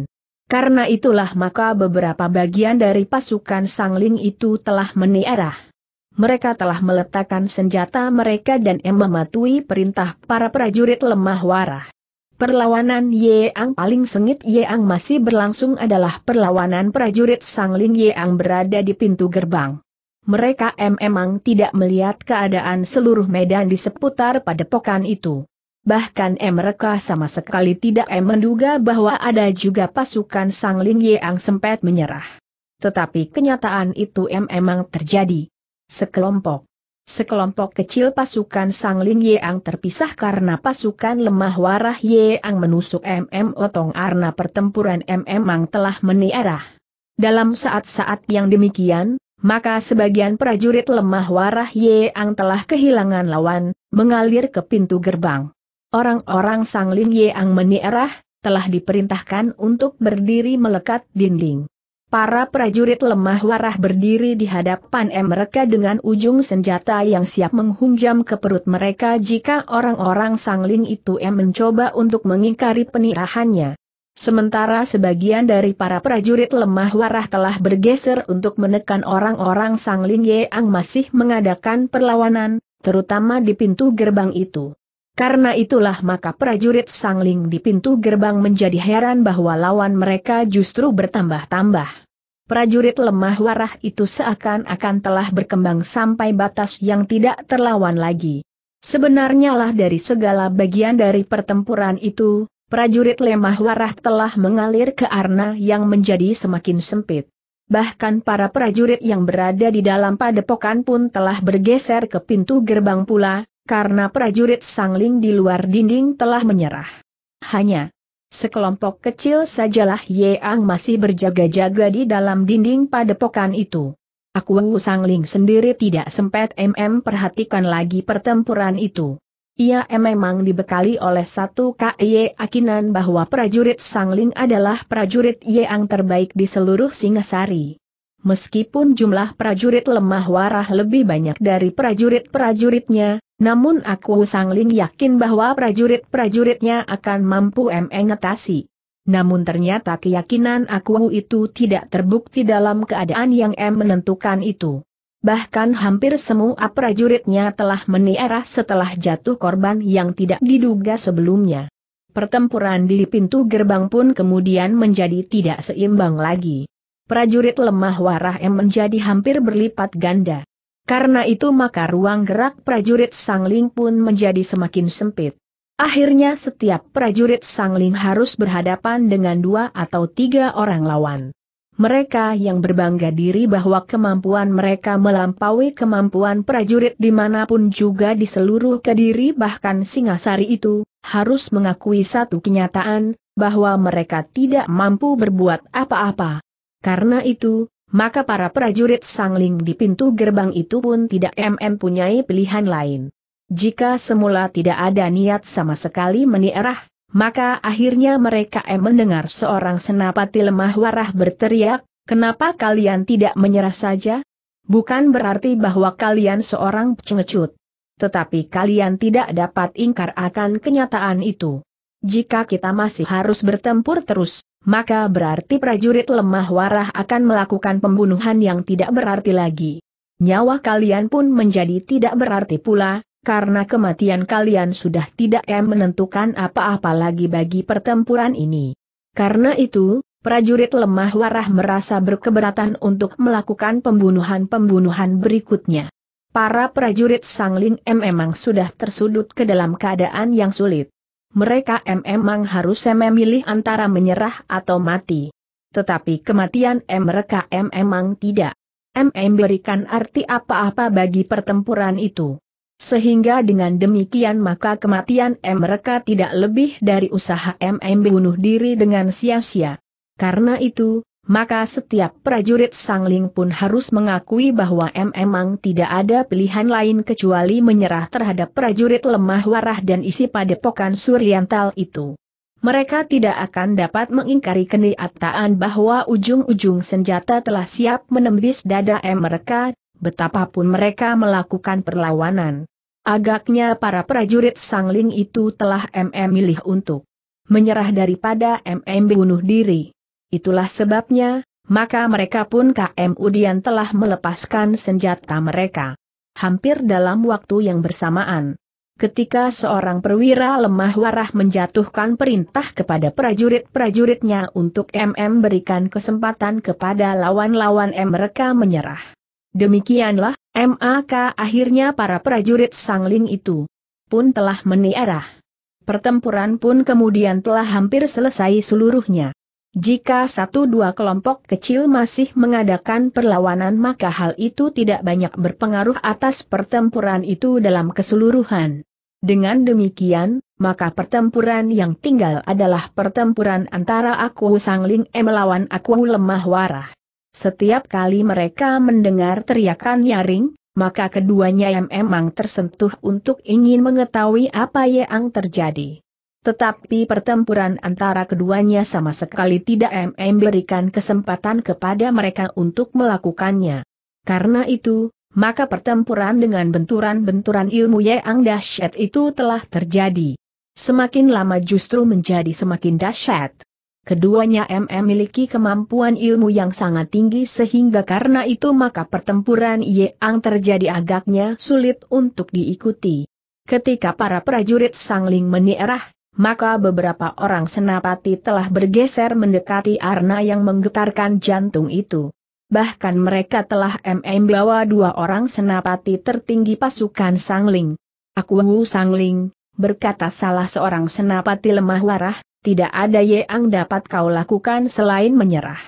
Karena itulah maka beberapa bagian dari pasukan Sangling itu telah meniarah mereka telah meletakkan senjata mereka dan mematuhi perintah para prajurit lemah warah. Perlawanan Yeang paling sengit Yeang masih berlangsung adalah perlawanan prajurit Sangling Yeang berada di pintu gerbang. Mereka memang tidak melihat keadaan seluruh medan di seputar padepokan itu. Bahkan mereka sama sekali tidak menduga bahwa ada juga pasukan Sangling Yeang sempat menyerah. Tetapi kenyataan itu memang terjadi. Sekelompok. Sekelompok kecil pasukan Sang Ling terpisah karena pasukan lemah warah Yang menusuk MM Otong Arna pertempuran MM telah meniarah. Dalam saat-saat yang demikian, maka sebagian prajurit lemah warah Yang telah kehilangan lawan, mengalir ke pintu gerbang. Orang-orang Sang Ling Yang meniarah, telah diperintahkan untuk berdiri melekat dinding. Para prajurit lemah warah berdiri di hadapan mereka dengan ujung senjata yang siap menghunjam ke perut mereka jika orang-orang sangling itu mencoba untuk mengingkari penirahannya. Sementara sebagian dari para prajurit lemah warah telah bergeser untuk menekan orang-orang sangling yang masih mengadakan perlawanan, terutama di pintu gerbang itu. Karena itulah maka prajurit sangling di pintu gerbang menjadi heran bahwa lawan mereka justru bertambah-tambah. Prajurit lemah warah itu seakan-akan telah berkembang sampai batas yang tidak terlawan lagi. Sebenarnya lah dari segala bagian dari pertempuran itu, prajurit lemah warah telah mengalir ke arna yang menjadi semakin sempit. Bahkan para prajurit yang berada di dalam padepokan pun telah bergeser ke pintu gerbang pula, karena prajurit sangling di luar dinding telah menyerah. Hanya Sekelompok kecil sajalah Yeang masih berjaga-jaga di dalam dinding padepokan itu. Aku Sangling sendiri tidak sempat MM perhatikan lagi pertempuran itu. Ia memang dibekali oleh satu KIE akinan bahwa prajurit Sangling adalah prajurit Yeang terbaik di seluruh Singasari. Meskipun jumlah prajurit lemah warah lebih banyak dari prajurit-prajuritnya, namun aku Sang Ling yakin bahwa prajurit-prajuritnya akan mampu mengatasi. Namun ternyata keyakinan aku itu tidak terbukti dalam keadaan yang M menentukan itu. Bahkan hampir semua prajuritnya telah meniarah setelah jatuh korban yang tidak diduga sebelumnya. Pertempuran di pintu gerbang pun kemudian menjadi tidak seimbang lagi. Prajurit lemah warah M menjadi hampir berlipat ganda. Karena itu maka ruang gerak prajurit Sangling pun menjadi semakin sempit. Akhirnya setiap prajurit Sangling harus berhadapan dengan dua atau tiga orang lawan. Mereka yang berbangga diri bahwa kemampuan mereka melampaui kemampuan prajurit dimanapun juga di seluruh kediri bahkan Singasari itu, harus mengakui satu kenyataan, bahwa mereka tidak mampu berbuat apa-apa. Karena itu, maka para prajurit sangling di pintu gerbang itu pun tidak punyai pilihan lain. Jika semula tidak ada niat sama sekali menierah, maka akhirnya mereka mendengar seorang senapati lemah warah berteriak, kenapa kalian tidak menyerah saja? Bukan berarti bahwa kalian seorang pengecut. Tetapi kalian tidak dapat ingkar akan kenyataan itu. Jika kita masih harus bertempur terus, maka berarti prajurit lemah warah akan melakukan pembunuhan yang tidak berarti lagi. Nyawa kalian pun menjadi tidak berarti pula, karena kematian kalian sudah tidak menentukan apa-apa lagi bagi pertempuran ini. Karena itu, prajurit lemah warah merasa berkeberatan untuk melakukan pembunuhan-pembunuhan berikutnya. Para prajurit Sangling memang sudah tersudut ke dalam keadaan yang sulit mereka memang harus memilih antara menyerah atau mati. Tetapi kematian mereka memang tidak memberikan arti apa-apa bagi pertempuran itu. Sehingga dengan demikian maka kematian mereka tidak lebih dari usaha MM bunuh diri dengan sia-sia. Karena itu, maka setiap prajurit sangling pun harus mengakui bahwa M memang tidak ada pilihan lain kecuali menyerah terhadap prajurit lemah warah dan isi padepokan Suryantal itu. Mereka tidak akan dapat mengingkari kenyataan bahwa ujung-ujung senjata telah siap menembis dada M mereka, betapapun mereka melakukan perlawanan. Agaknya para prajurit sangling itu telah MM milih untuk menyerah daripada MM bunuh diri. Itulah sebabnya, maka mereka pun KM Udian telah melepaskan senjata mereka. Hampir dalam waktu yang bersamaan. Ketika seorang perwira lemah warah menjatuhkan perintah kepada prajurit-prajuritnya untuk MM berikan kesempatan kepada lawan-lawan M mereka menyerah. Demikianlah, MAK akhirnya para prajurit sangling itu pun telah meniarah. Pertempuran pun kemudian telah hampir selesai seluruhnya. Jika satu dua kelompok kecil masih mengadakan perlawanan maka hal itu tidak banyak berpengaruh atas pertempuran itu dalam keseluruhan. Dengan demikian, maka pertempuran yang tinggal adalah pertempuran antara aku Sangling E melawan aku lemah warah. Setiap kali mereka mendengar teriakan nyaring, maka keduanya yang memang tersentuh untuk ingin mengetahui apa yang terjadi. Tetapi pertempuran antara keduanya sama sekali tidak memberikan kesempatan kepada mereka untuk melakukannya. Karena itu, maka pertempuran dengan benturan-benturan ilmu yang dahsyat itu telah terjadi. Semakin lama justru menjadi semakin dahsyat. Keduanya MM memiliki kemampuan ilmu yang sangat tinggi sehingga karena itu maka pertempuran yang terjadi agaknya sulit untuk diikuti. Ketika para prajurit Sangling menierah maka beberapa orang senapati telah bergeser mendekati arna yang menggetarkan jantung itu. Bahkan mereka telah MM bawa dua orang senapati tertinggi pasukan Sangling. Aku Wu Sangling, berkata salah seorang senapati lemah warah, tidak ada yang dapat kau lakukan selain menyerah.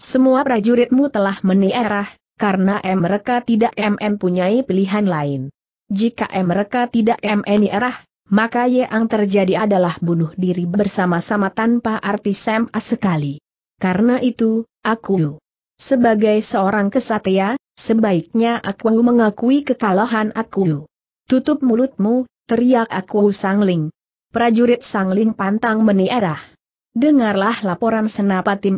Semua prajuritmu telah menierah, karena mereka tidak MM punyai pilihan lain. Jika mereka tidak MM nierah, maka yang terjadi adalah bunuh diri bersama-sama tanpa arti sama sekali. Karena itu, aku sebagai seorang kesatria, sebaiknya aku mengakui kekalahan aku. Tutup mulutmu, teriak aku sangling. Prajurit sangling pantang meniarah. Dengarlah laporan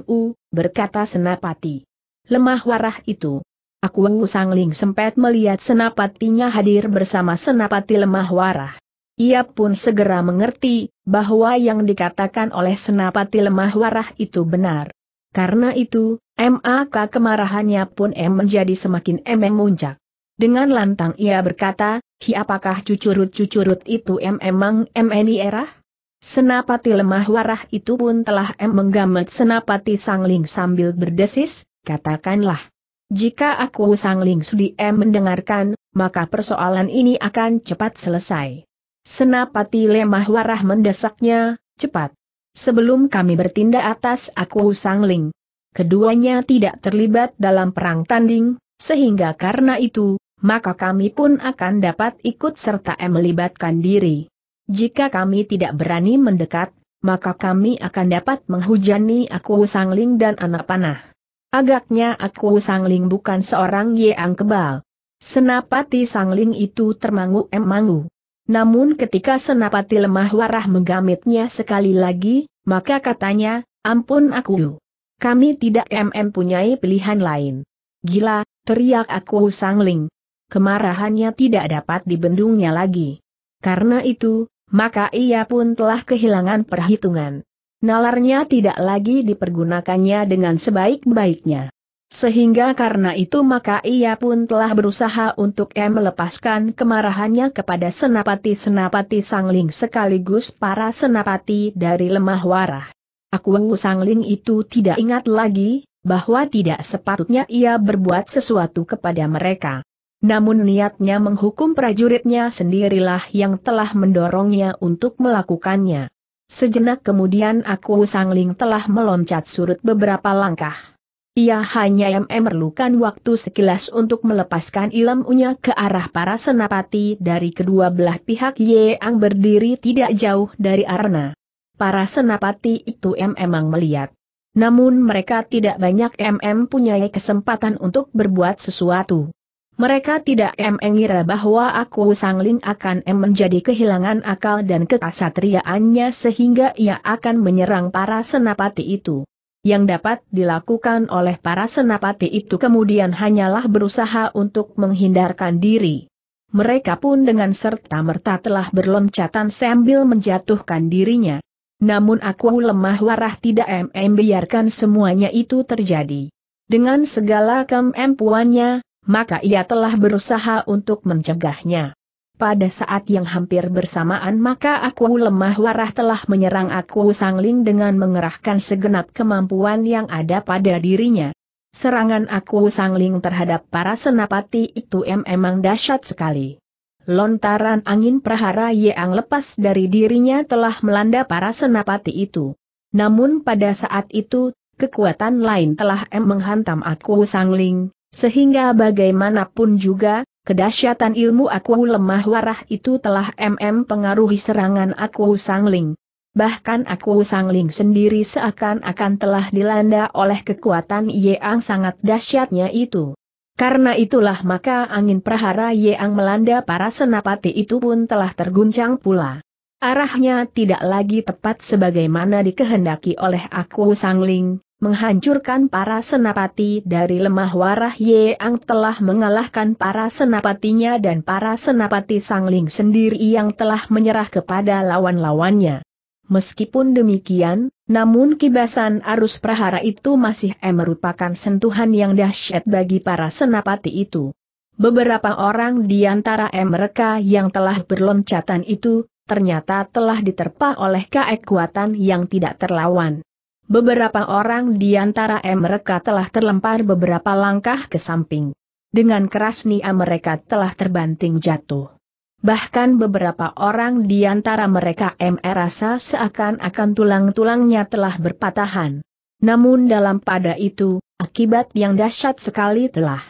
u, berkata senapati. Lemah warah itu. Aku sangling sempat melihat senapatinya hadir bersama senapati lemah warah. Ia pun segera mengerti, bahwa yang dikatakan oleh senapati lemah warah itu benar. Karena itu, MAK kemarahannya pun M menjadi semakin emeng memuncak. Dengan lantang ia berkata, Hi apakah cucurut-cucurut itu M emang M ini erah? Senapati lemah warah itu pun telah M menggamet senapati sangling sambil berdesis, katakanlah. Jika aku sangling sudi M mendengarkan, maka persoalan ini akan cepat selesai. Senapati lemah warah mendesaknya, cepat. Sebelum kami bertindak atas aku sangling. Keduanya tidak terlibat dalam perang tanding, sehingga karena itu, maka kami pun akan dapat ikut serta melibatkan diri. Jika kami tidak berani mendekat, maka kami akan dapat menghujani aku sangling dan anak panah. Agaknya aku sangling bukan seorang yang kebal. Senapati sangling itu termangu-emangu. Namun ketika Senapati lemah warah menggamitnya sekali lagi, maka katanya, ampun aku. Kami tidak mm punyai pilihan lain. Gila, teriak aku sangling. Kemarahannya tidak dapat dibendungnya lagi. Karena itu, maka ia pun telah kehilangan perhitungan. Nalarnya tidak lagi dipergunakannya dengan sebaik-baiknya. Sehingga karena itu maka ia pun telah berusaha untuk M melepaskan kemarahannya kepada senapati-senapati sangling sekaligus para senapati dari lemah warah. Aku sangling itu tidak ingat lagi, bahwa tidak sepatutnya ia berbuat sesuatu kepada mereka. Namun niatnya menghukum prajuritnya sendirilah yang telah mendorongnya untuk melakukannya. Sejenak kemudian aku sangling telah meloncat surut beberapa langkah. Ia hanya memerlukan waktu sekilas untuk melepaskan ilmunya ke arah para senapati dari kedua belah pihak yang berdiri tidak jauh dari arena. Para senapati itu memang melihat. Namun mereka tidak banyak MM punyai kesempatan untuk berbuat sesuatu. Mereka tidak mengira bahwa aku Sangling akan M menjadi kehilangan akal dan kekasatriaannya sehingga ia akan menyerang para senapati itu. Yang dapat dilakukan oleh para senapati itu kemudian hanyalah berusaha untuk menghindarkan diri. Mereka pun dengan serta-merta telah berloncatan sambil menjatuhkan dirinya. Namun aku lemah warah tidak mm biarkan semuanya itu terjadi. Dengan segala kemampuannya, maka ia telah berusaha untuk mencegahnya pada saat yang hampir bersamaan maka aku lemah warah telah menyerang aku sangling dengan mengerahkan segenap kemampuan yang ada pada dirinya. Serangan aku sangling terhadap para senapati itu memang dahsyat sekali. Lontaran angin prahara yang lepas dari dirinya telah melanda para senapati itu. Namun pada saat itu, kekuatan lain telah em menghantam aku sangling, sehingga bagaimanapun juga, Kedahsyatan ilmu aku lemah warah itu telah mm pengaruhi serangan aku sangling. Bahkan aku sangling sendiri seakan-akan telah dilanda oleh kekuatan yeang sangat dahsyatnya itu. Karena itulah maka angin prahara yeang melanda para senapati itu pun telah terguncang pula. Arahnya tidak lagi tepat sebagaimana dikehendaki oleh aku sangling, menghancurkan para senapati dari lemah warah yang telah mengalahkan para senapatinya dan para senapati sangling sendiri yang telah menyerah kepada lawan-lawannya. Meskipun demikian, namun kibasan arus prahara itu masih eh merupakan sentuhan yang dahsyat bagi para senapati itu. Beberapa orang di antara eh mereka yang telah berloncatan itu, ternyata telah diterpa oleh kekuatan yang tidak terlawan. Beberapa orang di antara mereka telah terlempar beberapa langkah ke samping. Dengan keras nia mereka telah terbanting jatuh. Bahkan beberapa orang di antara mereka merasa seakan-akan tulang-tulangnya telah berpatahan. Namun dalam pada itu, akibat yang dahsyat sekali telah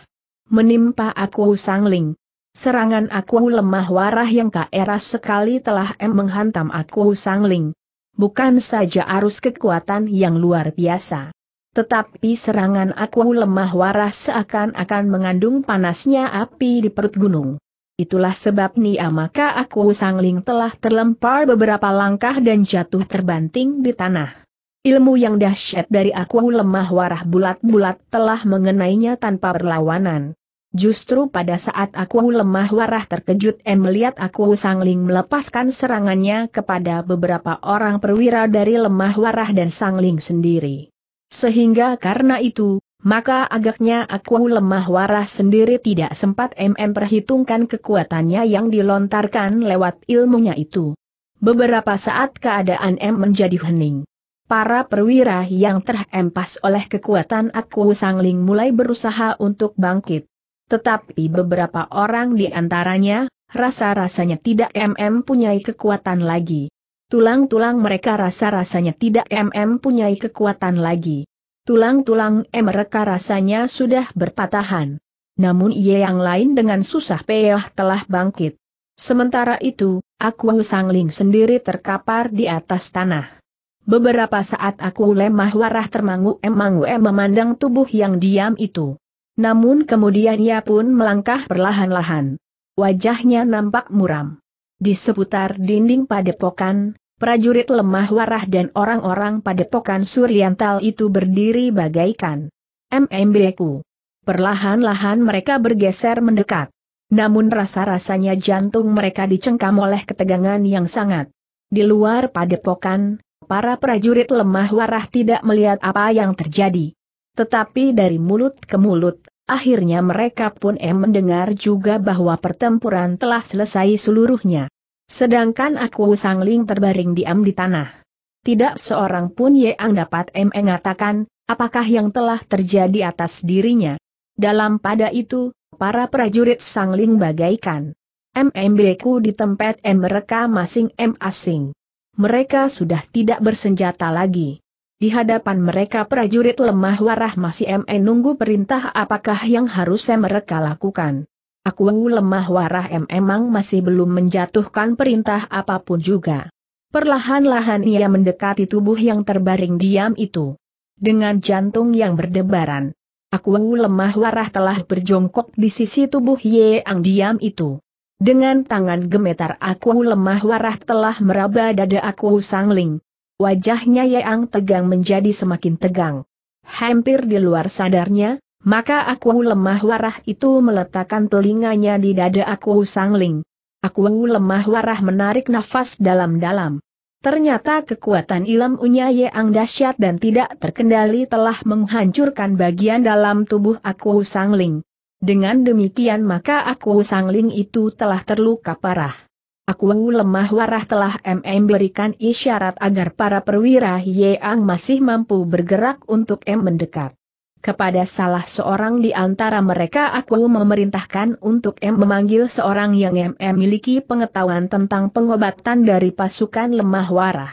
menimpa aku sangling. Serangan aku lemah warah yang keras sekali telah M menghantam aku sangling bukan saja arus kekuatan yang luar biasa. Tetapi serangan aku lemah waras seakan-akan mengandung panasnya api di perut gunung. Itulah sebab Nia maka aku sangling telah terlempar beberapa langkah dan jatuh terbanting di tanah. Ilmu yang dahsyat dari aku lemah warah bulat-bulat telah mengenainya tanpa perlawanan. Justru pada saat aku lemah warah terkejut em melihat aku Sangling melepaskan serangannya kepada beberapa orang perwira dari lemah warah dan Sangling sendiri. Sehingga karena itu, maka agaknya aku lemah warah sendiri tidak sempat MM perhitungkan kekuatannya yang dilontarkan lewat ilmunya itu. Beberapa saat keadaan M menjadi hening. Para perwira yang terhempas oleh kekuatan aku Sangling mulai berusaha untuk bangkit. Tetapi beberapa orang di antaranya, rasa-rasanya tidak MM punyai kekuatan lagi. Tulang-tulang mereka rasa-rasanya tidak MM punyai kekuatan lagi. Tulang-tulang mereka rasanya sudah berpatahan. Namun ia yang lain dengan susah payah telah bangkit. Sementara itu, aku Sangling sendiri terkapar di atas tanah. Beberapa saat aku lemah warah termangu emangu em memandang tubuh yang diam itu. Namun kemudian ia pun melangkah perlahan-lahan. Wajahnya nampak muram. Di seputar dinding padepokan, prajurit lemah warah dan orang-orang padepokan suriantal itu berdiri bagaikan MMBku. Perlahan-lahan mereka bergeser mendekat. Namun rasa-rasanya jantung mereka dicengkam oleh ketegangan yang sangat. Di luar padepokan, para prajurit lemah warah tidak melihat apa yang terjadi. Tetapi dari mulut ke mulut, akhirnya mereka pun em mendengar juga bahwa pertempuran telah selesai seluruhnya. Sedangkan aku sangling terbaring diam di tanah. Tidak seorang pun yang dapat em mengatakan, apakah yang telah terjadi atas dirinya. Dalam pada itu, para prajurit sangling bagaikan. MMB ku di tempat M mereka masing-masing. Mereka sudah tidak bersenjata lagi. Di hadapan mereka prajurit lemah warah masih e nunggu perintah apakah yang harus mereka lakukan. Aku lemah warah M memang e masih belum menjatuhkan perintah apapun juga. Perlahan-lahan ia mendekati tubuh yang terbaring diam itu. Dengan jantung yang berdebaran. Aku lemah warah telah berjongkok di sisi tubuh Ye ang diam itu. Dengan tangan gemetar aku lemah warah telah meraba dada aku sangling wajahnya yang tegang menjadi semakin tegang. Hampir di luar sadarnya, maka aku lemah warah itu meletakkan telinganya di dada aku sangling. Aku lemah warah menarik nafas dalam-dalam. Ternyata kekuatan ilam unya yang dahsyat dan tidak terkendali telah menghancurkan bagian dalam tubuh aku Sangling. Dengan demikian maka aku Sangling itu telah terluka parah. Aku lemah warah telah MM berikan isyarat agar para perwira Yeang masih mampu bergerak untuk M mendekat. Kepada salah seorang di antara mereka aku memerintahkan untuk M memanggil seorang yang MM miliki pengetahuan tentang pengobatan dari pasukan lemah warah.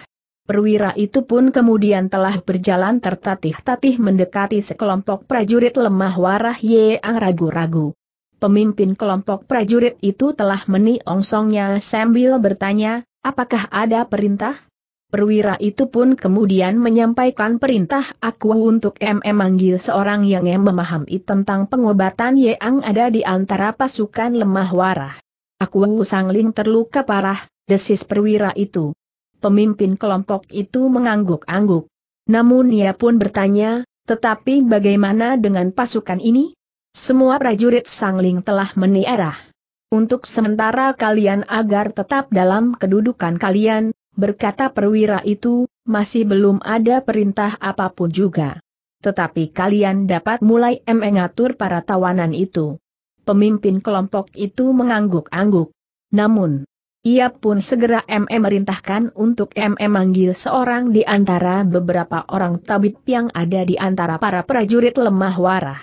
Perwira itu pun kemudian telah berjalan tertatih-tatih mendekati sekelompok prajurit lemah warah Yeang ragu-ragu. Pemimpin kelompok prajurit itu telah meniongsongnya sambil bertanya, apakah ada perintah? Perwira itu pun kemudian menyampaikan perintah aku untuk MM memanggil seorang yang M memahami tentang pengobatan yang ada di antara pasukan lemah warah. Aku sangling terluka parah, desis perwira itu. Pemimpin kelompok itu mengangguk-angguk. Namun ia pun bertanya, tetapi bagaimana dengan pasukan ini? Semua prajurit sangling telah meniarah. Untuk sementara kalian agar tetap dalam kedudukan kalian, berkata perwira itu, masih belum ada perintah apapun juga. Tetapi kalian dapat mulai mengatur para tawanan itu. Pemimpin kelompok itu mengangguk-angguk. Namun, ia pun segera MM merintahkan untuk MM manggil seorang di antara beberapa orang tabib yang ada di antara para prajurit lemah warah.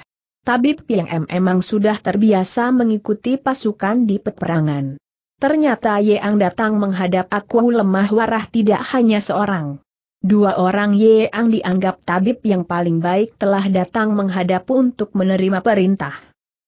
Tabib Piang M emang sudah terbiasa mengikuti pasukan di peperangan. Ternyata Yeang datang menghadap aku lemah warah tidak hanya seorang. Dua orang Yeang dianggap tabib yang paling baik telah datang menghadap untuk menerima perintah.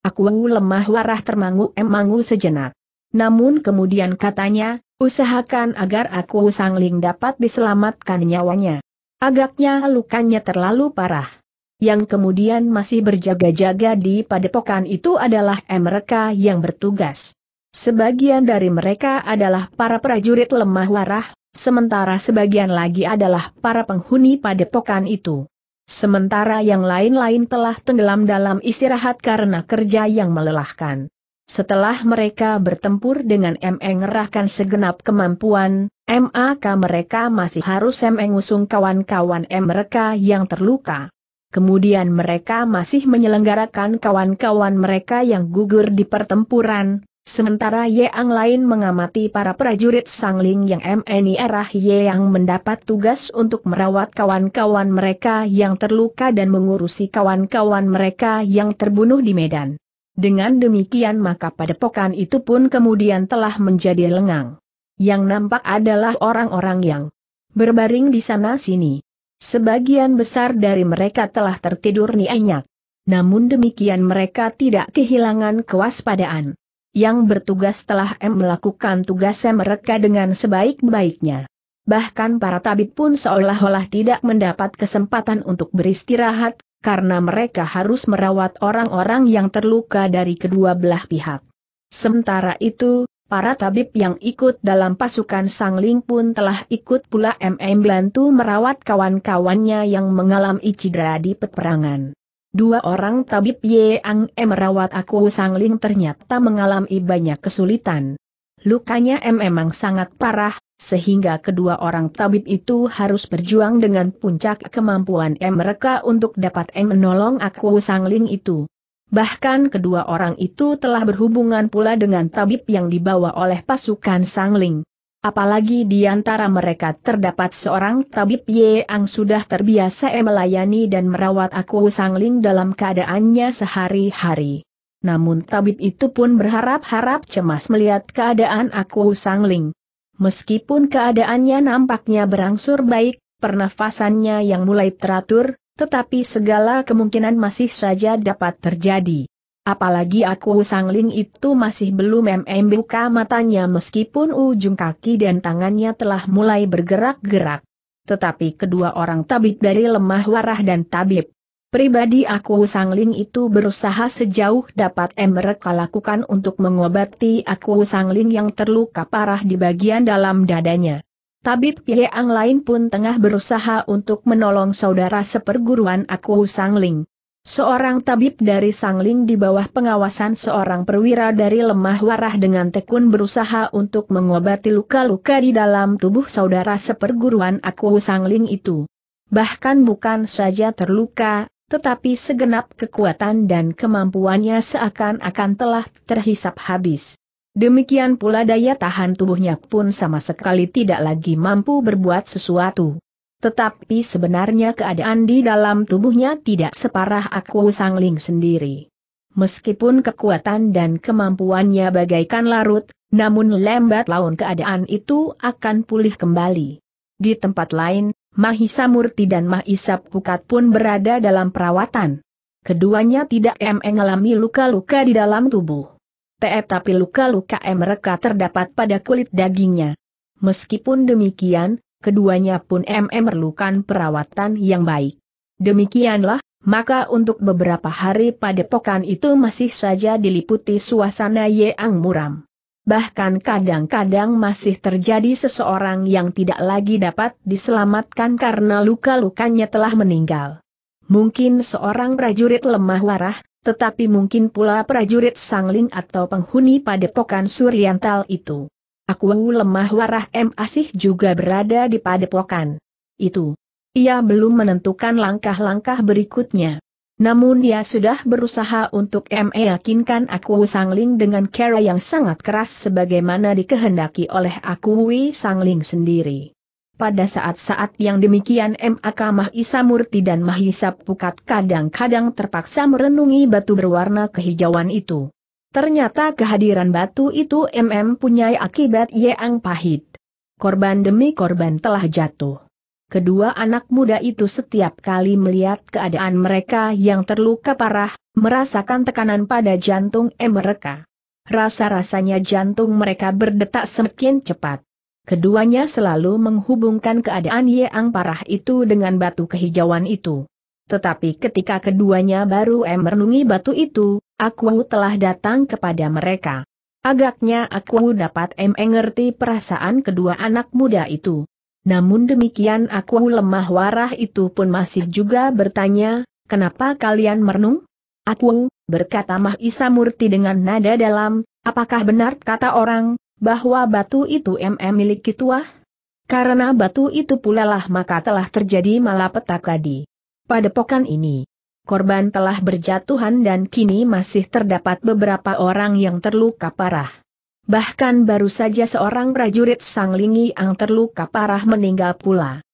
Aku lemah warah termangu-emangu sejenak. Namun kemudian katanya, usahakan agar aku sangling dapat diselamatkan nyawanya. Agaknya lukanya terlalu parah yang kemudian masih berjaga-jaga di padepokan itu adalah mereka yang bertugas. Sebagian dari mereka adalah para prajurit lemah warah, sementara sebagian lagi adalah para penghuni padepokan itu. Sementara yang lain-lain telah tenggelam dalam istirahat karena kerja yang melelahkan. Setelah mereka bertempur dengan ME ngerahkan segenap kemampuan, maka mereka masih harus ME ngusung kawan-kawan mereka yang terluka. Kemudian mereka masih menyelenggarakan kawan-kawan mereka yang gugur di pertempuran, sementara Ye Ang lain mengamati para prajurit Sangling yang MNI arah Ye Yang mendapat tugas untuk merawat kawan-kawan mereka yang terluka dan mengurusi kawan-kawan mereka yang terbunuh di Medan. Dengan demikian maka padepokan itu pun kemudian telah menjadi lengang. Yang nampak adalah orang-orang yang berbaring di sana-sini. Sebagian besar dari mereka telah tertidur nyenyak, Namun demikian mereka tidak kehilangan kewaspadaan. Yang bertugas telah M melakukan tugas mereka dengan sebaik-baiknya. Bahkan para tabib pun seolah-olah tidak mendapat kesempatan untuk beristirahat, karena mereka harus merawat orang-orang yang terluka dari kedua belah pihak. Sementara itu, Para tabib yang ikut dalam pasukan Sangling pun telah ikut pula MM bantu merawat kawan-kawannya yang mengalami cedera di peperangan. Dua orang tabib Yang M merawat aku Sangling ternyata mengalami banyak kesulitan. Lukanya M memang sangat parah, sehingga kedua orang tabib itu harus berjuang dengan puncak kemampuan M mereka untuk dapat M menolong aku Sangling itu. Bahkan kedua orang itu telah berhubungan pula dengan tabib yang dibawa oleh pasukan Sangling. Apalagi di antara mereka terdapat seorang tabib Ye yang sudah terbiasa melayani dan merawat aku Sangling dalam keadaannya sehari-hari. Namun tabib itu pun berharap-harap cemas melihat keadaan aku Sangling. Meskipun keadaannya nampaknya berangsur baik, pernafasannya yang mulai teratur, tetapi segala kemungkinan masih saja dapat terjadi. Apalagi aku sangling itu masih belum membuka matanya meskipun ujung kaki dan tangannya telah mulai bergerak-gerak. Tetapi kedua orang tabib dari lemah warah dan tabib. Pribadi aku sangling itu berusaha sejauh dapat mereka lakukan untuk mengobati aku sangling yang terluka parah di bagian dalam dadanya. Tabib Yang lain pun tengah berusaha untuk menolong saudara seperguruan aku Ling. Seorang tabib dari Sang Ling di bawah pengawasan seorang perwira dari lemah warah dengan tekun berusaha untuk mengobati luka-luka di dalam tubuh saudara seperguruan aku Ling itu. Bahkan bukan saja terluka, tetapi segenap kekuatan dan kemampuannya seakan-akan telah terhisap habis. Demikian pula daya tahan tubuhnya pun sama sekali tidak lagi mampu berbuat sesuatu. Tetapi sebenarnya keadaan di dalam tubuhnya tidak separah aku sangling sendiri. Meskipun kekuatan dan kemampuannya bagaikan larut, namun lambat laun keadaan itu akan pulih kembali. Di tempat lain, Mahisa Murti dan Mahisa Pukat pun berada dalam perawatan. Keduanya tidak mengalami luka-luka di dalam tubuh. Tetapi tapi luka-luka mereka terdapat pada kulit dagingnya. Meskipun demikian, keduanya pun MM merlukan perawatan yang baik. Demikianlah, maka untuk beberapa hari pada pokan itu masih saja diliputi suasana yang muram. Bahkan kadang-kadang masih terjadi seseorang yang tidak lagi dapat diselamatkan karena luka-lukanya telah meninggal. Mungkin seorang prajurit lemah warah, tetapi mungkin pula prajurit sangling atau penghuni padepokan Suryantal itu. Aku lemah warah M. Asih juga berada di padepokan. Itu. Ia belum menentukan langkah-langkah berikutnya. Namun ia sudah berusaha untuk meyakinkan aku Sangling dengan cara yang sangat keras sebagaimana dikehendaki oleh aku Sangling sendiri. Pada saat-saat yang demikian M.A.K. Mahisa Murti dan Mahisa Pukat kadang-kadang terpaksa merenungi batu berwarna kehijauan itu. Ternyata kehadiran batu itu MM punyai akibat yang pahit. Korban demi korban telah jatuh. Kedua anak muda itu setiap kali melihat keadaan mereka yang terluka parah, merasakan tekanan pada jantung M mereka. Rasa-rasanya jantung mereka berdetak semakin cepat. Keduanya selalu menghubungkan keadaan Yang parah itu dengan batu kehijauan itu. Tetapi ketika keduanya baru merenungi batu itu, aku telah datang kepada mereka. Agaknya aku dapat mengerti perasaan kedua anak muda itu. Namun demikian aku lemah warah itu pun masih juga bertanya, kenapa kalian merenung? Aku, berkata Mahisa Murti dengan nada dalam, apakah benar kata orang, bahwa batu itu MM milik Kituah? Karena batu itu pula lah maka telah terjadi malapetaka di padepokan ini. Korban telah berjatuhan dan kini masih terdapat beberapa orang yang terluka parah. Bahkan baru saja seorang prajurit Sang Lingi yang terluka parah meninggal pula.